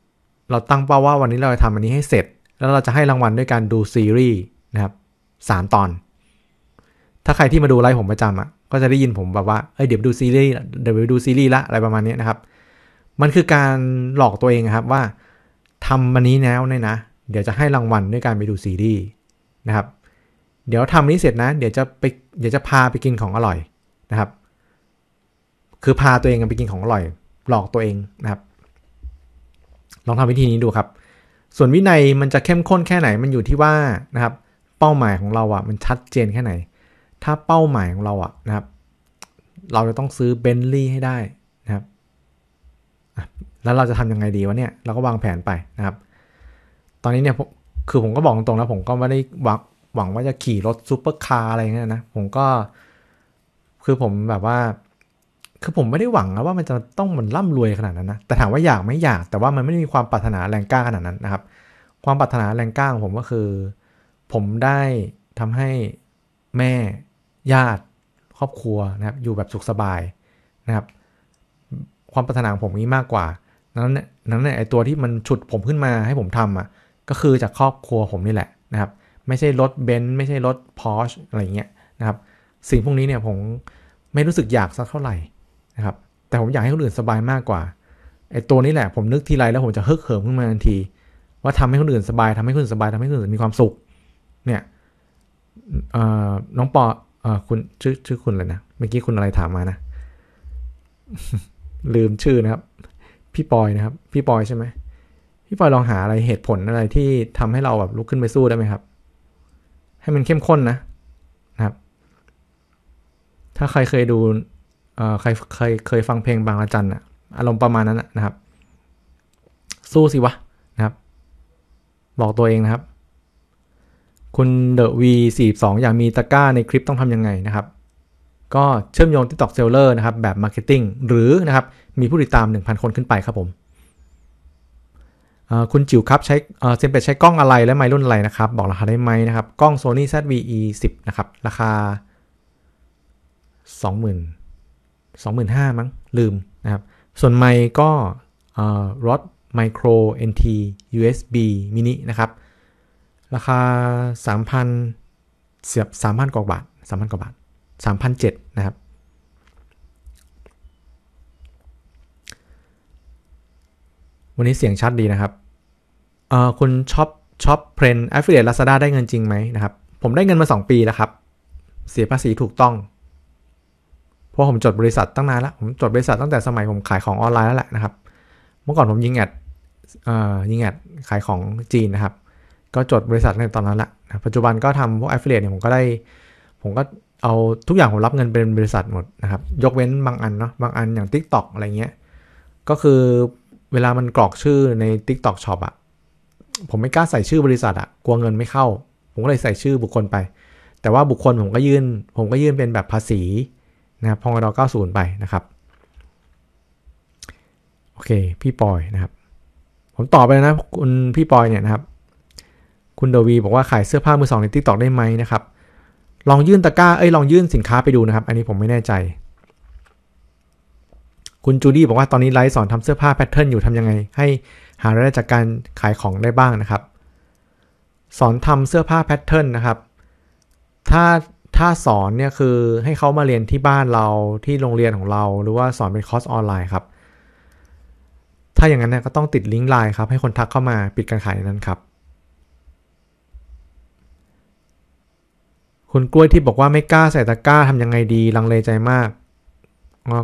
ำ เราตั้งเป้าว่า วันนี้เราจะทำอันนี้ให้เสร็จ แล้วเราจะให้รางวัลด้วยการดูซีรีส์นะครับสามตอน ถ้าใครที่มาดูไลฟ์ผมประจำอะ่ะ ก็จะได้ยินผมแบบว่าเอ้ยเดี๋ยวดูซีรีส์ เดี๋ยวไปดูซีรีส์ละอะไรประมาณนี้นะครับ มันคือการหลอกตัวเองครับว่าทำวันนี้แล้วเนี่ยนะ เดี๋ยวจะให้รางวัลด้วยการไปดูซีรีส์นะครับ เดี๋ยวทำนี้เสร็จนะ เดี๋ยวจะไป เดี๋ยวจะพาไปกินของอร่อยนะครับคือพาตัวเองไปกินของอร่อย หลอกตัวเองนะครับ ลองทำวิธีนี้ดูครับ ส่วนวินัยมันจะเข้มข้นแค่ไหนมันอยู่ที่ว่านะครับ เป้าหมายของเราอะ่ะมันชัดเจนแค่ไหน ถ้าเป้าหมายของเราอะ่ะนะครับ เราจะต้องซื้อเบนลี่ให้ได้นะครับแล้วเราจะทํำยังไงดีวะเนี่ยเราก็วางแผนไปนะครับ ตอนนี้เนี่ยคือผมก็บอกตรงๆแล้วผมก็ไม่ได้หวังหวังว่าจะขี่รถซูเปอร์คาร์อะไรเงี้ยนะผมก็คือผมแบบว่าคือผมไม่ได้หวังนะว่ามันจะต้องมันร่ำรวยขนาดนั้นนะ แต่ถามว่าอยากไม่อยาก แต่ว่ามันไม่มีความปรารถนาแรงกล้าขนาดนั้นนะครับ ความปรารถนาแรงกล้าของผมก็คือ ผมได้ทำให้แม่ญาติ ครอบครัวนะครับอยู่แบบสุขสบาย นะครับ ความปรารถนาของผมนี้มากกว่า นั้นนั้นเนี่ยไอตัวที่มันฉุดผมขึ้นมาให้ผมทำอ่ะก็คือจากครอบครัวผมนี่แหละนะครับไม่ใช่รถเบนซ์ไม่ใช่รถพอร์ชอะไรเงี้ยนะครับสิ่งพวกนี้เนี่ยผมไม่รู้สึกอยากสักเท่าไหร่ะครับแต่ผมอยากให้คนอื่นสบายมากกว่าไอ้ตัวนี้แหละผมนึกทีไรแล้วผมจะฮึกเหิมขึ้นมาทันที ว่าทำให้คนอื่นสบายทำให้คนอื่นสบายทำให้คนอื่นมีความสุข เนี่ยน้องปออคุณชื่อชื่อคุณอะไรนะเมื่อกี้คุณอะไรถามมานะ ลืมชื่อนะครับ พี่ปอยนะครับ พี่ปอยใช่ไหม พี่ปอยลองหาอะไรเหตุผลอะไรที่ทำให้เราแบบลุกขึ้นไปสู้ได้ไหมครับ ให้มันเข้มข้นนะ นะครับ ถ้าใครเคยดูใครเคยเคยฟังเพลงบางระจันอะอารมณ์ประมาณนั้นนะครับ สู้สิวะ นะครับ บอกตัวเองนะครับ คุณเดอะวีสี่สองอยากมีตะกร้าในคลิปต้องทำยังไงนะครับ ก็เชื่อมโยงติ๊กต็อกเซลเลอร์นะครับ แบบมาร์เก็ตติ้งหรือนะครับ มีผู้ติดตาม 1,000 คนขึ้นไปครับผมคุณจิ๋วครับ ใช้เซมเป็ดใช้กล้องอะไรและไมรุ่นอะไรนะครับ บอกราคาได้ไหมนะครับกล้อง Sony ZV-E 10นะครับราคา20,000 25,000 มั้งลืม นะครับ ส่วนไมก็รอดไมโคร NT USB mini นะครับ ราคา 3,000 เสียบ3,000กว่าบาท3,000กว่าบาท3,007นะครับ วันนี้เสียงชัดดีนะครับคุณช็อปช็อปเพรนแอฟเฟลเลตลาซาด้าได้เงินจริงไหมนะครับผมได้เงินมา 2 ปี แล้วครับ เสียภาษีถูกต้องพราะผมจดบริษัทตั้งนานแล้ว ผมจดบริษัทตั้งแต่สมัยผมขายของออนไลน์แล้วแหละนะครับ เมื่อก่อนผมยิงแอดยิงแอดขายของ จีนนะครับ ก็จดบริษัทในตอนนั้นแหละปัจจุบันก็ทำพวกแอฟเฟล a t e เนี่ยผมก็ได้ ผมก็เอาทุกอย่างผมรับเงินเป็นบริษัทหมดนะครับ ยกเว้นบางอันเนาะ บางอันอย่าง Tik t o อกอะไรเงี้ย ก็คือเวลามันกรอกชื่อใน Tik t o อกช็อปอะผมไม่กล้าใส่ชื่อบริษัทอะกลัวเงินไม่เข้า ผมก็เลยใส่ชื่อบุคคลไป แต่ว่าบุคคลผมก็ยื่น ผมก็ยื่นเป็นแบบภาษีนะครับพองดอ90 ไปนะครับ โอเคพี่ปอยนะครับ ผมตอบไปนะคุณพี่ปอย เนี่ยนะครับคุณเดวี บอกว่าขายเสื้อผ้า มือสองในทิกตอกได้ไหมนะครับ ลองยื่นตะกร้า เอ้ยลองยื่นสินค้าไปดูนะครับ อันนี้ผมไม่แน่ใจ คุณจูดี้บอกว่าตอนนี้ ไลฟ์สอนทำเสื้อผ้าแพทเทิร์นอยู่ทำยังไง ให้หารายได้จากการขายของได้บ้างนะครับ สอนทำเสื้อผ้าแพทเทิร์นนะครับถ้าถ้าสอนเนี่ยคือให้เขามาเรียนที่บ้านเราที่โรงเรียนของเราหรือว่าสอนเป็นคอร์สออนไลน์ครับถ้าอย่างนั้นเนี่ยก็ต้องติด ลิงก์ไลน์ครับให้คนทักเข้ามาปิดการขายนั้นครับ คุณกล้วยที่บอกว่าไม่กล้าใส่ตะกร้าทำยังไงดีลังเลใจมาก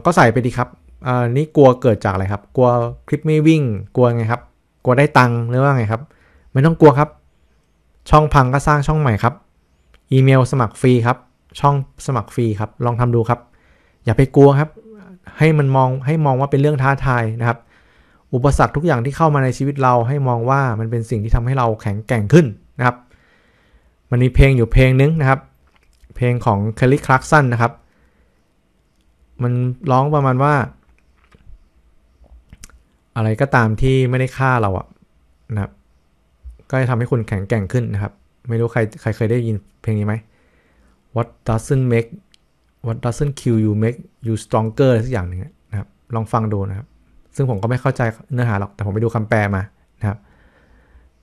ก็ใส่ไปดีครับอันนี้กลัวเกิดจากอะไรครับ กลัวคลิปไม่วิ่ง กลัวไงครับกลัวได้ตังค์หรือว่าไงครับไม่ต้องกลัวครับ ช่องพังก็สร้างช่องใหม่ครับอีเมลสมัครฟรีครับ ช่องสมัครฟรีครับ ลองทำ ดูครับ อย่าไปกลัวครับ ให้มันมองให้มองว่าเป็นเรื่องท้าทายนะครับ อุปสรรคทุกอย่างที่เข้ามาในชีวิตเราให้มองว่ามันเป็นสิ่งที่ทำให้เราแข็งแกร่งขึ้นนะครับ มันมีเพลงอยู่เพลงนึงนะครับเพลงของคลรีคลาร์กสันนะครับมันร้องประมาณว่าอะไรก็ตามที่ไม่ได้ฆ่าเราอะนะครับก็จะทำให้คุณแข็งแกร่งขึ้นนะครับไม่รู้ใครใครเคยได้ยินเพลงนี้ไหม What doesn't make What doesn't kill you make you stronger สักอย่างหนึ่งนะครับ ลองฟังดูนะครับ ซึ่งผมก็ไม่เข้าใจเนื้อหาหรอก แต่ผมไปดูคำแปลมานะครับ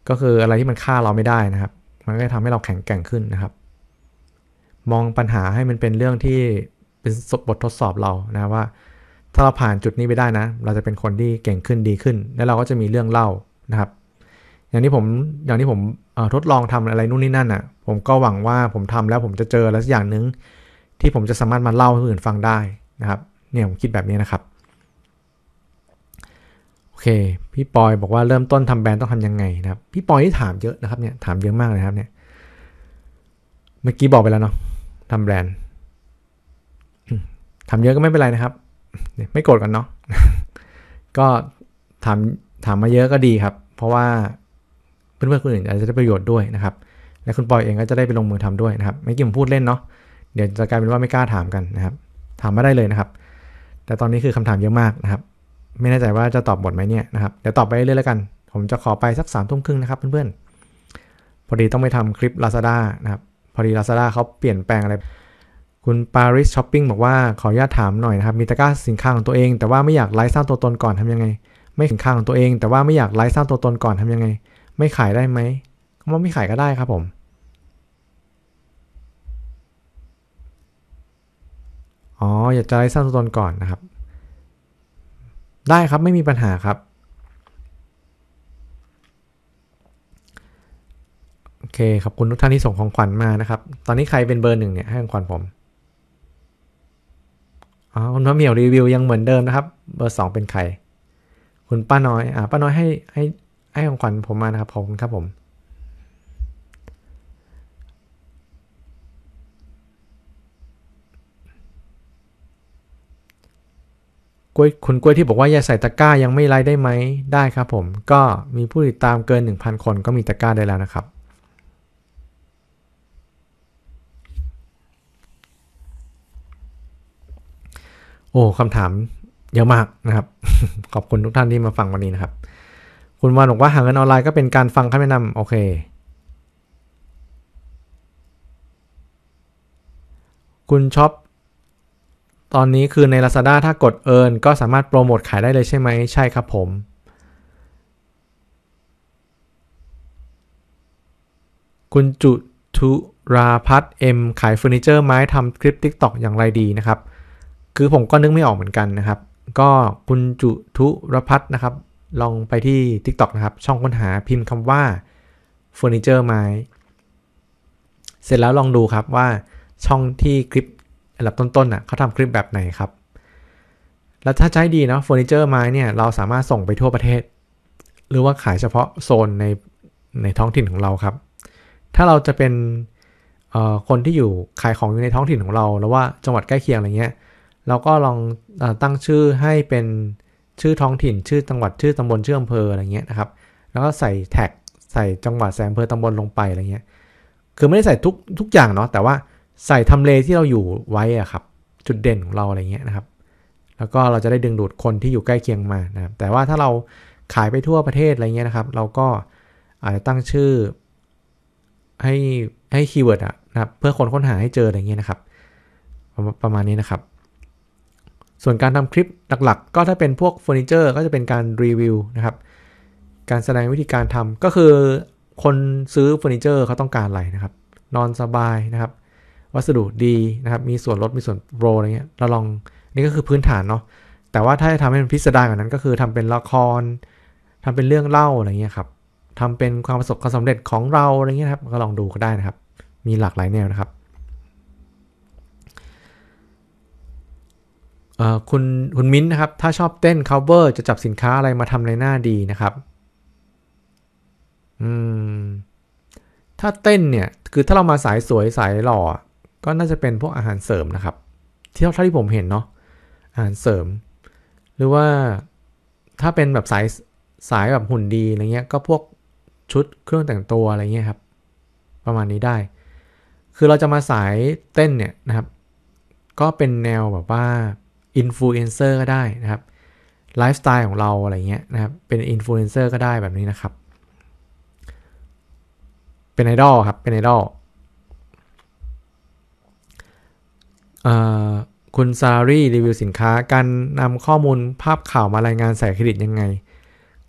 ก็คืออะไรที่มันฆ่าเราไม่ได้นะครับ มันก็จะทำให้เราแข็งแกร่งขึ้นนะครับ มองปัญหาให้มันเป็นเรื่องที่เป็นบททดสอบเรานะว่า ถ้าเราผ่านจุดนี้ไปได้นะ เราจะเป็นคนที่เก่งขึ้นดีขึ้น และเราก็จะมีเรื่องเล่านะครับอย่างที่ผมอย่างที่ผมทดลองทำอะไรนู่นนี่นั่นอ่ะ ผมก็หวังว่าผมทำแล้วผมจะเจอแล้วอย่างหนึ่งที่ผมจะสามารถมาเล่าให้คนอื่นฟังได้นะครับ เนี่ยผมคิดแบบนี้นะครับ โอเค พี่ปอยบอกว่าเริ่มต้นทำแบรนด์ต้องทํำยังไง นะครับ พี่ปอยที่ถามเยอะนะครับเนี่ยถามเยอะมากเลยครับเนี่ยเมื่อกี้บอกไปแล้วเนาะทำแบรนด์ำเยอะก็ไม่เป็นไรนะครับไม่โกรธกันเนาะก็ถามถามมาเยอะก็ดีครับ เพราะว่าเพื่อนๆคนอื่นอาจจะได้ประโยชน์ด้วยนะครับและคุณปอยเองก็จะได้ไปลงมือทำด้วยนะครับไม่กี่ผมพูดเล่นเนาะเดี๋ยวจะกลายเป็นว่าไม่กล้าถามกันนะครับถามม่ได้เลยนะครับ แต่ตอนนี้คือคำถามเยอะมากนะครับไม่แน่ใจว่าจะตอบหมดไหมเนี่ยนะครับเดี๋ยวตอบไปเรื่อยๆแล้วกัน ผมจะขอไปสักสามทุ่มครึ่งนะครับเพื่อนๆพอดีต้องไปทำคลิป Lazada นะครับพอดี Lazada เขาเปลี่ยนแปลงอะไรคุณปาริสช h อปปิ้งบอกว่าขออนุญาตถามหน่อยนะครับมีตะกร้าสินค้าของตัวเองแต่ว่าไม่อยากไลฟ์สร้างตัวตนก่อนทำยังไง ไม่สินค้าของตัวเอง แต่ว่าไม่อยากไลฟ์สร้างตัวตนก่อนทำยังไงไม่ขายได้ไหมคว่าไม่ขายก็ได้ครับผม อ๋อ อยากจะไลฟ์สร้างตัวตนก่อนนะครับ ได้ครับไม่มีปัญหาครับ โอเคขอบคุณทุกท่านที่ส่งของขวัญมานะครับ ตอนนี้ใครเป็นเบอร์หนึ่งเนี่ยให้ของขวัญผมอ๋อคุณพระเหมียวรีวิวยังเหมือนเดิมนะครับ เบอร์สองเป็นใคร คุณป้าน้อย อ่าป้าน้อยให้ ให้ให้ของขวัญผมมานะครับผมครับผมกล้วยคุณกล้วยที่บอกว่าอย่าใส่ตะกร้ายังไม่ไลฟ์ได้ไหมได้ครับผม ก็มีผู้ติดตามเกิน 1,000 คนก็มีตะกร้าได้แล้วนะครับโอ้คำถามเยอะมากนะครับ ขอบคุณทุกท่านที่มาฟังวันนี้นะครับคุณวานบอกว่าหาเงินออนไลน์ก็เป็นการฟังคำแนะนำโอเค คุณช็อป ตอนนี้คือใน Lazada ถ้ากดเอินก็สามารถโปรโมทขายได้เลยใช่ไหม ใช่ครับผม คุณจุทุราพัฒเอ็มขายเฟอร์นิเจอร์ไม้ทำคลิป TikTok อย่างไรดีนะครับ คือผมก็นึกไม่ออกเหมือนกันนะครับ ก็คุณจุทุรพัฒนะครับลองไปที่ TikTok นะครับ ช่องค้นหาพิมพ์คำว่าเฟอร์นิเจอร์ไม้เสร็จแล้วลองดูครับว่าช่องที่คลิปอันดับต้นๆน่ะเขาทำคลิปแบบไหนครับ แล้วถ้าใช้ดีเนาะเฟอร์นิเจอร์ไม้เนี่ย เราสามารถส่งไปทั่วประเทศ หรือว่าขายเฉพาะโซนใน ในท้องถิ่นของเราครับ ถ้าเราจะเป็นคนที่อยู่ขายของอยู่ในท้องถิ่นของเรา แล้วว่าจังหวัดใกล้เคียงอะไรเงี้ยเราก็ลองอตั้งชื่อให้เป็นชื่อท้องถิ่นชื่อจังหวัดชื่อตำบลชื่ออำเภออะไรเงี้ยนะครับ แล้วก็ใส่แท็กใส่จังหวัดแสงอำเภอตำบลลงไปอะไรเงี้ยคือไม่ได้ใส่ทุกทุกอย่างเนาะแต่ว่าใส่ทำเลที่เราอยู่ไว้อะครับ จุดเด่นของเราอะไรเงี้ยนะครับ แล้วก็เราจะได้ดึงดูดคนที่อยู่ใกล้เคียงมานะแต่ว่าถ้าเราขายไปทั่วประเทศอะไรเงี้ยนะครับเราก็อาจจะตั้งชื่อให้ให้คีย์เวิร์ดอะนะครับ เพื่อคนค้นหาให้เจออะไรเงี้ยนะครับ ประมาณนี้นะครับส่วนการทำคลิปหลักๆก็ถ้าเป็นพวกเฟอร์นิเจอร์ก็จะเป็นการรีวิวนะครับ การแสดงวิธีการทำก็คือคนซื้อเฟอร์นิเจอร์เขาต้องการอะไรนะครับนอนสบายนะครับ วัสดุดีนะครับมีส่วนลดมีส่วนโปรอะไรเงี้ยเราลองนี่ก็คือพื้นฐานเนาะแต่ว่าถ้าจะทำให้มันพิสดารกว่านั้นก็คือทำเป็นละคร ทำเป็นเรื่องเล่าอะไรเงี้ยครับทำเป็นความประสบความสำเร็จของเราอะไรเงี้ยครับก็ลองดูก็ได้นะครับ มีหลากหลายแนวนะครับคุณคุณมิ้นนะครับ ถ้าชอบเต้น cover จะจับสินค้าอะไรมาทำในหน้าดีนะครับอืมถ้าเต้นเนี่ย คือถ้าเรามาสายสวยสายหล่อ ก็น่าจะเป็นพวกอาหารเสริมนะครับที่เท่าที่ผมเห็นเนาะ อาหารเสริม หรือว่าถ้าเป็นแบบสายสายแบบหุ่นดีอะไรเงี้ย ก็พวกชุดเครื่องแต่งตัวอะไรเงี้ยครับ ประมาณนี้ได้ คือเราจะมาสายเต้นเนี่ยนะครับ ก็เป็นแนวแบบว่าอินฟลูเอนเซอร์ก็ได้นะครับไลฟ์สไตล์ของเราอะไรเงี้ยนะครับ เป็นอินฟลูเอนเซอร์ก็ได้แบบนี้นะครับ เป็นไอดอลครับ เป็นไอดอลคุณซารีรีวิวสินค้า การนำข้อมูลภาพข่าวมารายงานใส่เครดิตยังไง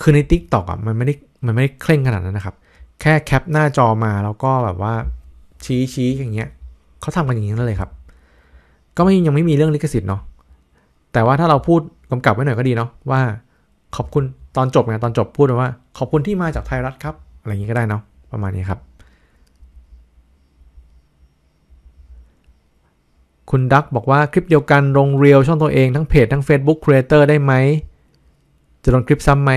คือใน t ิ k t o k อ่ะ มันไม่ได้มันไม่ได้เคร่งขนาดนั้นนะครับ แค่แคป หน้าจอมาแล้วก็แบบว่าชี้ชี้อย่างเงี้ยเขาทำกันอย่างนี้เลยครับ ก็ไม่ยังไม่มีเรื่องลิขสิทธิ์เนาะแต่ว่าถ้าเราพูดกำกับไว้หน่อยก็ดีเนาะว่าขอบคุณตอนจบไงตอนจบพูดว่า ขอบคุณที่มาจากไทยรัฐครับ อะไรอย่างนี้ก็ได้เนาะประมาณนี้ครับ คุณดักบอกว่าคลิปเดียวกันลงเรียวช่องตัวเองทั้งเพจทั้ง Facebook Creator ได้ไหม จะโดนคลิปซ้ำไหม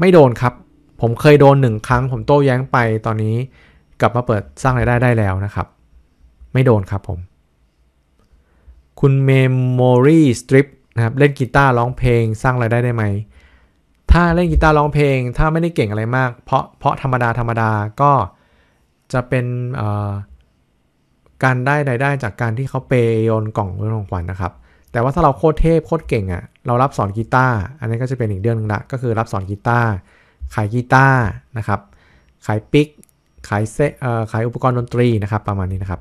ไม่โดนครับ ผมเคยโดนหนึ่งครั้งผมโต้แย้งไปตอนนี้ กลับมาเปิดสร้างรายได้ได้แล้วนะครับ ไม่โดนครับผม คุณเมมโมรีสตริปนะครับเล่นกีตาร์ร้องเพลงสร้างรายได้ได้ไหม ถ้าเล่นกีตาร์ร้องเพลง ถ้าไม่ได้เก่งอะไรมากเพราะเพราะธรรมดาธรรมดาก็จะเป็นการได้รายได้จากการที่เขาเปย์โยนกล่องเรื่องของขวัญนนะครับ แต่ว่าถ้าเราโคตรเทพโคตรเก่งอะ่ะเรารับสอนกีตาร์อันนี้ก็จะเป็นอีกเรื่องนึงละก็คือรับสอนกีตาร์ขายกีตาร์นะครับขายปิกขายเซขายอุปกรณ์ดนตรีนะครับประมาณนี้นะครับ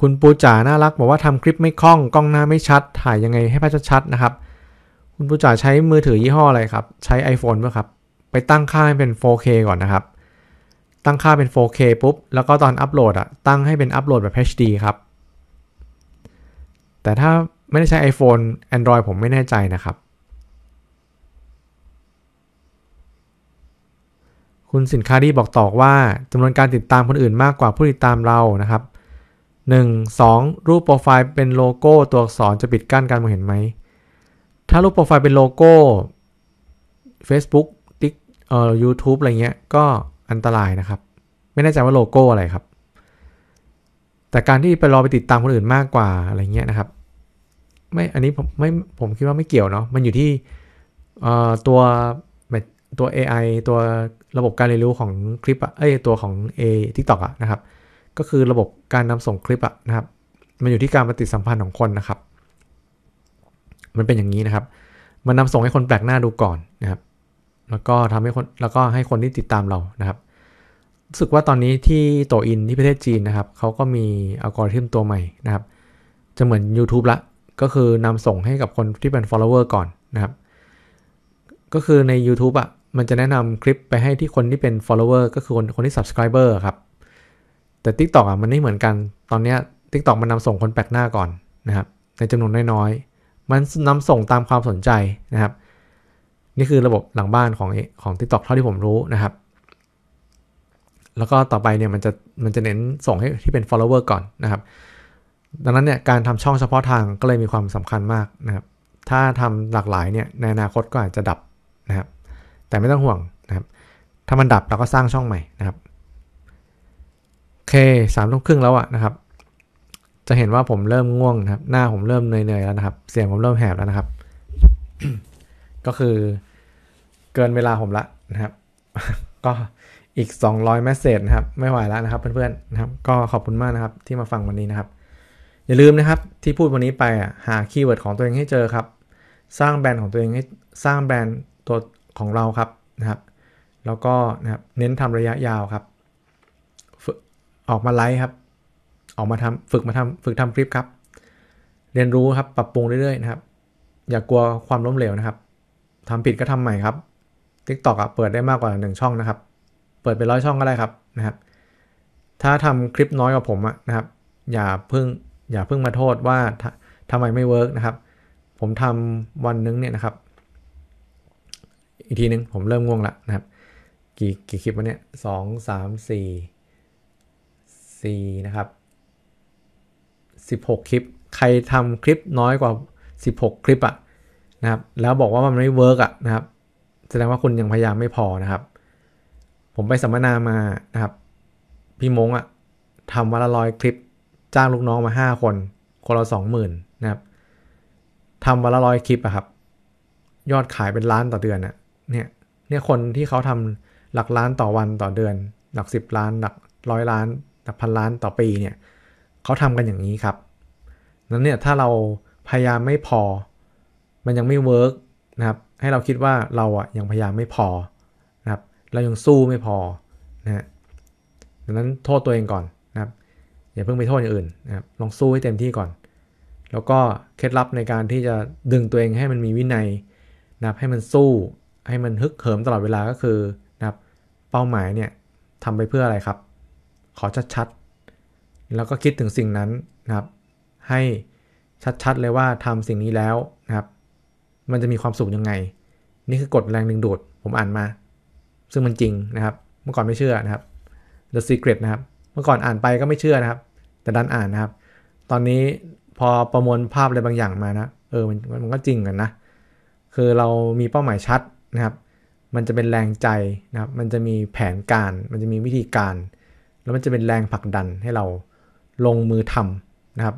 คุณปูจ๋าน่ารักบอกว่าทำคลิปไม่คล่องกล้องหน้าไม่ชัด ถ่ายยังไงให้ภาพชัดนะครับ คุณปูจ๋าใช้มือถือยี่ห้ออะไรครับ ใช้ iPhone ป่ะครับไปตั้งค่าให้เป็น 4K ก่อนนะครับ ตั้งค่าเป็น 4K ปุ๊บ แล้วก็ตอนอัปโหลดอ่ะตั้งให้เป็นอัปโหลดแบบ HD ครับ แต่ถ้าไม่ได้ใช้ iPhone Android ผมไม่แน่ใจนะครับ คุณสินค้าดีบอกตอกว่าจำนวนการติดตามคนอื่นมากกว่าผู้ติดตามเรานะครับ 1. 2. รูปโปรไฟล์เป็นโลโก้ ตัวอักษรจะปิดกั้นการมองเห็นไหม ถ้ารูปโปรไฟล์เป็นโลโก้ Facebook ติ๊กเอ่อ YouTube อะไรเงี้ยก็อันตรายนะครับ ไม่แน่ใจว่าโลโก้อะไรครับ แต่การที่ไปรอไปติดตามคนอื่นมากกว่าอะไรเงี้ยนะครับไม่อันนี้ผมไม่ผมคิดว่าไม่เกี่ยวเนาะมันอยู่ที่เออ่ตัวตัว AI ตัวระบบการเรียนรู้ของคลิปอะเอ้ยตัวของ A TikTok อะนะครับก็คือระบบการนำส่งคลิปอะนะครับมันอยู่ที่การปฏิสัมพันธ์ของคนนะครับ มันเป็นอย่างนี้นะครับ มันนำส่งให้คนแปลกหน้าดูก่อนนะครับ แล้วก็ทำให้คนแล้วก็ให้คนที่ติดตามเรานะครับรู้สึกว่าตอนนี้ที่โตอินที่ประเทศจีนนะครับเขาก็มีอัลกอริทึมตัวใหม่นะครับ จะเหมือน YouTube ละก็คือนำส่งให้กับคนที่เป็น follower ก่อนนะครับ ก็คือใน YouTube อะ่ะมันจะแนะนำคลิปไปให้ที่คนที่เป็น follower ก็คือคนคนที่ subscriber ครับแต่ทิกตอกอ่ะมันไม่เหมือนกัน ตอนเนี้ยทิกตอกมันนำส่งคนแปลกหน้าก่อนนะครับ ในจำนวนน้อยๆ มันนำส่งตามความสนใจนะครับ นี่คือระบบหลังบ้านของของทิกตอกเท่าที่ผมรู้นะครับ แล้วก็ต่อไปเนี่ยมันจะมันจะเน้นส่งให้ที่เป็น follower ก่อนนะครับ ดังนั้นเนี่ยการทำช่องเฉพาะทางก็เลยมีความสำคัญมากนะครับ ถ้าทำหลากหลายเนี่ยในอนาคตก็อาจจะดับนะครับ แต่ไม่ต้องห่วงนะครับ ถ้ามันดับเราก็สร้างช่องใหม่นะครับเคสามทุ่มครึ่งแล้วอะนะครับ จะเห็นว่าผมเริ่มง่วงนะครับ หน้าผมเริ่มเหนื่อยๆแล้วนะครับ เสียงผมเริ่มแหบแล้วนะครับ ก็คือ เกินเวลาผมละนะครับ ก็อีก 200เมสเซจนะครับ ไม่ไหวแล้วนะครับเพื่อนๆนะครับ ก็ขอบคุณมากนะครับ ที่มาฟังวันนี้นะครับ อย่าลืมนะครับที่พูดวันนี้ไปอ่ะหาคีย์เวิร์ดของตัวเองให้เจอครับ สร้างแบรนด์ของตัวเองให้สร้างแบรนด์ตัวของเราครับนะครับ แล้วก็นะครับเน้นทำระยะยาวครับออกมาไลฟ์ครับ ออกมาทำฝึกมาทำฝึกทำคลิปครับ เรียนรู้ครับปรับปรุงเรื่อยๆนะครับ อย่ากลัวความล้มเหลวนะครับ ทำผิดก็ทำใหม่ครับิกตอกอกเปิดได้มากกว่าหนึ่งช่องนะครับเปิดไปร้อยช่องก็ได้ครับนะครับ ถ้าทำคลิปน้อยกว่าผมอะนะครับอย่าเพิ่งอย่าเพิ่งมาโทษว่าทำไมไม่เวิร์กนะครับผมทำวันนึงเนี่ยนะครับ อีกทีนึงผมเริ่มง่วงละนะครับ กี่กี่คลิปวะเนี่ยสองสามสี่4นะครับ 16 คลิป ใครทำคลิปน้อยกว่า 16 คลิปอะนะครับ แล้วบอกว่ามันไม่เวิร์กอะนะครับ แสดงว่าคุณยังพยายามไม่พอนะครับ ผมไปสัมมนามานะครับ พี่มงอะทำวันละร้อยคลิป จ้างลูกน้องมา5คน คนละ20,000นะครับทำวันละร้อยคลิปอะครับ ยอดขายเป็นล้านต่อเดือนอะเนี่ยเนี่ย คนที่เขาทำหลักล้านต่อวันต่อเดือน หลัก10 ล้าน หลักร้อยล้านนับพันล้านต่อปีเนี่ยเขาทำกันอย่างนี้ครับนั้นเนี่ยถ้าเราพยายามไม่พอ มันยังไม่เวิร์กนะครับให้เราคิดว่าเราอ่ะยังพยายามไม่พอนะครับเรายังสู้ไม่พอนะฮะดังนั้นโทษตัวเองก่อนนะครับ อย่าเพิ่งไปโทษอย่างอื่นนะครับลองสู้ให้เต็มที่ก่อน แล้วก็เคล็ดลับในการที่จะดึงตัวเองให้มันมีวินัยนะครับให้มันสู้ให้มันฮึกเหิมตลอดเวลาก็คือนะครับเป้าหมายเนี่ยทำไปเพื่ออะไรครับขอชัดๆแล้วก็คิดถึงสิ่งนั้นนะครับ ให้ชัดๆ เลยว่าทำสิ่งนี้แล้วนะครับ มันจะมีความสุขยังไง นี่คือกฎแรงดึงดูด ผมอ่านมา ซึ่งมันจริงนะครับ เมื่อก่อนไม่เชื่อนะครับ The Secret นะครับ เมื่อก่อนอ่านไปก็ไม่เชื่อนะครับ แต่ดันอ่านนะครับ ตอนนี้พอประมวลภาพอะไรบางอย่างมานะ เออมันมันก็จริงกันนะ คือเรามีเป้าหมายชัดนะครับ มันจะเป็นแรงใจนะครับ มันจะมีแผนการ มันจะมีวิธีการแล้วมันจะเป็นแรงผลักดันให้เราลงมือทำนะครับ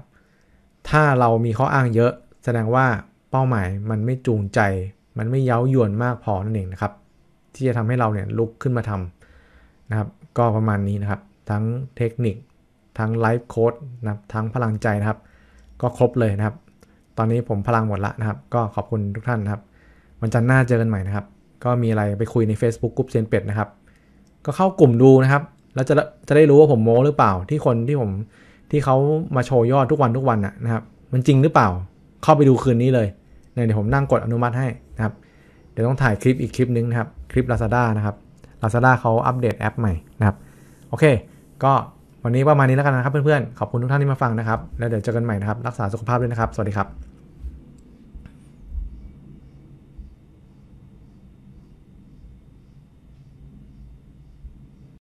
ถ้าเรามีข้ออ้างเยอะ แสดงว่าเป้าหมายมันไม่จูงใจ มันไม่เย้ายวนมากพอนั่นเองนะครับ ที่จะทำให้เราเนี่ยลุกขึ้นมาทำนะครับ ก็ประมาณนี้นะครับ ทั้งเทคนิค ทั้งไลฟ์โค้ดนะครับ ทั้งพลังใจนะครับ ก็ครบเลยนะครับ ตอนนี้ผมพลังหมดละนะครับ ก็ขอบคุณทุกท่านนะครับวันจันทร์หน้าเจอกันใหม่นะครับ ก็มีอะไรไปคุยใน Facebook กลุ่มเซียนเป็ดนะครับก็เข้ากลุ่มดูนะครับแล้วจะจะได้รู้ว่าผมโม้หรือเปล่าที่คนที่ผมที่เขามาโชว์ยอดทุกวันทุกวันอะนะครับ มันจริงหรือเปล่าเข้าไปดูคืนนี้เลยเนี่ยผมนั่งกดอนุมัติให้นะครับ เดี๋ยวต้องถ่ายคลิปอีกคลิปนึงนะครับคลิป Lazada นะครับ Lazada เขาอัปเดตแอป ใหม่นะครับโอเค ก็วันนี้ประมาณนี้แล้วกันนะครับเพื่อนๆขอบคุณทุกท่านที่มาฟังนะครับแล้วเดี๋ยวเจอกันใหม่นะครับรักษาสุขภาพด้วยนะครับ สวัสดีครับ